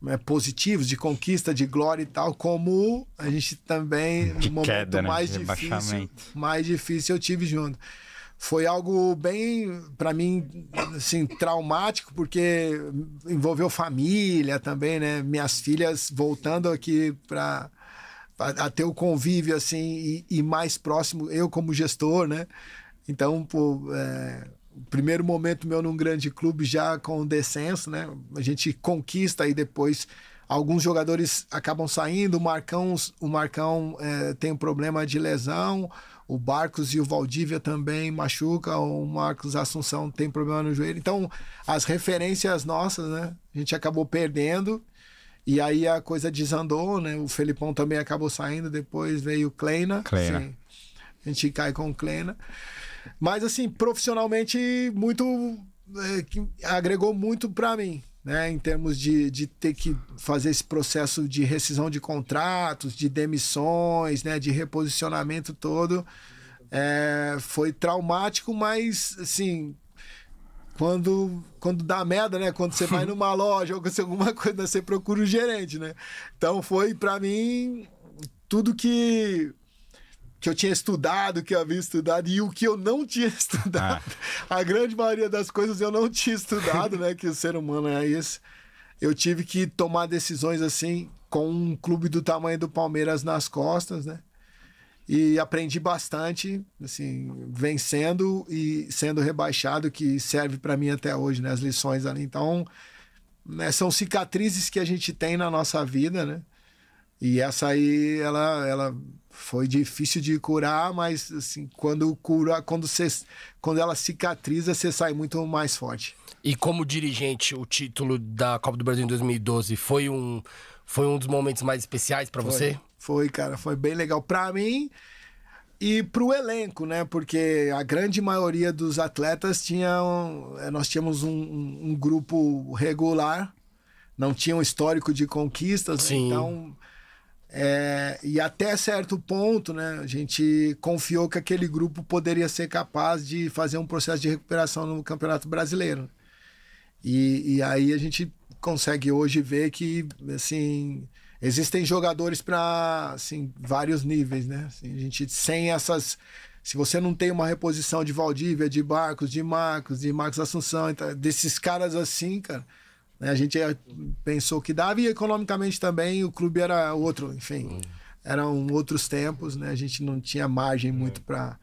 né, positivos, de conquista, de glória e tal, como a gente também, de no queda, momento né? mais difícil, mais difícil eu tive junto. Foi algo bem, para mim, assim, traumático, porque envolveu família também, né? Minhas filhas voltando aqui para a ter o convívio assim e, e, mais próximo eu como gestor, né? Então, pô, é primeiro momento meu num grande clube já com o descenso, né? A gente conquista e depois alguns jogadores acabam saindo. O Marcão, o Marcão é, tem um problema de lesão. O Barcos e o Valdívia também machuca. O Marcos Assunção tem problema no joelho. Então as referências nossas, né? A gente acabou perdendo. E aí a coisa desandou, né? O Felipão também acabou saindo, depois veio o Kleina. Kleina. Sim. A gente cai com o Kleina. Mas, assim, profissionalmente, muito. É, que agregou muito para mim, né? Em termos de, de ter que fazer esse processo de rescisão de contratos, de demissões, né? De reposicionamento todo. É, foi traumático, mas, assim, quando, quando dá merda, né? Quando você vai *laughs* numa loja ou acontece alguma coisa, você procura o gerente, né? Então foi para mim tudo que que eu tinha estudado, que eu havia estudado, e o que eu não tinha *laughs* estudado. Ah. A grande maioria das coisas eu não tinha estudado, né? Que o ser humano é isso. Eu tive que tomar decisões assim, com um clube do tamanho do Palmeiras nas costas, né? E aprendi bastante, assim, vencendo e sendo rebaixado, que serve para mim até hoje, né? As lições ali. Então, né, são cicatrizes que a gente tem na nossa vida, né? E essa aí, ela, ela foi difícil de curar, mas assim, quando cura, quando você, quando ela cicatriza, você sai muito mais forte. E como dirigente, o título da Copa do Brasil em 2012 foi um foi um dos momentos mais especiais para você? Foi, cara, foi bem legal para mim e para o elenco, né? Porque a grande maioria dos atletas tinha eh, nós tínhamos um, um, grupo regular, não tinha um histórico de conquistas, né? Sim. então é, e até certo ponto, né, a gente confiou que aquele grupo poderia ser capaz de fazer um processo de recuperação no Campeonato Brasileiro. Né? E, e aí a gente consegue hoje ver que, assim, existem jogadores para assim, vários níveis, né? Assim, a gente sem essas se você não tem uma reposição de Valdívia, de Barcos, de Marcos, de Marcos Assunção, tá, desses caras assim, cara, né? A gente eh, pensou que dava e economicamente também o clube era outro, enfim. Eram outros tempos, né? A gente não tinha margem muito para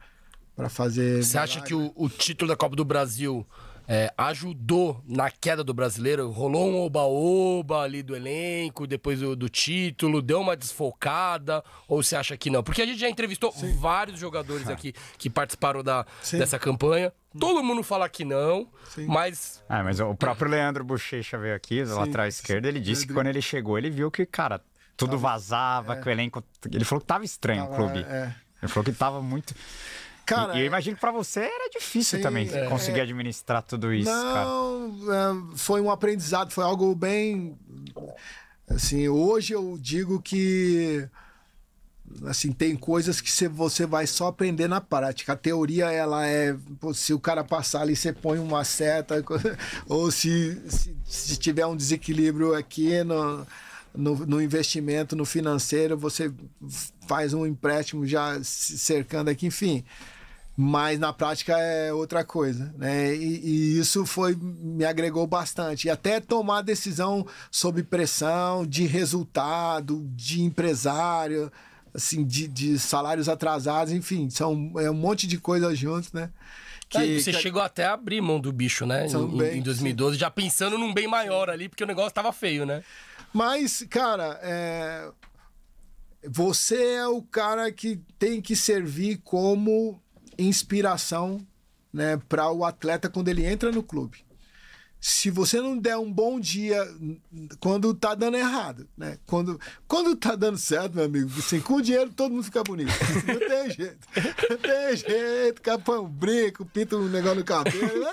para fazer. Você acha que o, né? o título da Copa do Brasil é, ajudou na queda do brasileiro. Rolou um oba-oba ali do elenco, depois do, do, título, deu uma desfocada, ou você acha que não? Porque a gente já entrevistou Sim. vários jogadores *laughs* aqui que participaram da, dessa campanha. Todo mundo fala que não, Sim. mas. Ah, mas o próprio Leandro Bochecha veio aqui, do lateral esquerdo, ele disse que quando ele chegou, ele viu que, cara, tudo tava, vazava, é. que o elenco. Ele falou que tava estranho tava, o clube. É. Ele falou que tava muito. Cara, e eu é- imagino que para você era difícil sim, também é, conseguir administrar tudo isso, não, cara. É, foi um aprendizado, foi algo bem assim, hoje eu digo que assim, tem coisas que você vai só aprender na prática. A teoria, ela é. Se o cara passar ali, você põe uma seta, *laughs* ou se, se, se tiver um desequilíbrio aqui no, no, no, investimento, no financeiro, você faz um empréstimo já cercando aqui, enfim mas na prática é outra coisa, né? E, e, isso foi me agregou bastante. E até tomar decisão sob pressão, de resultado, de empresário, assim, de, de salários atrasados, enfim, são é um monte de coisas juntos, né? Tá, que, você que... chegou até a abrir mão do bicho, né? Em, bem, em, 2012, sim. já pensando num bem maior ali, porque o negócio estava feio, né? Mas, cara, é... você é o cara que tem que servir como inspiração né, para o atleta quando ele entra no clube. Se você não der um bom dia quando tá dando errado, né? Quando, quando tá dando certo, meu amigo, assim, com o dinheiro todo mundo fica bonito. Não tem jeito. Não tem jeito. Capão, um brinco, pinta um negócio no cabelo.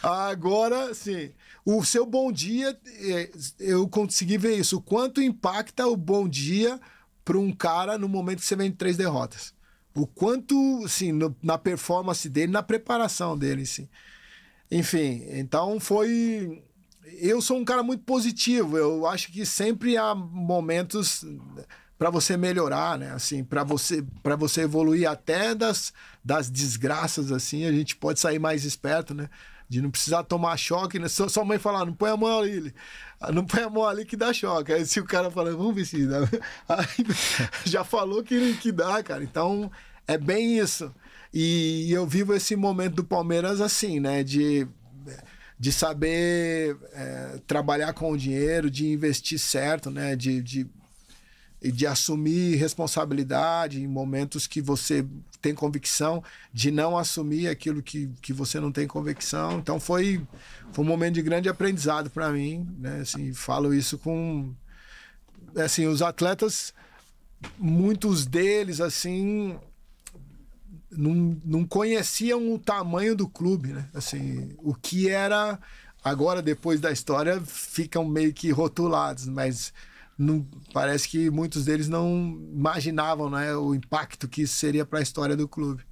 Ah, agora, sim, o seu bom dia, eh, eu consegui ver isso. O quanto impacta o bom dia para um cara no momento que você vem de três derrotas. O quanto, assim, no, na performance dele, na preparação dele, assim. Enfim, então foi. Eu sou um cara muito positivo. Eu acho que sempre há momentos para você melhorar, né? Assim, para você para você evoluir até das, das desgraças assim, a gente pode sair mais esperto, né? de não precisar tomar choque, né? Sua, sua mãe falar, ah, não põe a mão ali, ah, não põe a mão ali que dá choque. Aí se o cara fala, vamos ver se dá. *laughs* Aí, já falou que, que dá, cara. Então é bem isso. E eu vivo esse momento do Palmeiras assim, né? De, de saber é, trabalhar com o dinheiro, de investir certo, né? De, de e de assumir responsabilidade em momentos que você tem convicção, de não assumir aquilo que, que você não tem convicção. Então foi, foi um momento de grande aprendizado para mim, né? Assim, falo isso com assim, os atletas muitos deles assim não, não conheciam o tamanho do clube, né? Assim, o que era agora depois da história ficam meio que rotulados, mas não, parece que muitos deles não imaginavam né, o impacto que isso seria para a história do clube.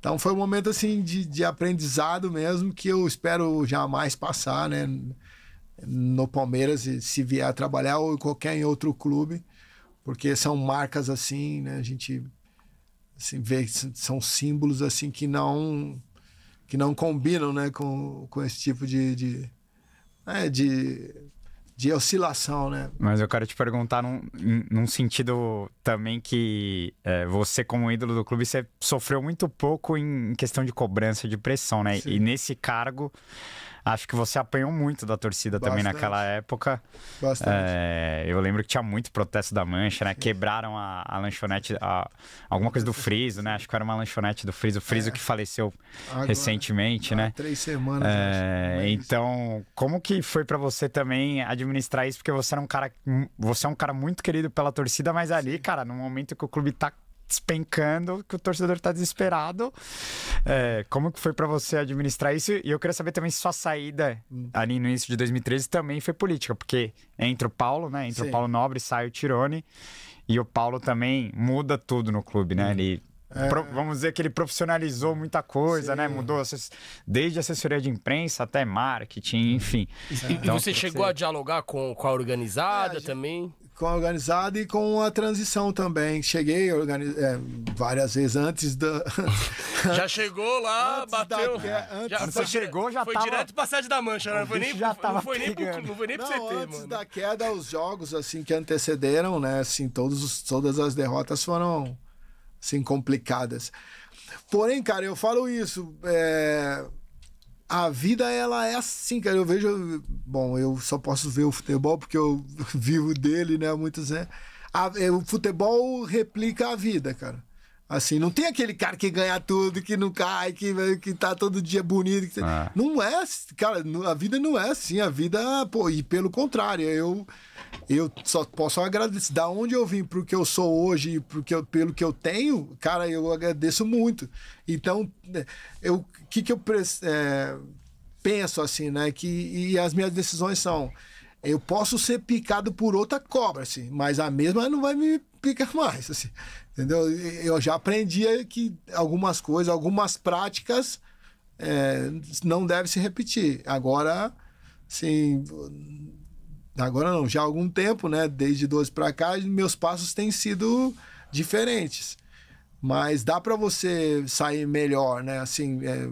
Então foi um momento assim de, de aprendizado mesmo que eu espero jamais passar, né? No Palmeiras, se vier a trabalhar ou em qualquer outro clube, porque são marcas assim, né? A gente assim, vê são símbolos assim que não que não combinam, né? Com, com esse tipo de, de, né, de de oscilação, né? Mas eu quero te perguntar num, num sentido também que é, você, como ídolo do clube, você sofreu muito pouco em questão de cobrança de pressão, né? Sim. E nesse cargo Acho que você apanhou muito da torcida Bastante. também naquela época. Bastante. É, eu lembro que tinha muito protesto da mancha, né? Quebraram a, a lanchonete, a, alguma coisa do Friso, né? Acho que era uma lanchonete do Friso, o Friso é. que faleceu Agora, recentemente, né? Três semanas. É, é Então, como que foi para você também administrar isso? Porque você era um cara, hum, você é um cara muito querido pela torcida, mas ali, Sim. cara, no momento que o clube tá despencando, que o torcedor está desesperado. É, como que foi para você administrar isso? E eu queria saber também se sua saída hum. ali no início de 2013 também foi política, porque entra o Paulo, né? Entra Sim. o Paulo Nobre, sai o Tirone. E o Paulo também muda tudo no clube, né? Hum. Ele é... Pro, vamos dizer que ele profissionalizou muita coisa, né? Sim. né? Mudou desde assessoria de imprensa até marketing, enfim. É. Então, e você chegou a dialogar com, com a organizada é, a gente, também? com a organizada e com a transição também. Cheguei organiz... É, várias vezes antes da. *laughs* já chegou lá, antes bateu. Da... É, antes já, você chegou, já foi tava. Foi direto pra sede da mancha, né? não foi nem, já tava não foi nem pro, não foi nem pro não, CT, Antes mano. da queda, os jogos assim que antecederam, né? Assim, todos, todas as derrotas foram assim, complicadas. Porém, cara, eu falo isso. É a vida ela é assim, cara. Eu vejo, bom, eu só posso ver o futebol porque eu *laughs* vivo dele, né? Muitos é. o futebol replica a vida, cara. Assim, não tem aquele cara que ganha tudo, que não cai, que, que tá todo dia bonito. Que... Ah. Não é, cara, a vida não é assim. A vida, pô, e pelo contrário, eu eu só posso agradecer. Da onde eu vim, pro que eu sou hoje, pro que eu, pelo que eu tenho, cara, eu agradeço muito. Então, o é, que, que eu é, penso assim, né? Que, e as minhas decisões são. Eu posso ser picado por outra cobra, assim, mas a mesma não vai me picar *laughs* mais. Assim, entendeu? Eu já aprendi que algumas coisas, algumas práticas é, não devem se repetir. Agora, assim agora não, já há algum tempo, né? Desde 12 para cá, meus passos têm sido diferentes. Mas dá para você sair melhor, né? Assim, é,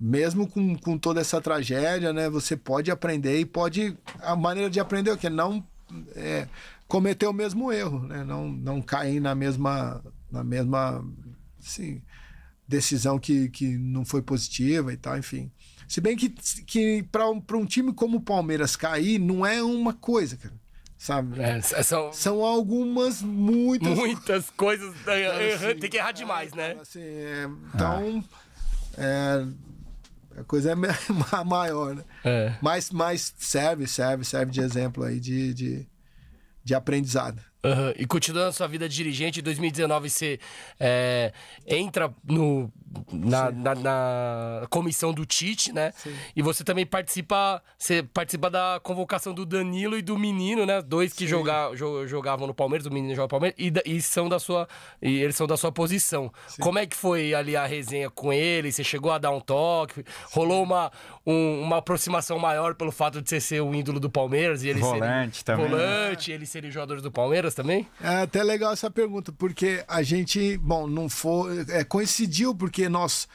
mesmo com, com toda essa tragédia, né? Você pode aprender e pode. A maneira de aprender é o quê? Não é, cometer o mesmo erro, né? Não, não cair na mesma. Na mesma assim, decisão que, que não foi positiva e tal, enfim. Se bem que, que para um, um time como o Palmeiras cair, não é uma coisa, cara. Sabe? É, é são... são algumas, muitas. Muitas coisas. Né, assim, tem que errar demais, né? Assim, é, então. Ah. a coisa é *laughs* maior, né? É. Mas, mas serve, serve, serve de exemplo aí de, de, de aprendizado. Uhum. E continuando sua vida de dirigente, em 2019 você é, entra no, na, na, na, comissão do Tite, né? Sim. E você também participa, você participa da convocação do Danilo e do Menino, né? Dois que joga, jogavam no Palmeiras, o Menino joga no Palmeiras, e, e, são da sua, e eles são da sua posição. Sim. Como é que foi ali a resenha com ele? Você chegou a dar um toque? Rolou uma, um, uma aproximação maior pelo fato de você ser o ídolo do Palmeiras e ele volante serem, também. Né? volante, ele serem jogadores do Palmeiras também? É até legal essa pergunta, porque a gente, bom, não foi, é, coincidiu porque nós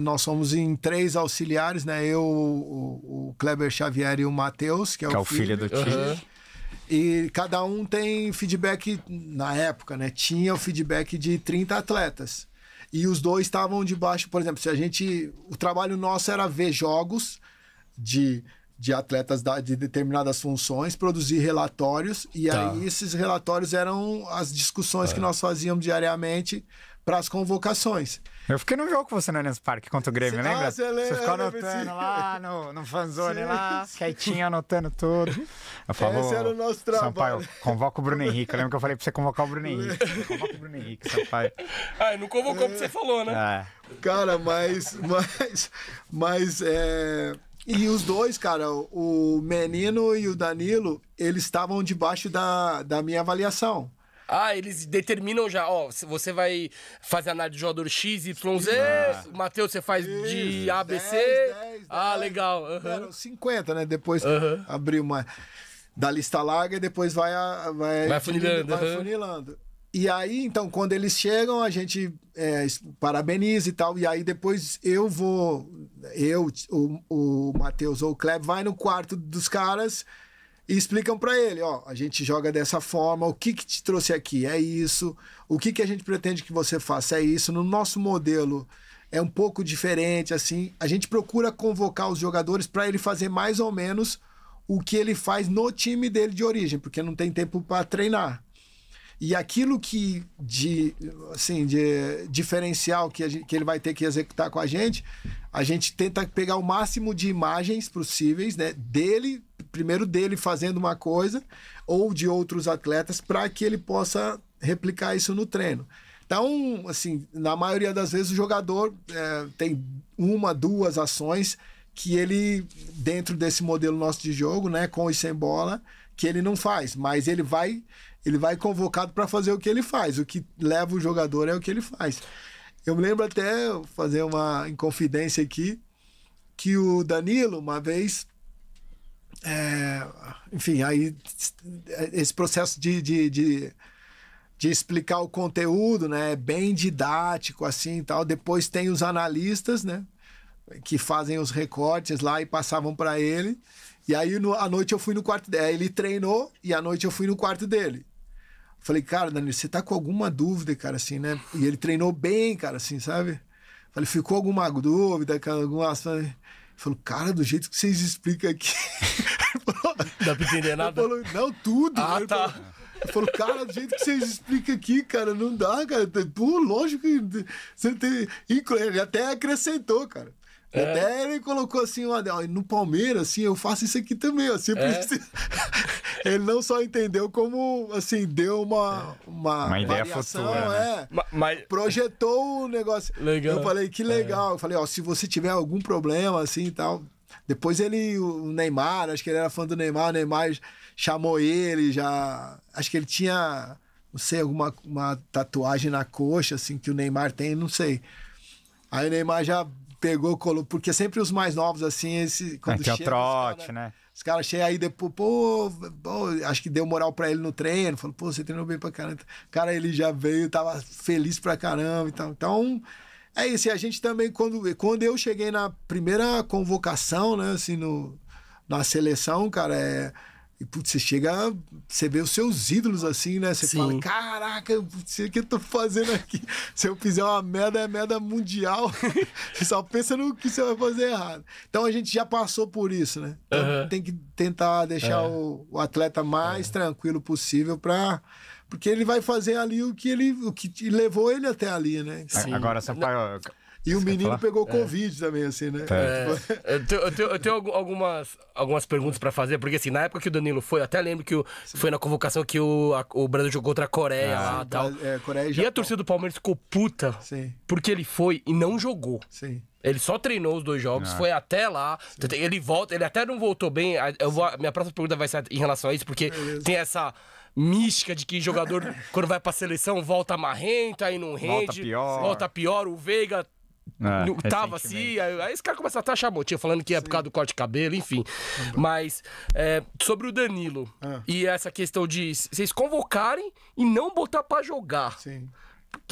nós somos em três auxiliares, né? Eu, o, o Kleber Xavier e o Matheus, que é, que é o, filho. do Tite. Uhum. E cada um tem feedback, na época, né? Tinha o feedback de 30 atletas. E os dois estavam debaixo, por exemplo, se a gente. O trabalho nosso era ver jogos de, de atletas da, de determinadas funções, produzir relatórios, e tá. aí esses relatórios eram as discussões é. que nós fazíamos diariamente para as convocações. Eu fiquei no jogo com você no Allianz Parque contra o Grêmio, lembra? Ah, você, ficou anotando lá no, no fanzone lá, quietinho, anotando tudo. Eu falo, Esse era o nosso trabalho. Sampaio, convoca o Bruno Henrique. Eu lembro que eu falei para você convocar o Bruno Henrique. *laughs* convoca o Bruno Henrique, Sampaio. Ah, não convocou é... porque você falou, né? É. Cara, mas... Mas... mas é... E os dois, cara, o Menino e o Danilo, eles estavam debaixo da, da minha avaliação. Ah, eles determinam já, ó, você vai fazer análise de jogador X, Y, Z, ah. Matheus, você faz Isso, de ABC. 10, 10, ah, legal. Uhum. Eram 50, né? Depois uhum. abriu uma da lista larga e depois vai a, vai, vai funilando. Vai uhum. funilando. E aí, então, quando eles chegam, a gente é, parabeniza e tal. E aí depois eu vou, eu, o, o Matheus ou o Kleber, vai no quarto dos caras e explicam para ele, ó, a gente joga dessa forma, o que que te trouxe aqui é isso, o que que a gente pretende que você faça é isso, no nosso modelo é um pouco diferente assim, a gente procura convocar os jogadores para ele fazer mais ou menos o que ele faz no time dele de origem, porque não tem tempo para treinar. E aquilo que de assim, de diferencial que, gente, que ele vai ter que executar com a gente, a gente tenta pegar o máximo de imagens possíveis, né, dele primeiro dele fazendo uma coisa ou de outros atletas para que ele possa replicar isso no treino. Então, assim, na maioria das vezes o jogador é, tem uma, duas ações que ele, dentro desse modelo nosso de jogo, né, com e sem bola, que ele não faz, mas ele vai ele vai convocado para fazer o que ele faz. O que leva o jogador é o que ele faz. Eu me lembro até fazer uma inconfidência aqui que o Danilo uma vez é, enfim, aí esse processo de, de, de, de, explicar o conteúdo, né? É bem didático, assim e tal. Depois tem os analistas, né? Que fazem os recortes lá e passavam para ele. E aí, no, à noite, eu fui no quarto dele. Aí ele treinou e à noite eu fui no quarto dele. Falei, cara, Danilo, você tá com alguma dúvida, cara, assim, né? E ele treinou bem, cara, assim, sabe? Falei, ficou alguma dúvida, alguma falou, cara, do jeito que vocês explicam aqui. *laughs* Dá pra entender nada? Falou, não, tudo. Ah, tá. Falou, cara, do jeito que vocês explicam aqui, cara, não dá, cara. Pô, lógico que. Você tem... Ele até acrescentou, cara. É. Até ele colocou assim, no Palmeiras, assim, eu faço isso aqui também, assim, é. *laughs* ele não só entendeu como, assim, deu uma uma, uma ideia variação, futura, é. né? é, mas, mas... projetou o negócio. Legal. Eu falei que é. legal, é. eu falei, ó, se você tiver algum problema assim e tal, depois ele, o Neymar, acho que ele era fã do Neymar, o Neymar chamou ele, já, acho que ele tinha, não sei, alguma uma tatuagem na coxa, assim, que o Neymar tem, não sei. Aí o Neymar já pegou, colou, porque sempre os mais novos, assim, esse. É, quando é que é trote, cara, né? Os caras chegam aí depois, pô, pô, acho que deu moral pra ele no treino. Falou, pô, você treinou bem pra caramba. Cara, ele já veio, tava feliz pra caramba e então, tal. Então, é isso. E a gente também, quando, quando eu cheguei na primeira convocação, né, assim, no, na seleção, cara, é e putz, você chega, você vê os seus ídolos assim, né? Você Sim. fala, caraca, o que eu tô fazendo aqui? *laughs* Se eu fizer uma merda, é merda mundial. você *laughs* só pensa no que você vai fazer errado. Então a gente já passou por isso, né? Então, uh -huh. Tem que tentar deixar é. o, o, atleta mais é. tranquilo possível para porque ele vai fazer ali o que ele o que levou ele até ali, né? Sim. Agora é só e o menino pegou é. Covid também, assim, né? É. é. eu, tenho, eu, tenho, eu tenho algumas, algumas perguntas para fazer, porque assim, na época que o Danilo foi, até lembro que o, foi na convocação que o, a, o Brasil jogou contra a Coreia ah, lá tal. É, Coreia e, e a torcida do Palmeiras ficou puta Sim. porque ele foi e não jogou. Sim. Ele só treinou os dois jogos, ah. foi até lá. Sim. Ele volta, ele até não voltou bem. Eu vou, minha próxima pergunta vai ser em relação a isso, porque Beleza. tem essa mística de que jogador, *laughs* quando vai pra seleção, volta marrenta e não rende. Volta pior. Volta pior. O Veiga ah, tava assim, aí, aí esse cara começa a taxar motinha, falando que é Sim. por causa do corte de cabelo, enfim. Mas é, sobre o Danilo ah. e essa questão de vocês convocarem e não botar para jogar. Sim.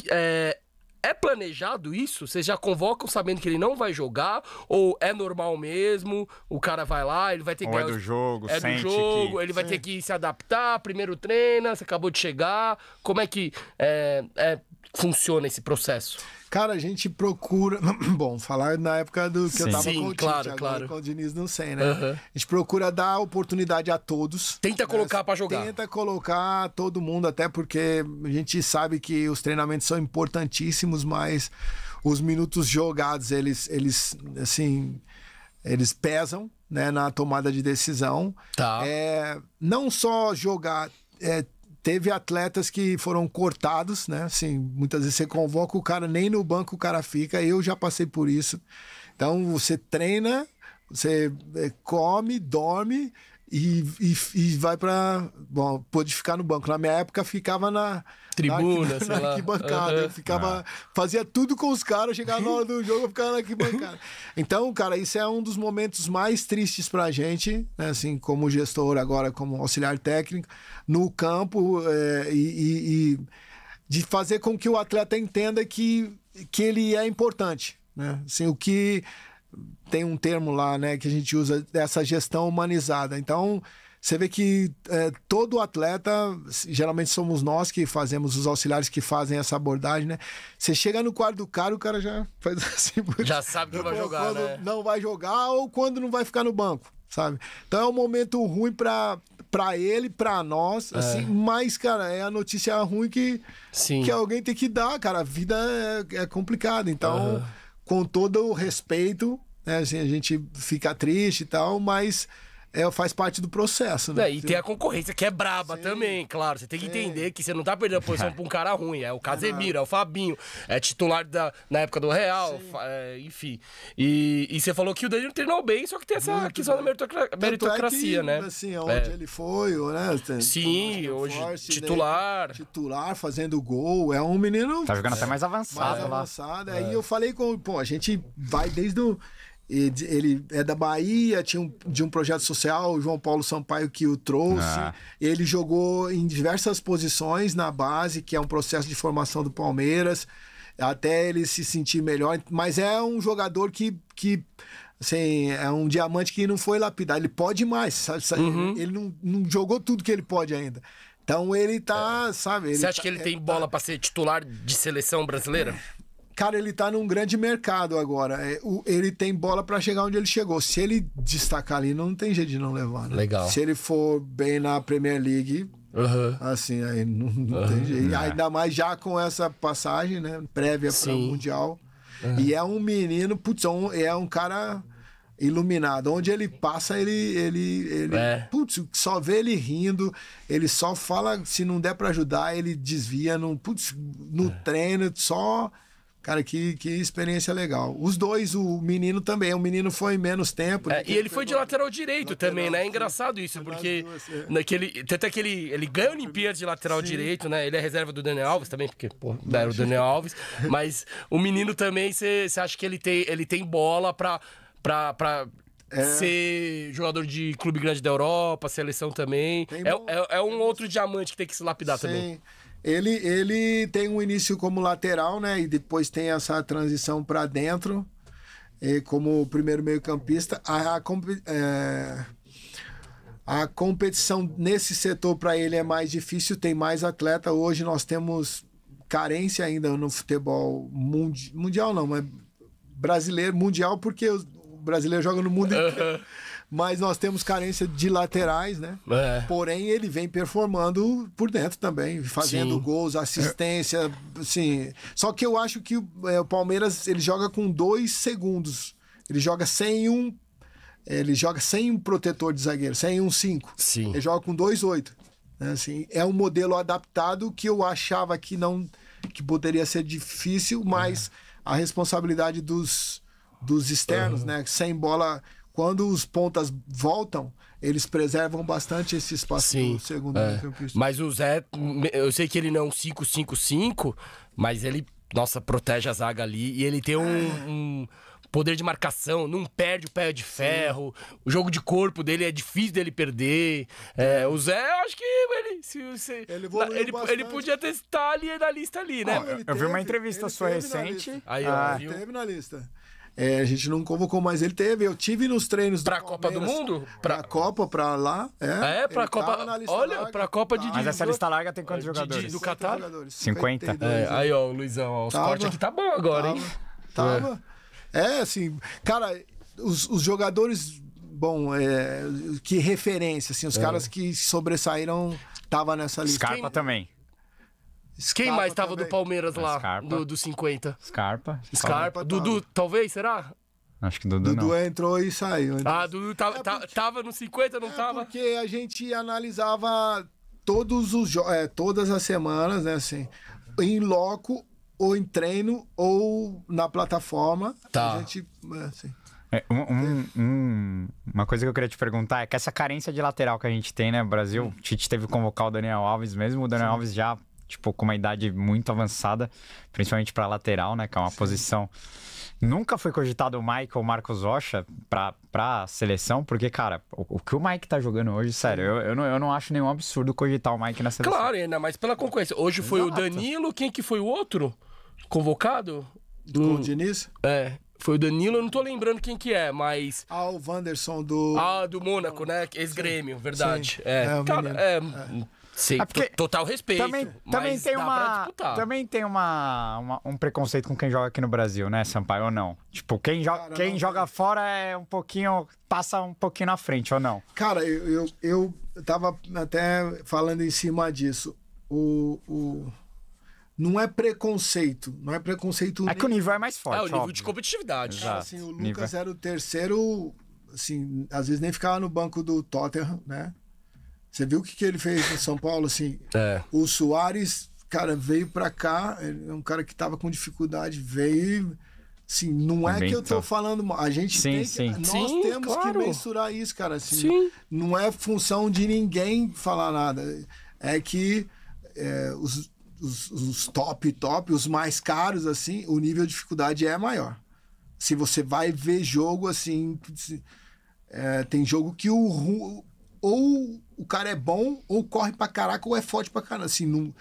É, é planejado isso? Vocês já convocam sabendo que ele não vai jogar? Ou é normal mesmo? O cara vai lá, ele vai ter que. Ou é do jogo, é do jogo, que... ele vai Sim. ter que se adaptar. Primeiro treina, você acabou de chegar. Como é que é, é, funciona esse processo? Cara, a gente procura. *clears throat* Bom, falar na época do que Sim. eu tava Sim, com o Tite, claro, claro. com o Diniz, não sei, né? Uhum. A gente procura dar oportunidade a todos. Tenta né? colocar para jogar. Tenta colocar todo mundo, até porque a gente sabe que os treinamentos são importantíssimos, mas os minutos jogados, eles, eles assim, eles pesam né, na tomada de decisão. Tá. É, não só jogar. É, teve atletas que foram cortados, né? Assim, muitas vezes você convoca o cara, nem no banco o cara fica. Eu já passei por isso. Então você treina, você é, come, dorme e, e, e vai para. Bom, pode ficar no banco. Na minha época ficava na tribuna, na, sei na lá. arquibancada. Uhum. Eu ficava, ah. fazia tudo com os caras, chegava na hora do jogo, eu ficava na arquibancada. Então, cara, isso é um dos momentos mais tristes pra gente, né? assim, como gestor agora, como auxiliar técnico, no campo é, e, e, e de fazer com que o atleta entenda que, que ele é importante, né? Assim, o que tem um termo lá, né, que a gente usa dessa gestão humanizada. Então, você vê que é, todo atleta, geralmente somos nós que fazemos, os auxiliares que fazem essa abordagem, né? Você chega no quarto do cara, o cara já *laughs* faz assim. Já sabe que não vai jogar, né? Não vai jogar ou quando não vai ficar no banco, sabe? Então é um momento ruim para para ele, para nós, é. assim, mas, cara, é a notícia ruim que, Sim. que alguém tem que dar, cara. A vida é, é complicada, então, uhum. com todo o respeito, né, assim, a gente fica triste e tal, mas é, faz parte do processo, né? É, e tem a concorrência que é braba Sim. também, claro. Você tem que Sim. entender que você não tá perdendo a posição *laughs* pra um cara ruim. É o Casemiro, é o Fabinho, é titular da, na época do Real, é, enfim. E, e, você falou que o Danilo treinou bem, só que tem essa Muito questão da é meritocracia, que, né? Assim, onde é. ele foi, né? Sim, é hoje force, né? titular. Titular, fazendo gol. É um menino. Tá jogando até mais avançado mais lá. Avançado. Aí eu falei com. Pô, a gente vai desde o ele é da Bahia, tinha um, de um projeto social, o João Paulo Sampaio que o trouxe. Ah. Ele jogou em diversas posições na base, que é um processo de formação do Palmeiras, até ele se sentir melhor. Mas é um jogador que, que assim, é um diamante que não foi lapidado. Ele pode mais, sabe? Uhum. Ele, ele não, não jogou tudo que ele pode ainda. Então ele tá, é. sabe? Ele Você acha tá, que ele é, tem tá... bola para ser titular de seleção brasileira? É. Cara, ele tá num grande mercado agora. É, ele tem bola para chegar onde ele chegou. Se ele destacar ali, não tem jeito de não levar, né? Legal. Se ele for bem na Premier League, Uhum. Assim, aí não, não uhum. tem jeito. É. ainda mais já com essa passagem, né? Prévia para o Mundial. Uhum. E é um menino, putz, é um, é um cara iluminado. Onde ele passa, ele. ele, ele é. Putz, só vê ele rindo, ele só fala, se não der para ajudar, ele desvia. No, putz, no é. treino, só Cara, que, que experiência legal. Os dois, o menino também. O menino foi menos tempo. É, e ele foi de lateral direito lateral, também, né? É engraçado isso, porque é. naquele, até que ele, ele ganha a Olimpíada de lateral sim. direito, né? Ele é reserva do Daniel Alves também, porque pô, era o Daniel Alves. Mas o menino também, você acha que ele tem, ele tem bola pra. pra, pra é... ser jogador de clube grande da Europa, seleção também. Bom... É, é, é, um outro diamante que tem que se lapidar Sim. também. Ele, ele tem um início como lateral, né? E depois tem essa transição para dentro, como primeiro meio-campista. A, a, é, a competição nesse setor para ele é mais difícil, tem mais atleta. Hoje nós temos carência ainda no futebol mundi mundial, não, mas brasileiro, mundial, porque o brasileiro joga no mundo inteiro mas nós temos carência de laterais, né? É. Porém, ele vem performando por dentro também, fazendo Sim. gols, assistência, assim. Só que eu acho que é, o Palmeiras ele joga com dois segundos. Ele joga sem um. Ele joga sem um protetor de zagueiro, sem um cinco. Sim. Ele joga com dois oito. Né? Assim, é um modelo adaptado que eu achava que não. que poderia ser difícil, mas é. a responsabilidade dos, dos externos, uhum. né? Sem bola quando os pontas voltam, eles preservam bastante esse espaço Sim, segundo é. campista. Mas o Zé, eu sei que ele não é um 5-5-5, mas ele, nossa, protege a zaga ali e ele tem um, é. um poder de marcação, não perde o pé de ferro, Sim. o jogo de corpo dele é difícil dele perder. É, o Zé, eu acho que ele, se, se, ele, na, ele, ele, podia testar ali na lista ali, né? Não, eu, eu, vi uma entrevista sua recente. Aí, ah, teve na lista. É, a gente não convocou mais ele. Teve, eu tive nos treinos para a Copa do Mundo? Para a Copa, para lá. É, é para a Copa. Olha, para a Copa de. Tá. Mas essa lista larga tem quantos jogadores? De, do Catar? 50. 52, é, né? aí, ó, o Luizão, ó, os tava, cortes aqui tá bom agora, tava, hein? Tava. É. é, assim, cara, os, os jogadores bom, é, que referência, assim, os é. caras que sobressaíram tava nessa lista. Scarpa Quem... também. Quem mais tava também. do Palmeiras lá? Scarpa. Do, do 50? Scarpa. Scarpa. Dudu, talvez, será? Acho que Dudu, Dudu não. entrou e saiu. Ah, Dudu tava, tá, é tá, porque... tava no 50, não é tava? Porque a gente analisava todos os é, todas as semanas, né, assim, em loco ou em treino ou na plataforma. Tá. A gente, é, assim, é, um, um, uma coisa que eu queria te perguntar é que essa carência de lateral que a gente tem, né, Brasil? Tite teve que convocar o Daniel Alves, mesmo o Daniel Sim. Alves já tipo, com uma idade muito avançada, principalmente para lateral, né? Que é uma Sim. posição. Nunca foi cogitado o Mike ou o Marcos Rocha pra, pra seleção, porque, cara, o, o que o Mike tá jogando hoje, sério, eu, eu, não, eu não acho nenhum absurdo cogitar o Mike na seleção. Claro, ainda mais pela concorrência. Hoje Exato. foi o Danilo, quem que foi o outro convocado? Do Diniz? É. Foi o Danilo, eu não tô lembrando quem que é, mas. Ah, o Wanderson do. Ah, do Mônaco, né? Ex-grêmio, verdade. Sim. É. é, Cara, é, é Sim, é total respeito. Também, também tem, uma, também tem uma, uma, um preconceito com quem joga aqui no Brasil, né, Sampaio? Ou não? Tipo, quem, jo cara, quem não, joga fora é um pouquinho. passa um pouquinho na frente, ou não? Cara, eu, eu, eu tava até falando em cima disso. O. o... Não é preconceito, não é preconceito. É nem... que o nível é mais forte. É, o nível óbvio. de competitividade. Cara, assim, o Lucas nível. É. era o terceiro, assim, às vezes nem ficava no banco do Tottenham, né? Você viu o que, que ele fez em São Paulo, assim? É. O Soares, cara, veio pra cá, é um cara que tava com dificuldade, veio. Sim, não é que eu tô falando A gente sim, tem que, sim. nós sim, temos claro. que mensurar isso, cara. Assim, sim. Não é função de ninguém falar nada. É que é, os, os, os, top, top, os mais caros, assim, o nível de dificuldade é maior. Se você vai ver jogo, assim, é, tem jogo que o ou o cara é bom ou corre pra caraca ou é forte pra caraca. Assim, não,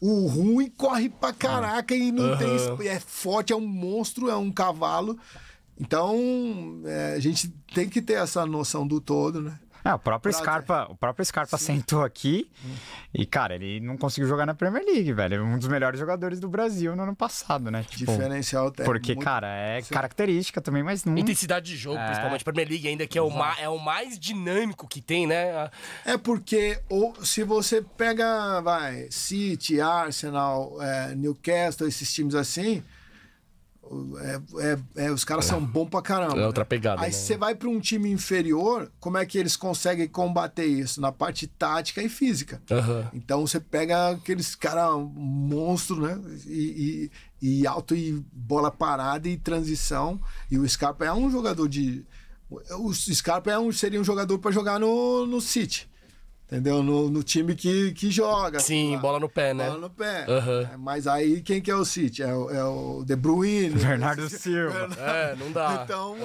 o ruim corre pra caraca e não uhum. tem. É forte, é um monstro, é um cavalo. Então, é, a gente tem que ter essa noção do todo, né? É, o próprio Brother. Scarpa, o próprio Scarpa Sim. sentou aqui hum. e, cara, ele não conseguiu jogar na Premier League, velho. É um dos melhores jogadores do Brasil no ano passado, né? Tipo, Diferencial técnico. Porque, muito... cara, é característica também, mas não. Intensidade de jogo, é... principalmente Premier League, ainda que é o, ma... é o mais dinâmico que tem, né? É porque ou, se você pega, vai, City, Arsenal, é, Newcastle, esses times assim é, é, é, os caras são bons pra caramba. É outra pegada. Né? Aí você vai para um time inferior, como é que eles conseguem combater isso? Na parte tática e física. Uhum. Então você pega aqueles caras monstro, né? E, e, e alto e bola parada e transição. E o Scarpa é um jogador de. O Scarpa é um, seria um jogador para jogar no, no City. Entendeu? No, no time que, que joga. Sim, bola no pé, né? Bola no pé. É, mas aí quem que é o City? É o, é o De Bruyne. Bernardo *laughs* Silva. *laughs* É, não dá. Então,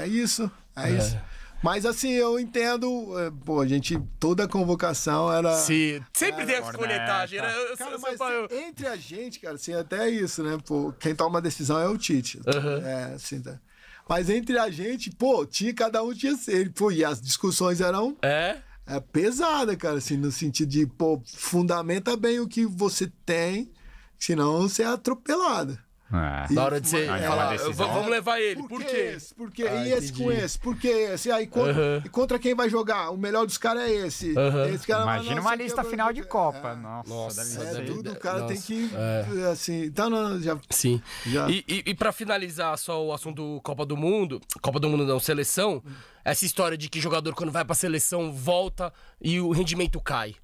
é isso. É, é. isso. Mas assim, eu entendo, é, pô, a gente, toda a convocação era. Sim, sempre tem essa coletagem né? Cara, mas eu... entre a gente, cara, assim, até isso, né? Pô, quem toma a decisão é o Tite. Uhum. É, assim, tá. Mas entre a gente, pô, tinha, cada um tinha ser pô, e as discussões eram. É? é pesada, cara, assim, no sentido de, pô, fundamenta bem o que você tem, senão você é atropelado. É. na hora de ser. É, é, vamos levar ele. Por, quê? por quê? Ah, e esse com esse? Por quê? Esse? Aí contra, uh -huh. contra quem vai jogar? O melhor dos caras é esse. Uh -huh. esse cara, Imagina uma lista é final de Copa. É. Nossa, Nossa é, tudo, o cara Nossa. tem que. Assim, tá não, já. Sim. Já. E, e, e para finalizar só o assunto Copa do Mundo, Copa do Mundo não, seleção. Hum essa história de que jogador, quando vai pra seleção, volta e o rendimento cai.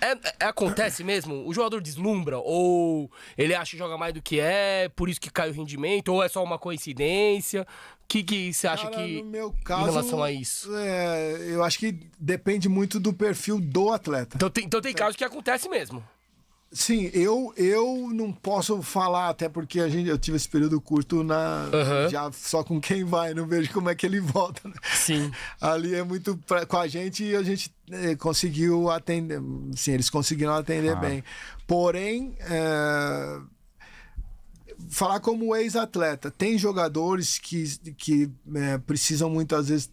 É, é, acontece *coughs* mesmo? O jogador deslumbra? Ou ele acha que joga mais do que é, por isso que cai o rendimento? Ou é só uma coincidência? O que, que você acha Cara, que caso, em relação a isso? É, eu acho que depende muito do perfil do atleta. Então tem, então tem casos que acontece mesmo. Sim, eu, eu não posso falar, até porque a gente, eu tive esse período curto na, uhum. já só com quem vai, não vejo como é que ele *laughs* volta. Né? Sim. Ali é muito. Pra, com a gente, a gente é, conseguiu atender. Sim, eles conseguiram atender ah. bem. Porém. É, falar como ex-atleta, tem jogadores que, que é, precisam muitas vezes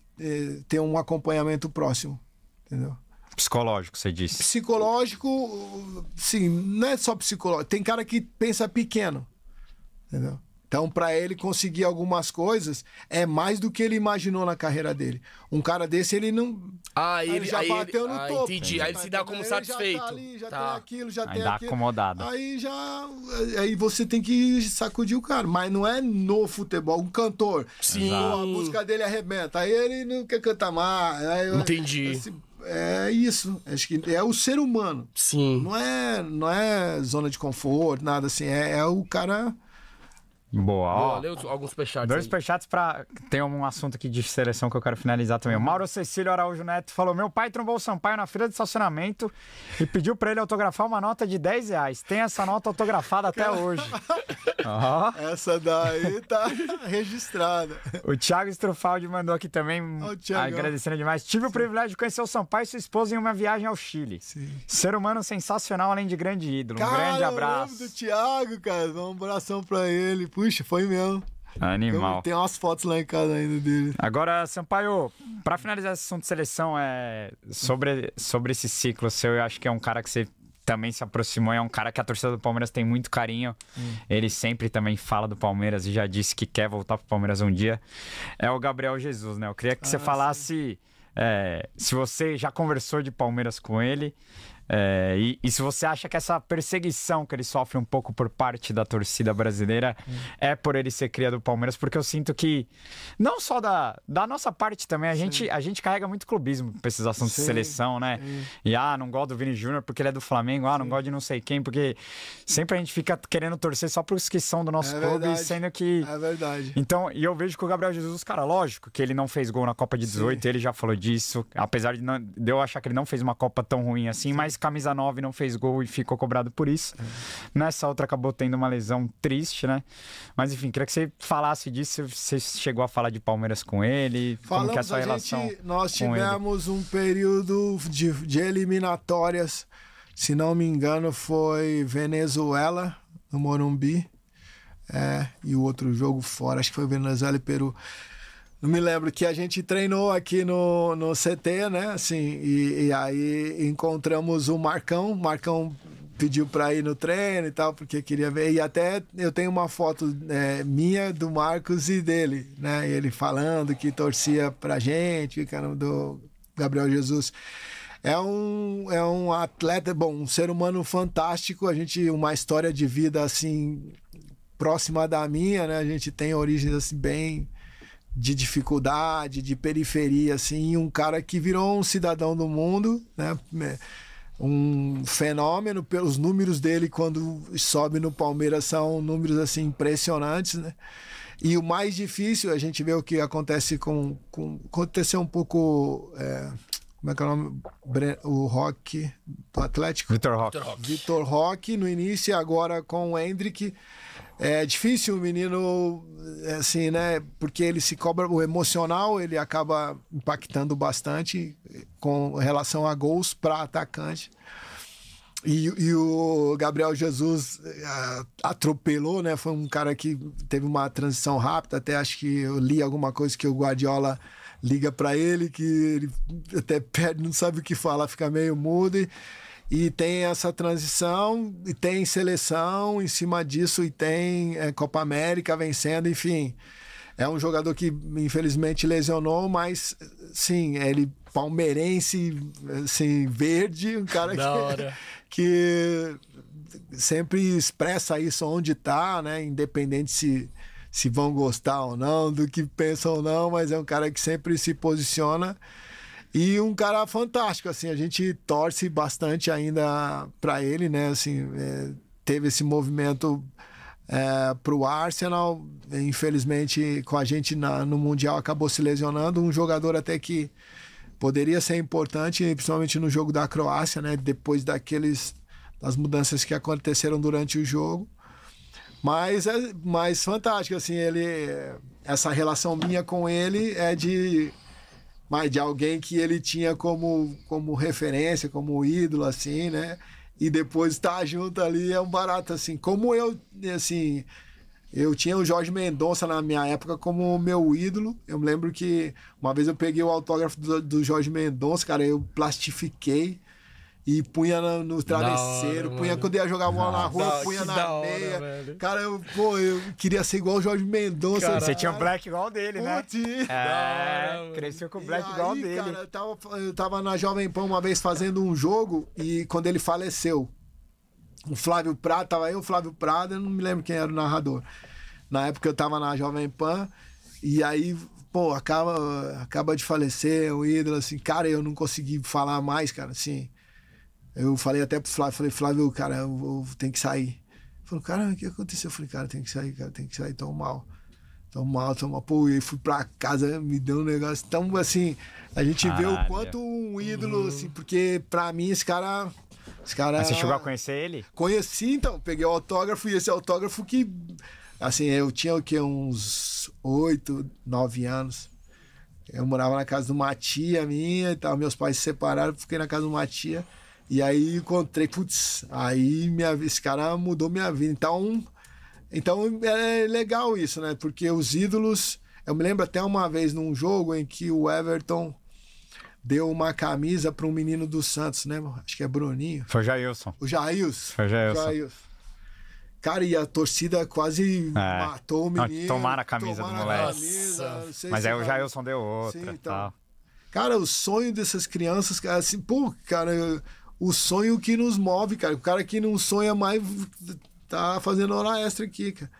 ter um acompanhamento próximo, entendeu? Psicológico, você disse. Psicológico, sim, não é só psicológico. Tem cara que pensa pequeno. Entendeu? Então, para ele conseguir algumas coisas, é mais do que ele imaginou na carreira dele. Um cara desse, ele não. Ah, ele, ele já aí bateu ele, no ah, topo. Entendi. Aí ele se dá como satisfeito. Já tá ali, já tá. tem aquilo, já aí tem dá aquilo. acomodado. Aí já. Aí você tem que sacudir o cara. Mas não é no futebol. Um cantor. Sim. Pô, a música dele arrebenta. Aí ele não quer cantar mais. Aí, entendi. Assim, é isso. Acho que é o ser humano. Sim. Não é, não é zona de conforto, nada assim. É, é o cara. Boa. Boa leu alguns superchats. Dois aí. superchats pra. Tem um assunto aqui de seleção que eu quero finalizar também. O Mauro Cecílio Araújo Neto falou: Meu pai trombou o Sampaio na fila de estacionamento e pediu pra ele autografar uma nota de 10 reais. Tem essa nota autografada até hoje. *laughs* Oh. Essa daí tá *laughs* registrada. O Thiago Strufaldi mandou aqui também, oh, agradecendo demais. Tive Sim. o privilégio de conhecer o Sampaio e sua esposa em uma viagem ao Chile. Sim. Ser humano sensacional, além de grande ídolo. Cara, um grande abraço. do Thiago, cara. Um abração pra ele. Puxa, foi mesmo. Animal. Tem umas fotos lá em casa ainda dele. Agora, Sampaio, para finalizar esse assunto de seleção, é sobre, sobre esse ciclo seu, eu acho que é um cara que você também se aproximou, é um cara que a torcida do Palmeiras tem muito carinho. Hum. Ele sempre também fala do Palmeiras e já disse que quer voltar pro Palmeiras um dia. É o Gabriel Jesus, né? Eu queria que ah, você falasse é, se você já conversou de Palmeiras com ele, é, e, e, se você acha que essa perseguição que ele sofre um pouco por parte da torcida brasileira hum. é por ele ser cria do Palmeiras, porque eu sinto que, não só da, da nossa parte também, a gente, a gente carrega muito clubismo pra esses assuntos Sim. de seleção, né? E ah, não gosto do Vini Júnior porque ele é do Flamengo, ah, não gosto de não sei quem, porque sempre a gente fica querendo torcer só pros que são do nosso é clube, verdade. sendo que. É verdade. Então, e eu vejo que o Gabriel Jesus, cara, lógico que ele não fez gol na Copa de 18, ele já falou disso, apesar de, não, de eu achar que ele não fez uma Copa tão ruim assim, mas camisa 9 não fez gol e ficou cobrado por isso. Nessa outra acabou tendo uma lesão triste, né? Mas enfim, queria que você falasse disso. Você chegou a falar de Palmeiras com ele? Falamos, como que é a sua a relação? Gente, nós tivemos ele? um período de, de eliminatórias, se não me engano, foi Venezuela, no Morumbi. É, e o outro jogo fora, acho que foi Venezuela e Peru não me lembro que a gente treinou aqui no, no CT, né? Assim, e, e aí encontramos o Marcão. Marcão pediu para ir no treino e tal, porque queria ver. E até eu tenho uma foto é, minha, do Marcos e dele, né? Ele falando que torcia pra gente, que era do Gabriel Jesus. É um, é um atleta, bom, um ser humano fantástico. A gente, uma história de vida assim, próxima da minha, né? A gente tem origens assim, bem de dificuldade, de periferia, assim, um cara que virou um cidadão do mundo, né? É, um fenômeno pelos números dele quando sobe no Palmeiras são números assim impressionantes, né? E o mais difícil, a gente vê o que acontece com. com aconteceu um pouco. É, como é que é o nome? O Rock do Atlético? Vitor Rock. Vitor Rock. no início e agora com o Hendrick é difícil o menino, é, assim, né? Porque ele se cobra, o emocional ele acaba impactando bastante com relação a gols para atacante. E, e, o Gabriel Jesus é, atropelou, né? Foi um cara que teve uma transição rápida. Até acho que eu li alguma coisa que o Guardiola liga para ele, que ele até perde, não sabe o que falar, fica meio mudo. E, e tem essa transição, e tem seleção em cima disso, e tem é, Copa América vencendo, enfim. É um jogador que infelizmente lesionou, mas sim, ele palmeirense, assim, verde, um cara que, *laughs* que sempre expressa isso onde está, né? Independente se, se vão gostar ou não, do que pensam ou não, mas é um cara que sempre se posiciona. E um cara fantástico, assim, a gente torce bastante ainda para ele, né? Assim, é, teve esse movimento é, para o Arsenal, infelizmente com a gente na, no Mundial acabou se lesionando, um jogador até que poderia ser importante, principalmente no jogo da Croácia, né? Depois daqueles das mudanças que aconteceram durante o jogo. Mas é mais fantástico, assim, ele. Essa relação minha com ele é de mas de alguém que ele tinha como, como referência, como ídolo, assim, né? E depois estar tá junto ali é um barato, assim. Como eu, assim, eu tinha o Jorge Mendonça na minha época como meu ídolo. Eu me lembro que uma vez eu peguei o autógrafo do, do Jorge Mendonça, cara, eu plastifiquei e punha no, no travesseiro, hora, punha mano. quando ia jogar bola na ah, rua, da, punha na hora, meia. Velho. Cara, eu, pô, eu queria ser igual o Jorge Mendonça. Cara, você tinha um black igual dele, né? Putz, é, cresceu com o black aí, igual dele. Cara, eu tava, eu tava na Jovem Pan uma vez fazendo um jogo e quando ele faleceu, o Flávio Prado, tava aí o Flávio Prado, eu não me lembro quem era o narrador. Na época eu tava na Jovem Pan e aí pô, acaba, acaba de falecer, o é ídolo, assim, cara, eu não consegui falar mais, cara, assim. Eu falei até pro Flávio, falei, Flávio, cara, eu, eu tenho que sair. Ele falou, cara, o que aconteceu? Eu falei, cara, tem que sair, cara, tem que sair, tão mal. Tão mal, tão mal. Pô, e aí fui pra casa, me deu um negócio. Então, assim, a gente Caralho. vê o quanto um ídolo, uhum. assim, porque pra mim esse cara. Esse cara. Mas você chegou a conhecer ele? Conheci, então. Peguei o autógrafo e esse autógrafo que. Assim, eu tinha o quê? Uns oito, nove anos. Eu morava na casa de uma tia minha e tal. Meus pais se separaram, fiquei na casa de uma tia. E aí encontrei, putz, aí minha, esse cara mudou minha vida. Então, então é legal isso, né? Porque os ídolos. Eu me lembro até uma vez num jogo em que o Everton deu uma camisa para um menino do Santos, né? Acho que é Bruninho. Foi Jailson. O Jailson. Foi Jailson. Jailson. Cara, e a torcida quase é. matou o menino. tomaram a camisa tomaram do moleque. Camisa, Mas aí o Jailson deu outra. Sim, então. Tal. Cara, o sonho dessas crianças, cara, assim, pô, cara. Eu, o sonho que nos move, cara. O cara que não sonha mais tá fazendo hora extra aqui, cara.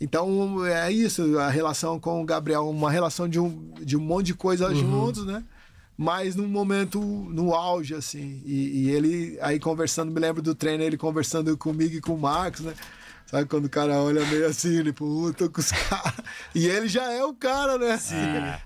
Então é isso, a relação com o Gabriel, uma relação de um, de um monte de coisa uhum. juntos, né? Mas num momento, no auge, assim. E, e, ele aí conversando, me lembro do treino, ele conversando comigo e com o Marcos, né? Sabe quando o cara olha meio assim, tipo, uh, tô com os caras. *laughs* E ele já é o cara, né? Assim,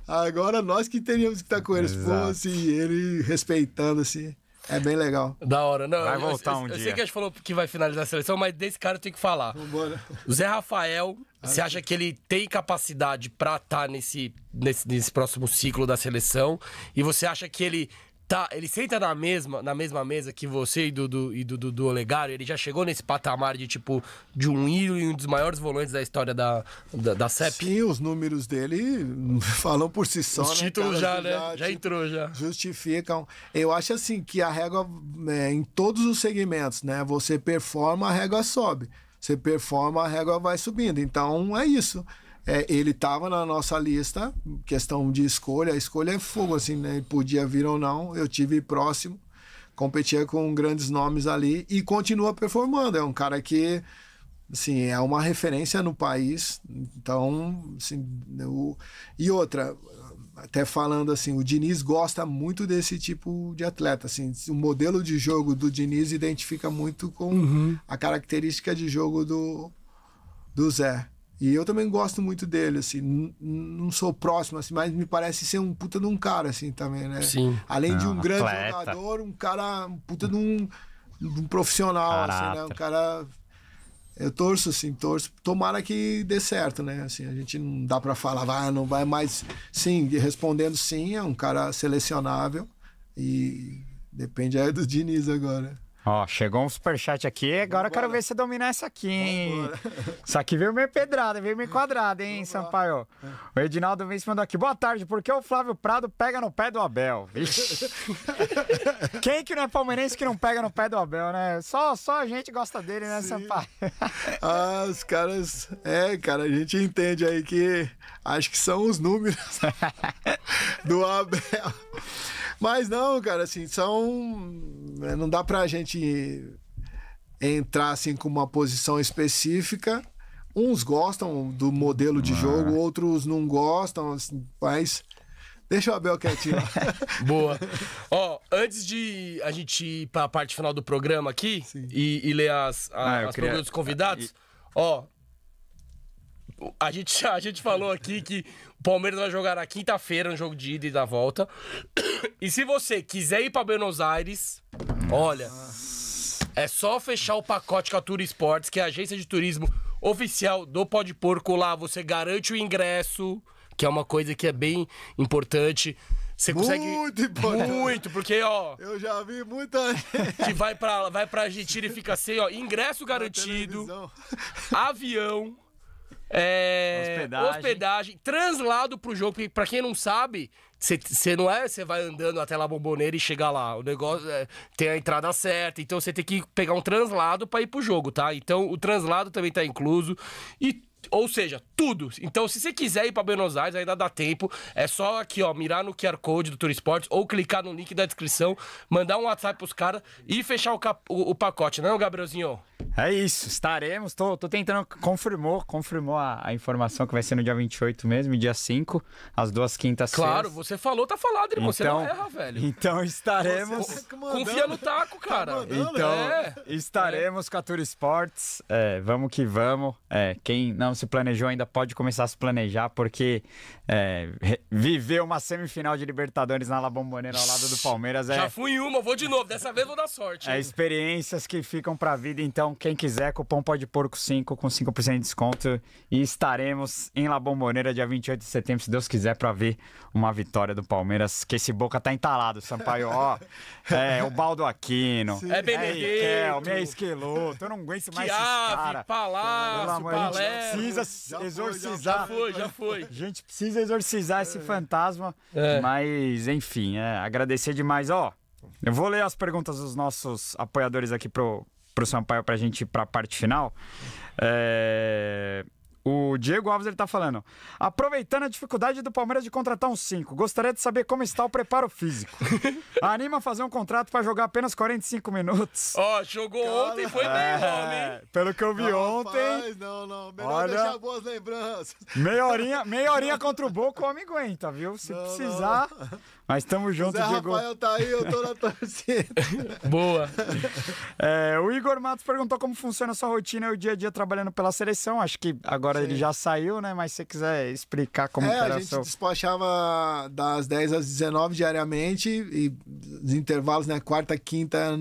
ah. Agora nós que teríamos que estar tá com eles. Pô, assim, ele respeitando, assim. É bem legal. Da hora. Não, vai voltar eu, um eu, dia. Eu sei que a gente falou que vai finalizar a seleção, mas desse cara eu tenho que falar. Vambora. O Zé Rafael, você acha que ele tem capacidade para estar tá nesse, nesse, nesse próximo ciclo da seleção? E você acha que ele tá, ele senta na mesma, na mesma mesa que você e do, e do, do, do Olegário, ele já chegou nesse patamar de tipo de um ídolo e um dos maiores volantes da história da, da, da CEP. Sim, os números dele *laughs* falam por si só. Os né, títulos já, né? Já, já entrou já. Justificam. Eu acho assim que a régua é, em todos os segmentos, né? Você performa, a régua sobe. Você performa, a régua vai subindo. Então é isso. É, ele estava na nossa lista, questão de escolha. A escolha é fogo, assim, né? Podia vir ou não. Eu tive próximo, competia com grandes nomes ali e continua performando. É um cara que, assim, é uma referência no país. Então, assim, e outra, até falando assim, o Diniz gosta muito desse tipo de atleta. Assim, o modelo de jogo do Diniz identifica muito com uhum. a característica de jogo do, do Zé. E eu também gosto muito dele, assim, não sou próximo, assim, mas me parece ser um puta de um cara, assim, também, né? Sim. Além é, de um ah, grande jogador, um cara, um puta de um, de um profissional, assim, né? Um cara... Eu torço, assim, torço. Tomara que dê certo, né? Assim, a gente não dá para falar, vai ah, não vai mais... Sim, respondendo sim, é um cara selecionável e depende aí do Diniz agora. Ó, chegou um superchat aqui. Agora Vambora. eu quero ver você dominar essa aqui, hein? *laughs* Isso aqui veio meio pedrada, veio meio quadrada, hein, Vambora. Sampaio? É. O Edinaldo Vince mandou aqui. Boa tarde, por que o Flávio Prado pega no pé do Abel? Vixe. *laughs* Quem que não é palmeirense que não pega no pé do Abel, né? Só, só a gente gosta dele, né, Sim. Sampaio? *laughs* ah, os caras. É, cara, a gente entende aí que acho que são os números do Abel. Mas não, cara, assim, são. Né, não dá pra gente entrar assim com uma posição específica. Uns gostam do modelo de ah. jogo, outros não gostam, assim, mas. Deixa o Abel quietinho. *laughs* Boa. Ó, antes de a gente ir pra parte final do programa aqui e, e ler as, a, ah, as queria... perguntas dos convidados, e... ó, a gente, *laughs* a gente falou aqui que o Palmeiras vai jogar na quinta-feira no um jogo de ida e da volta. E se você quiser ir para Buenos Aires, olha, é só fechar o pacote com a Tour Sports, que é a agência de turismo oficial do Pode Porco. Lá você garante o ingresso, que é uma coisa que é bem importante. Você consegue. Muito importante. Muito, porque, ó. Eu já vi muita gente. Que vai pra, vai pra Argentina e fica assim, ó. Ingresso garantido. Avião. É, hospedagem. hospedagem, translado pro jogo, porque pra quem não sabe, você não é, você vai andando até lá bomboneira e chegar lá. O negócio é, tem a entrada certa, então você tem que pegar um translado para ir pro jogo, tá? Então o translado também tá incluso e ou seja, tudo. Então, se você quiser ir para Buenos Aires, ainda dá tempo. É só aqui, ó, mirar no QR Code do Esportes ou clicar no link da descrição, mandar um WhatsApp pros caras e fechar o, o, o pacote, não, é, Gabrielzinho? É isso, estaremos. Tô, tô tentando. Confirmou, confirmou a, a, informação que vai ser no dia 28 mesmo, dia 5, as duas quintas Claro, você falou, tá falado, irmão. Então, você não então, erra, velho. Então estaremos. Você, tá Confia no taco, tá cara. Tá então, é. estaremos é. com a Tour Esportes. É, vamos que vamos. É, quem não não se planejou ainda pode começar a se planejar, porque é, viver uma semifinal de Libertadores na La Bombonera ao lado do Palmeiras é. Já fui em uma, vou de novo, dessa vez vou dar sorte. É experiências que ficam pra vida, então quem quiser, cupom pode porco 5 com 5% de desconto e estaremos em La Bombonera dia 28 de setembro, se Deus quiser, pra ver uma vitória do Palmeiras, que esse Boca tá entalado, Sampaio, ó. *laughs* É, o Baldo Aquino. Sim. É Benedito. É o Meia Esquiloto, eu não aguento mais Chiave, esses cara. Palácio, Palácio, precisa já exorcizar. já foi, já foi. A gente precisa exorcizar é. esse fantasma. É. Mas, enfim, é, agradecer demais. Ó, eu vou ler as perguntas dos nossos apoiadores aqui pro, pro Sampaio pra gente ir pra parte final. É o Diego Alves ele tá falando. Aproveitando a dificuldade do Palmeiras de contratar um 5, gostaria de saber como está o preparo físico. *laughs* Anima a fazer um contrato para jogar apenas 45 minutos. Ó, oh, jogou Cara, ontem, foi bem, é, homem. Pelo que eu vi não, ontem. Rapaz, não, não. Melhor olha, deixar boas lembranças. Meia horinha, meia horinha contra o Boca, o homem aguenta, viu? Se não, precisar. Não. Mas estamos juntos, Zé Diego. Rafael tá aí, eu tô na torcida. *laughs* Boa. *laughs* É, o Igor Matos perguntou como funciona a sua rotina e o dia a dia trabalhando pela seleção. Acho que agora Sim. ele já saiu, né? Mas se você quiser explicar como é, era a gente seu... despachava das 10 às 19 diariamente e os intervalos, né? Quarta, quinta,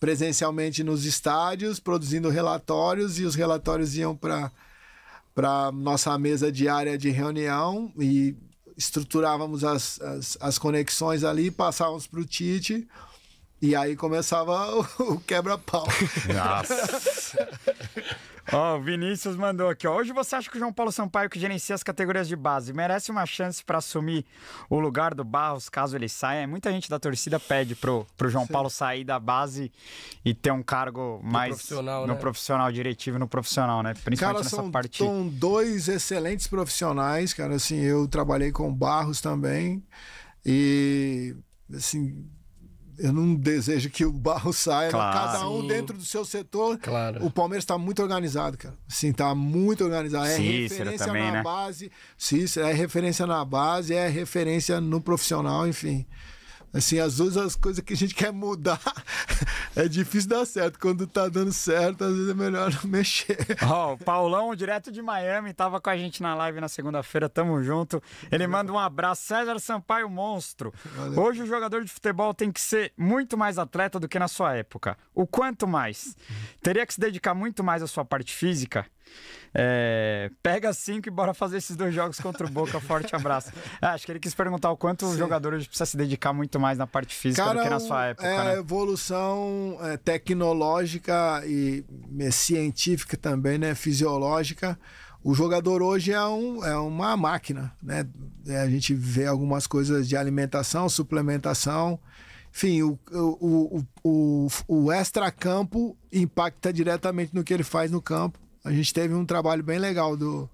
presencialmente nos estádios, produzindo relatórios e os relatórios iam para para nossa mesa diária de reunião e estruturávamos as, as, as conexões ali, passávamos para o Tite. E aí começava o, *laughs* o quebra-pau. Nossa. Ó, oh, o Vinícius mandou aqui, ó. Hoje você acha que o João Paulo Sampaio, que gerencia as categorias de base, merece uma chance para assumir o lugar do Barros caso ele saia? Muita gente da torcida pede pro, pro João Sim. Paulo sair da base e ter um cargo mais no profissional, no né? profissional diretivo, no profissional, né? Principalmente cara, nessa são, parte. São dois excelentes profissionais, cara. Assim, eu trabalhei com o Barros também e assim eu não desejo que o barro saia, claro. cada um dentro do seu setor. Claro. O Palmeiras está muito organizado, cara. Sim, está muito organizado. É Cícero referência também, na né? base. Cícero é referência na base, é referência no profissional, enfim. Assim, às vezes as coisas que a gente *laughs* quer mudar é difícil dar certo. Quando tá dando certo, às vezes é melhor não mexer. Ó, oh, o Paulão, direto de Miami, tava com a gente na live na segunda-feira, tamo junto. Ele manda um abraço. César Sampaio, monstro. Valeu. Hoje o jogador de futebol tem que ser muito mais atleta do que na sua época. O quanto mais? Teria que se dedicar muito mais à sua parte física? É, pega cinco e bora fazer esses dois jogos contra o Boca. Forte abraço. *laughs* Ah, acho que ele quis perguntar o quanto Sim. o jogador hoje precisa se dedicar muito mais na parte física Cara, do que na sua época. É, né? evolução é, tecnológica e é, científica também, né? Fisiológica. O jogador hoje é, um, é uma máquina, né? É, a gente vê algumas coisas de alimentação, suplementação. Enfim, o, o, o, o, o extra-campo impacta diretamente no que ele faz no campo a gente teve um trabalho bem legal do,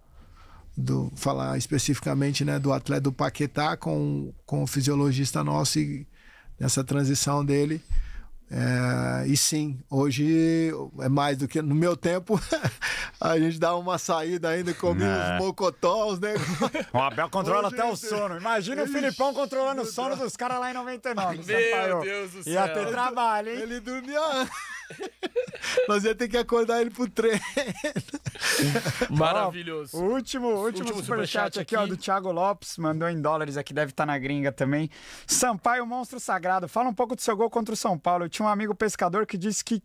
do falar especificamente né, do atleta do Paquetá com, com o fisiologista nosso e nessa transição dele. É, e sim, hoje é mais do que no meu tempo. *laughs* a gente dá uma saída ainda, com é. os mocotós, né? O Abel controla hoje até o sono. Imagina ele... o Filipão controlando o sono dos caras lá em 99. Meu Deus do céu. Ia ter trabalho, hein? Ele dormia. Nós ia ter que acordar ele pro treino. Maravilhoso. Ó, último, último, último superchat aqui, aqui, ó, do Thiago Lopes, mandou em dólares aqui, deve estar tá na gringa também. Sampaio, monstro sagrado, fala um pouco do seu gol contra o São Paulo. Eu tinha um amigo pescador que disse que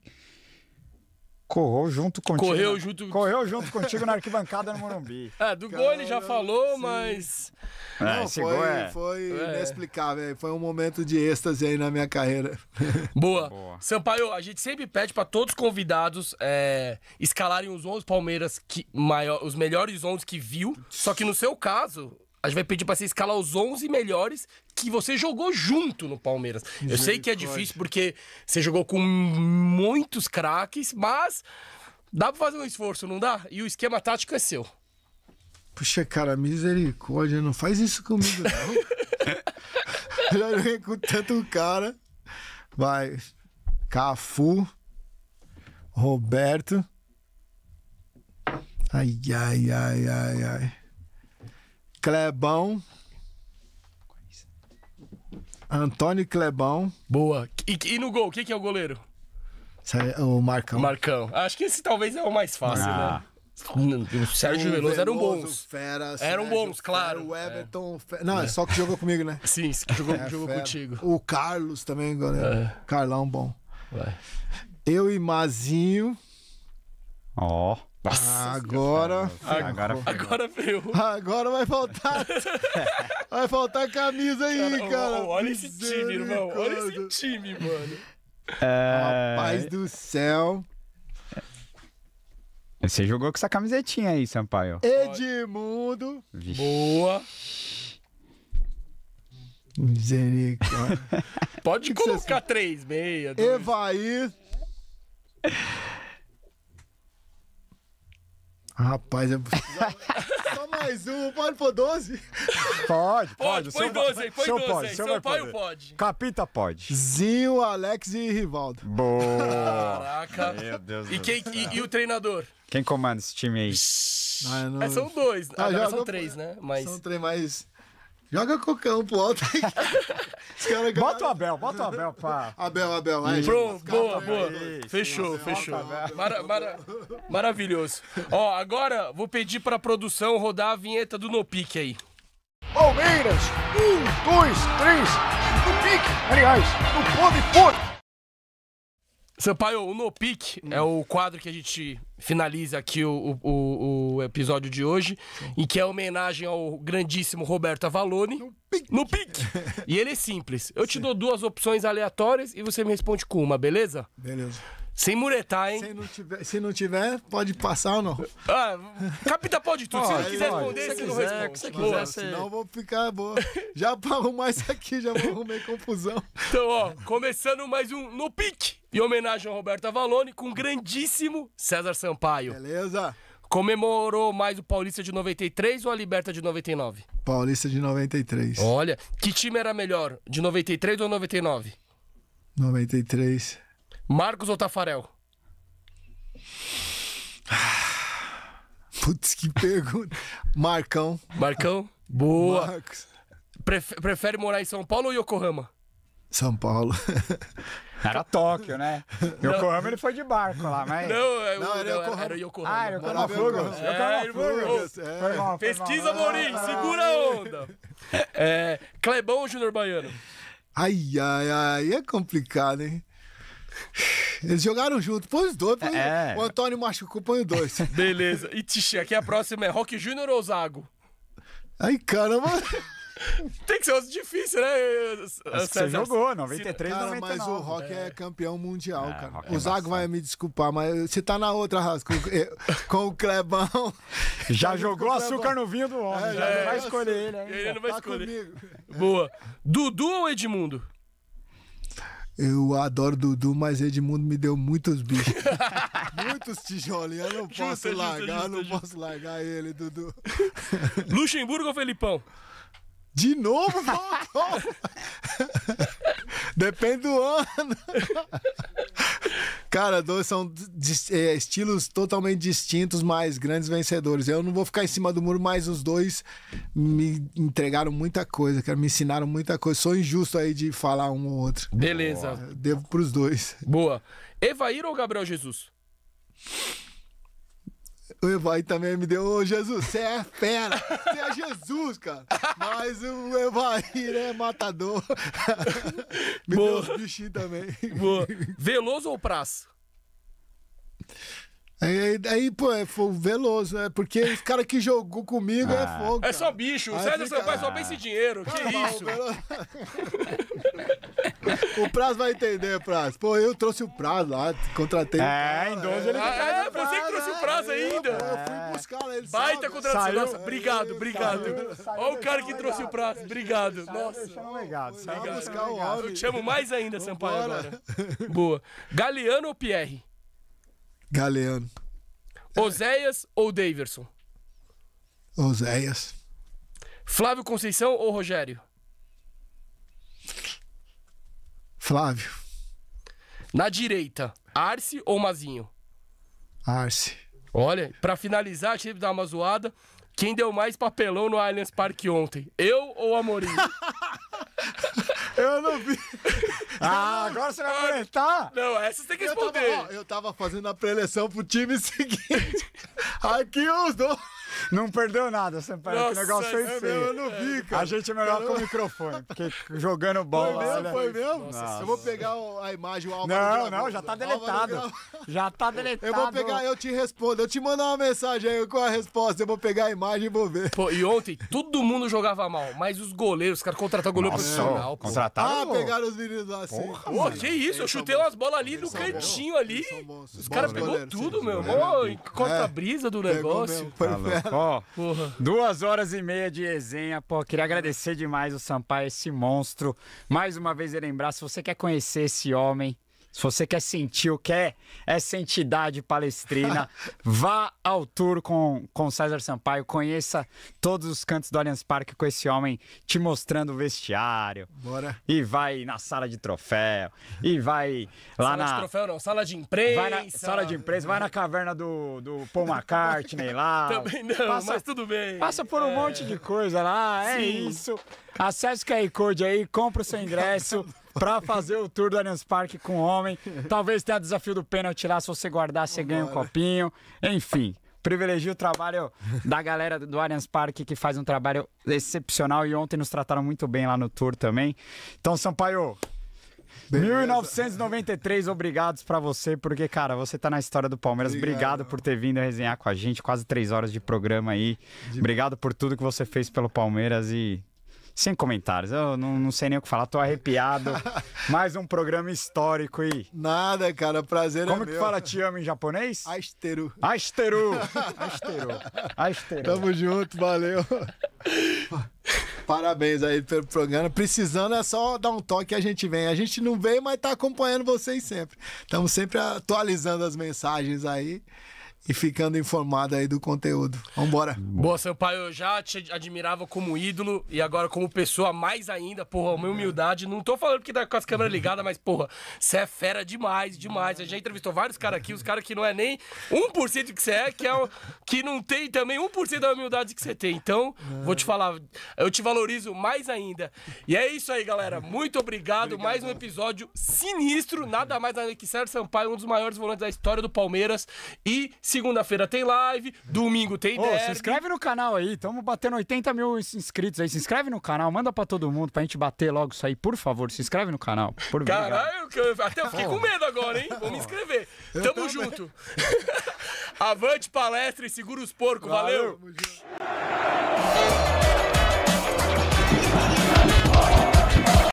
Correu junto contigo. Correu na... junto. Correu junto contigo na arquibancada no Morumbi. É, *laughs* do Caramba, gol ele já falou, sim. mas. É, Não, esse foi, gol é... foi é. inexplicável. Foi um momento de êxtase aí na minha carreira. *laughs* Boa. Boa. Sampaio, a gente sempre pede para todos os convidados é, escalarem os 11 Palmeiras que maior, os melhores 11 que viu. Só que no seu caso, a gente vai pedir para você escalar os 11 melhores que você jogou junto no Palmeiras. Eu sei que é difícil porque você jogou com muitos craques, mas dá para fazer um esforço, não dá? E o esquema tático é seu. Puxa, cara, misericórdia, não faz isso comigo, não. Já *laughs* joguei com tanto cara. Vai. Cafu. Roberto. Ai, ai, ai, ai, ai. Clebão. Antônio Clebão. Boa. E, e no gol, quem que é o goleiro? É o Marcão. Marcão. Acho que esse talvez é o mais fácil, ah. né? O Sérgio o Veloso, eram bons. Fera, eram Sérgio, bons, claro. o é. Everton. É. não, é. só que jogou comigo, né? *laughs* Sim, que jogou, é, jogou contigo. O Carlos também, goleiro. É. Carlão, bom. Vai. Eu e Mazinho. Ó. Oh. Nossa, agora, agora, agora, agora Agora vai faltar. *laughs* vai faltar camisa aí, cara. cara. Olha esse time, irmão. Olha esse time, mano. É... Rapaz do céu. Você jogou com essa camisetinha aí, Sampaio. Edmundo. Vixe. Boa. Misericórdia. Pode que colocar que cês... três, meia. Dois. Evair. Rapaz, eu é *laughs* Só mais um, pode pôr 12? Pode, pode. pode põe 12 aí, põe 12 pode, aí. Seu, seu pai ou pode. Capita pode. Zinho, Alex e Rivaldo. Boa! Caraca. Meu Deus e, quem, e, e o treinador? Quem comanda esse time aí? Ah, não... é, são dois, ah, ah, são não... três, né? Mas... São três, mas Joga cocão pro alto. *laughs* cara bota o Abel, bota o Abel pra. Abel, Abel, aí. Pronto, boa, boa. fechou, sim, fechou. mara, mara, maravilhoso. Ó, agora vou pedir pra produção rodar a vinheta do No Pique aí. Palmeiras, um, dois, três. No pique, aliás, no pode, pode. Sampaio, o No Pick hum. é o quadro que a gente finaliza aqui o, o, o episódio de hoje, Sim. em que é homenagem ao grandíssimo Roberto Avalone. No pick. No pique. *laughs* e ele é simples. Eu Sim. te dou duas opções aleatórias e você me responde com uma, beleza? Beleza. Sem muretar, hein? Se não tiver, se não tiver pode passar ou não? Ah, capita pode tudo. se não quiser responder, se, se não quiser, responde. Se não quiser, senão eu vou ficar boa. *laughs* Já pra arrumar isso aqui, já vou arrumar confusão. Então, ó, começando mais um No Pique, em homenagem ao Roberto Avalone, com o grandíssimo César Sampaio. Beleza. Comemorou mais o Paulista de 93 ou a Liberta de 99? Paulista de 93. Olha, que time era melhor, de 93 ou 99? 93. Marcos ou Tafarel? *sighs* Putz, que pergunta. Marcão. Marcão? Boa. Marcos. prefere morar em São Paulo ou Yokohama? São Paulo. *laughs* Era Tóquio, né? *laughs* Yokohama ele foi de barco lá, mas. Não, é não, era, não Yokohama. era Yokohama. Ah, Yokohama Fugos. É, é Fugos. É. Pesquisa, Morim, segura a onda. *laughs* É, Clebão ou Júnior Baiano? Ai, ai, ai, é complicado, hein? Eles jogaram junto, põe os dois. Põe é. O Antônio machucou, põe os dois. *laughs* Beleza. E Tixe, aqui a próxima é Rock Júnior ou Zago? Ai, caramba. *laughs* Tem que ser outro difícil, né? você jogou, 93, cara, 99. Mas o Rock é, é campeão mundial, ah, cara. O é Zago é vai me desculpar, mas você tá na outra, Rasco, *laughs* com, o Clebão. Já tá jogou açúcar no vinho do homem, é, já não vai escolher ele Ele não vai tá escolher. Comigo. Boa. Dudu ou Edmundo? Eu adoro Dudu, mas Edmundo me deu muitos bichos. *laughs* muitos tijolinhos. Eu não posso justa, largar, justa, justa, não posso largar ele, Dudu. *laughs* Luxemburgo ou Felipão? De novo, *laughs* Depende do ano. Cara, dois são é, estilos totalmente distintos, mas grandes vencedores. Eu não vou ficar em cima do muro, mas os dois me entregaram muita coisa, cara, me ensinaram muita coisa. Sou injusto aí de falar um ou outro. Beleza. Eu devo pros dois. Boa. Evair ou Gabriel Jesus? O Evai também me deu, ô Jesus, você é fera, você é Jesus, cara. Mas o Evai é matador. *laughs* me Boa. deu os bichinhos também. Boa. Veloso ou Praça? Aí, aí, pô, é fogo veloso, é porque os caras que jogou comigo é ah, é fogo. Cara. É só bicho, o César seu pai só bem se dinheiro, que ah, isso? *laughs* O, o vai entender, prazo. Pô, eu trouxe o prazo lá, contratei. É, em 12 é. ele ah, é, é, você que trouxe o Praz ainda. Eu, fui buscar ele. Baita contratação, nossa, obrigado, obrigado. Olha o cara que trouxe o prazo. obrigado. nossa. Deixando obrigado. Eu te amo mais ainda, Sampaio, agora. Boa. Galeano ou Pierre? Galeano. Oséias ou Daverson? Oséias. Flávio Conceição ou Rogério? Flávio. Na direita, Arce ou Mazinho? Arce. Olha, para finalizar, achei que dar uma zoada. Quem deu mais papelão no Allianz Parque ontem? Eu ou Amorim? *laughs* Eu não vi. *laughs* Ah, agora você vai aguentar? Não, essa você tem que responder. Eu tava, ó, eu tava fazendo a preleção pro time *laughs* seguinte. Aqui os dois. Não perdeu nada, Sampaio. Nossa, que negócio foi é feio. Eu não vi, cara. A gente é melhor com o microfone, porque jogando bola. Foi mesmo, foi mesmo? Nossa. Eu vou pegar a imagem, o Álvaro. Não, não, já tá deletado. Já tá deletado. Eu vou pegar, eu te respondo. Eu te mando uma mensagem aí com a resposta. Eu vou pegar a imagem e vou ver. Pô, e ontem todo mundo jogava mal, mas os goleiros, os caras contrataram goleiro Nossa, profissional. Pô. Contrataram? Ah, pegaram os meninos lá assim. Porra, pô, que isso? Eu chutei umas bolas ali no cantinho ali. Os caras pegou tudo, meu. Corta contra-brisa é. do negócio. Foi tá Ó, duas horas e meia de resenha. Pô, queria agradecer demais o Sampaio, esse monstro. Mais uma vez, lembrar, se você quer conhecer esse homem, se você quer sentir o que é essa é entidade palestrina, *laughs* vá ao tour com, com César Sampaio, conheça todos os cantos do Allianz Parque com esse homem te mostrando o vestiário. Bora. E vai na sala de troféu, e vai lá sala na... Sala de troféu não, sala de imprensa. Vai na sala de imprensa, vai na caverna do, do Paul McCartney lá. *laughs* Também não, passa, mas tudo bem. Passa por um é... monte de coisa lá, é isso. Acesse o QR Code aí, compra o seu *laughs* ingresso pra fazer o tour do Allianz Parque com homem. Talvez tenha desafio do pênalti lá, se você guardar, você ganha um copinho. Enfim, privilegia o trabalho da galera do Allianz Parque, que faz um trabalho excepcional e ontem nos trataram muito bem lá no tour também. Então, Sampaio, Beleza. 1993, obrigados para você, porque, cara, você tá na história do Palmeiras. Obrigado, Obrigado por ter vindo resenhar com a gente, quase três horas de programa aí. De... Obrigado por tudo que você fez pelo Palmeiras e sem comentários, eu não, não sei nem o que falar, tô arrepiado. *laughs* Mais um programa histórico aí. Nada, cara, prazer é Como é que fala te amo em japonês? Asteru. Asteru! *laughs* Asteru. Asteru. Tamo junto, valeu. Parabéns aí pelo programa. Precisando é só dar um toque e a gente vem. A gente não vem, mas tá acompanhando vocês sempre. Estamos sempre atualizando as mensagens aí e ficando informado aí do conteúdo. Vambora. Boa, Sampaio, eu já te admirava como ídolo e agora como pessoa mais ainda, porra, uma humildade. Não tô falando que tá com as câmeras ligadas, mas, porra, você é fera demais, demais. A gente entrevistou vários caras aqui, os caras que não é nem 1% do que você é, que, é um, que não tem também 1% da humildade que você tem. Então, vou te falar, eu te valorizo mais ainda. E é isso aí, galera. Muito obrigado. obrigado. Mais um episódio sinistro, nada mais nada que Sérgio Sampaio, um dos maiores volantes da história do Palmeiras. E segunda-feira tem live, domingo tem oh, derby. Se inscreve no canal aí, estamos batendo 80 mil inscritos aí. Se inscreve no canal, manda pra todo mundo pra gente bater logo isso aí, por favor. Se inscreve no canal. Por Caralho, eu até fiquei oh. com medo agora, hein? Vou me inscrever. *laughs* Eu Tamo também. junto. *laughs* Avante palestra e segura os porcos. Valeu. Valeu.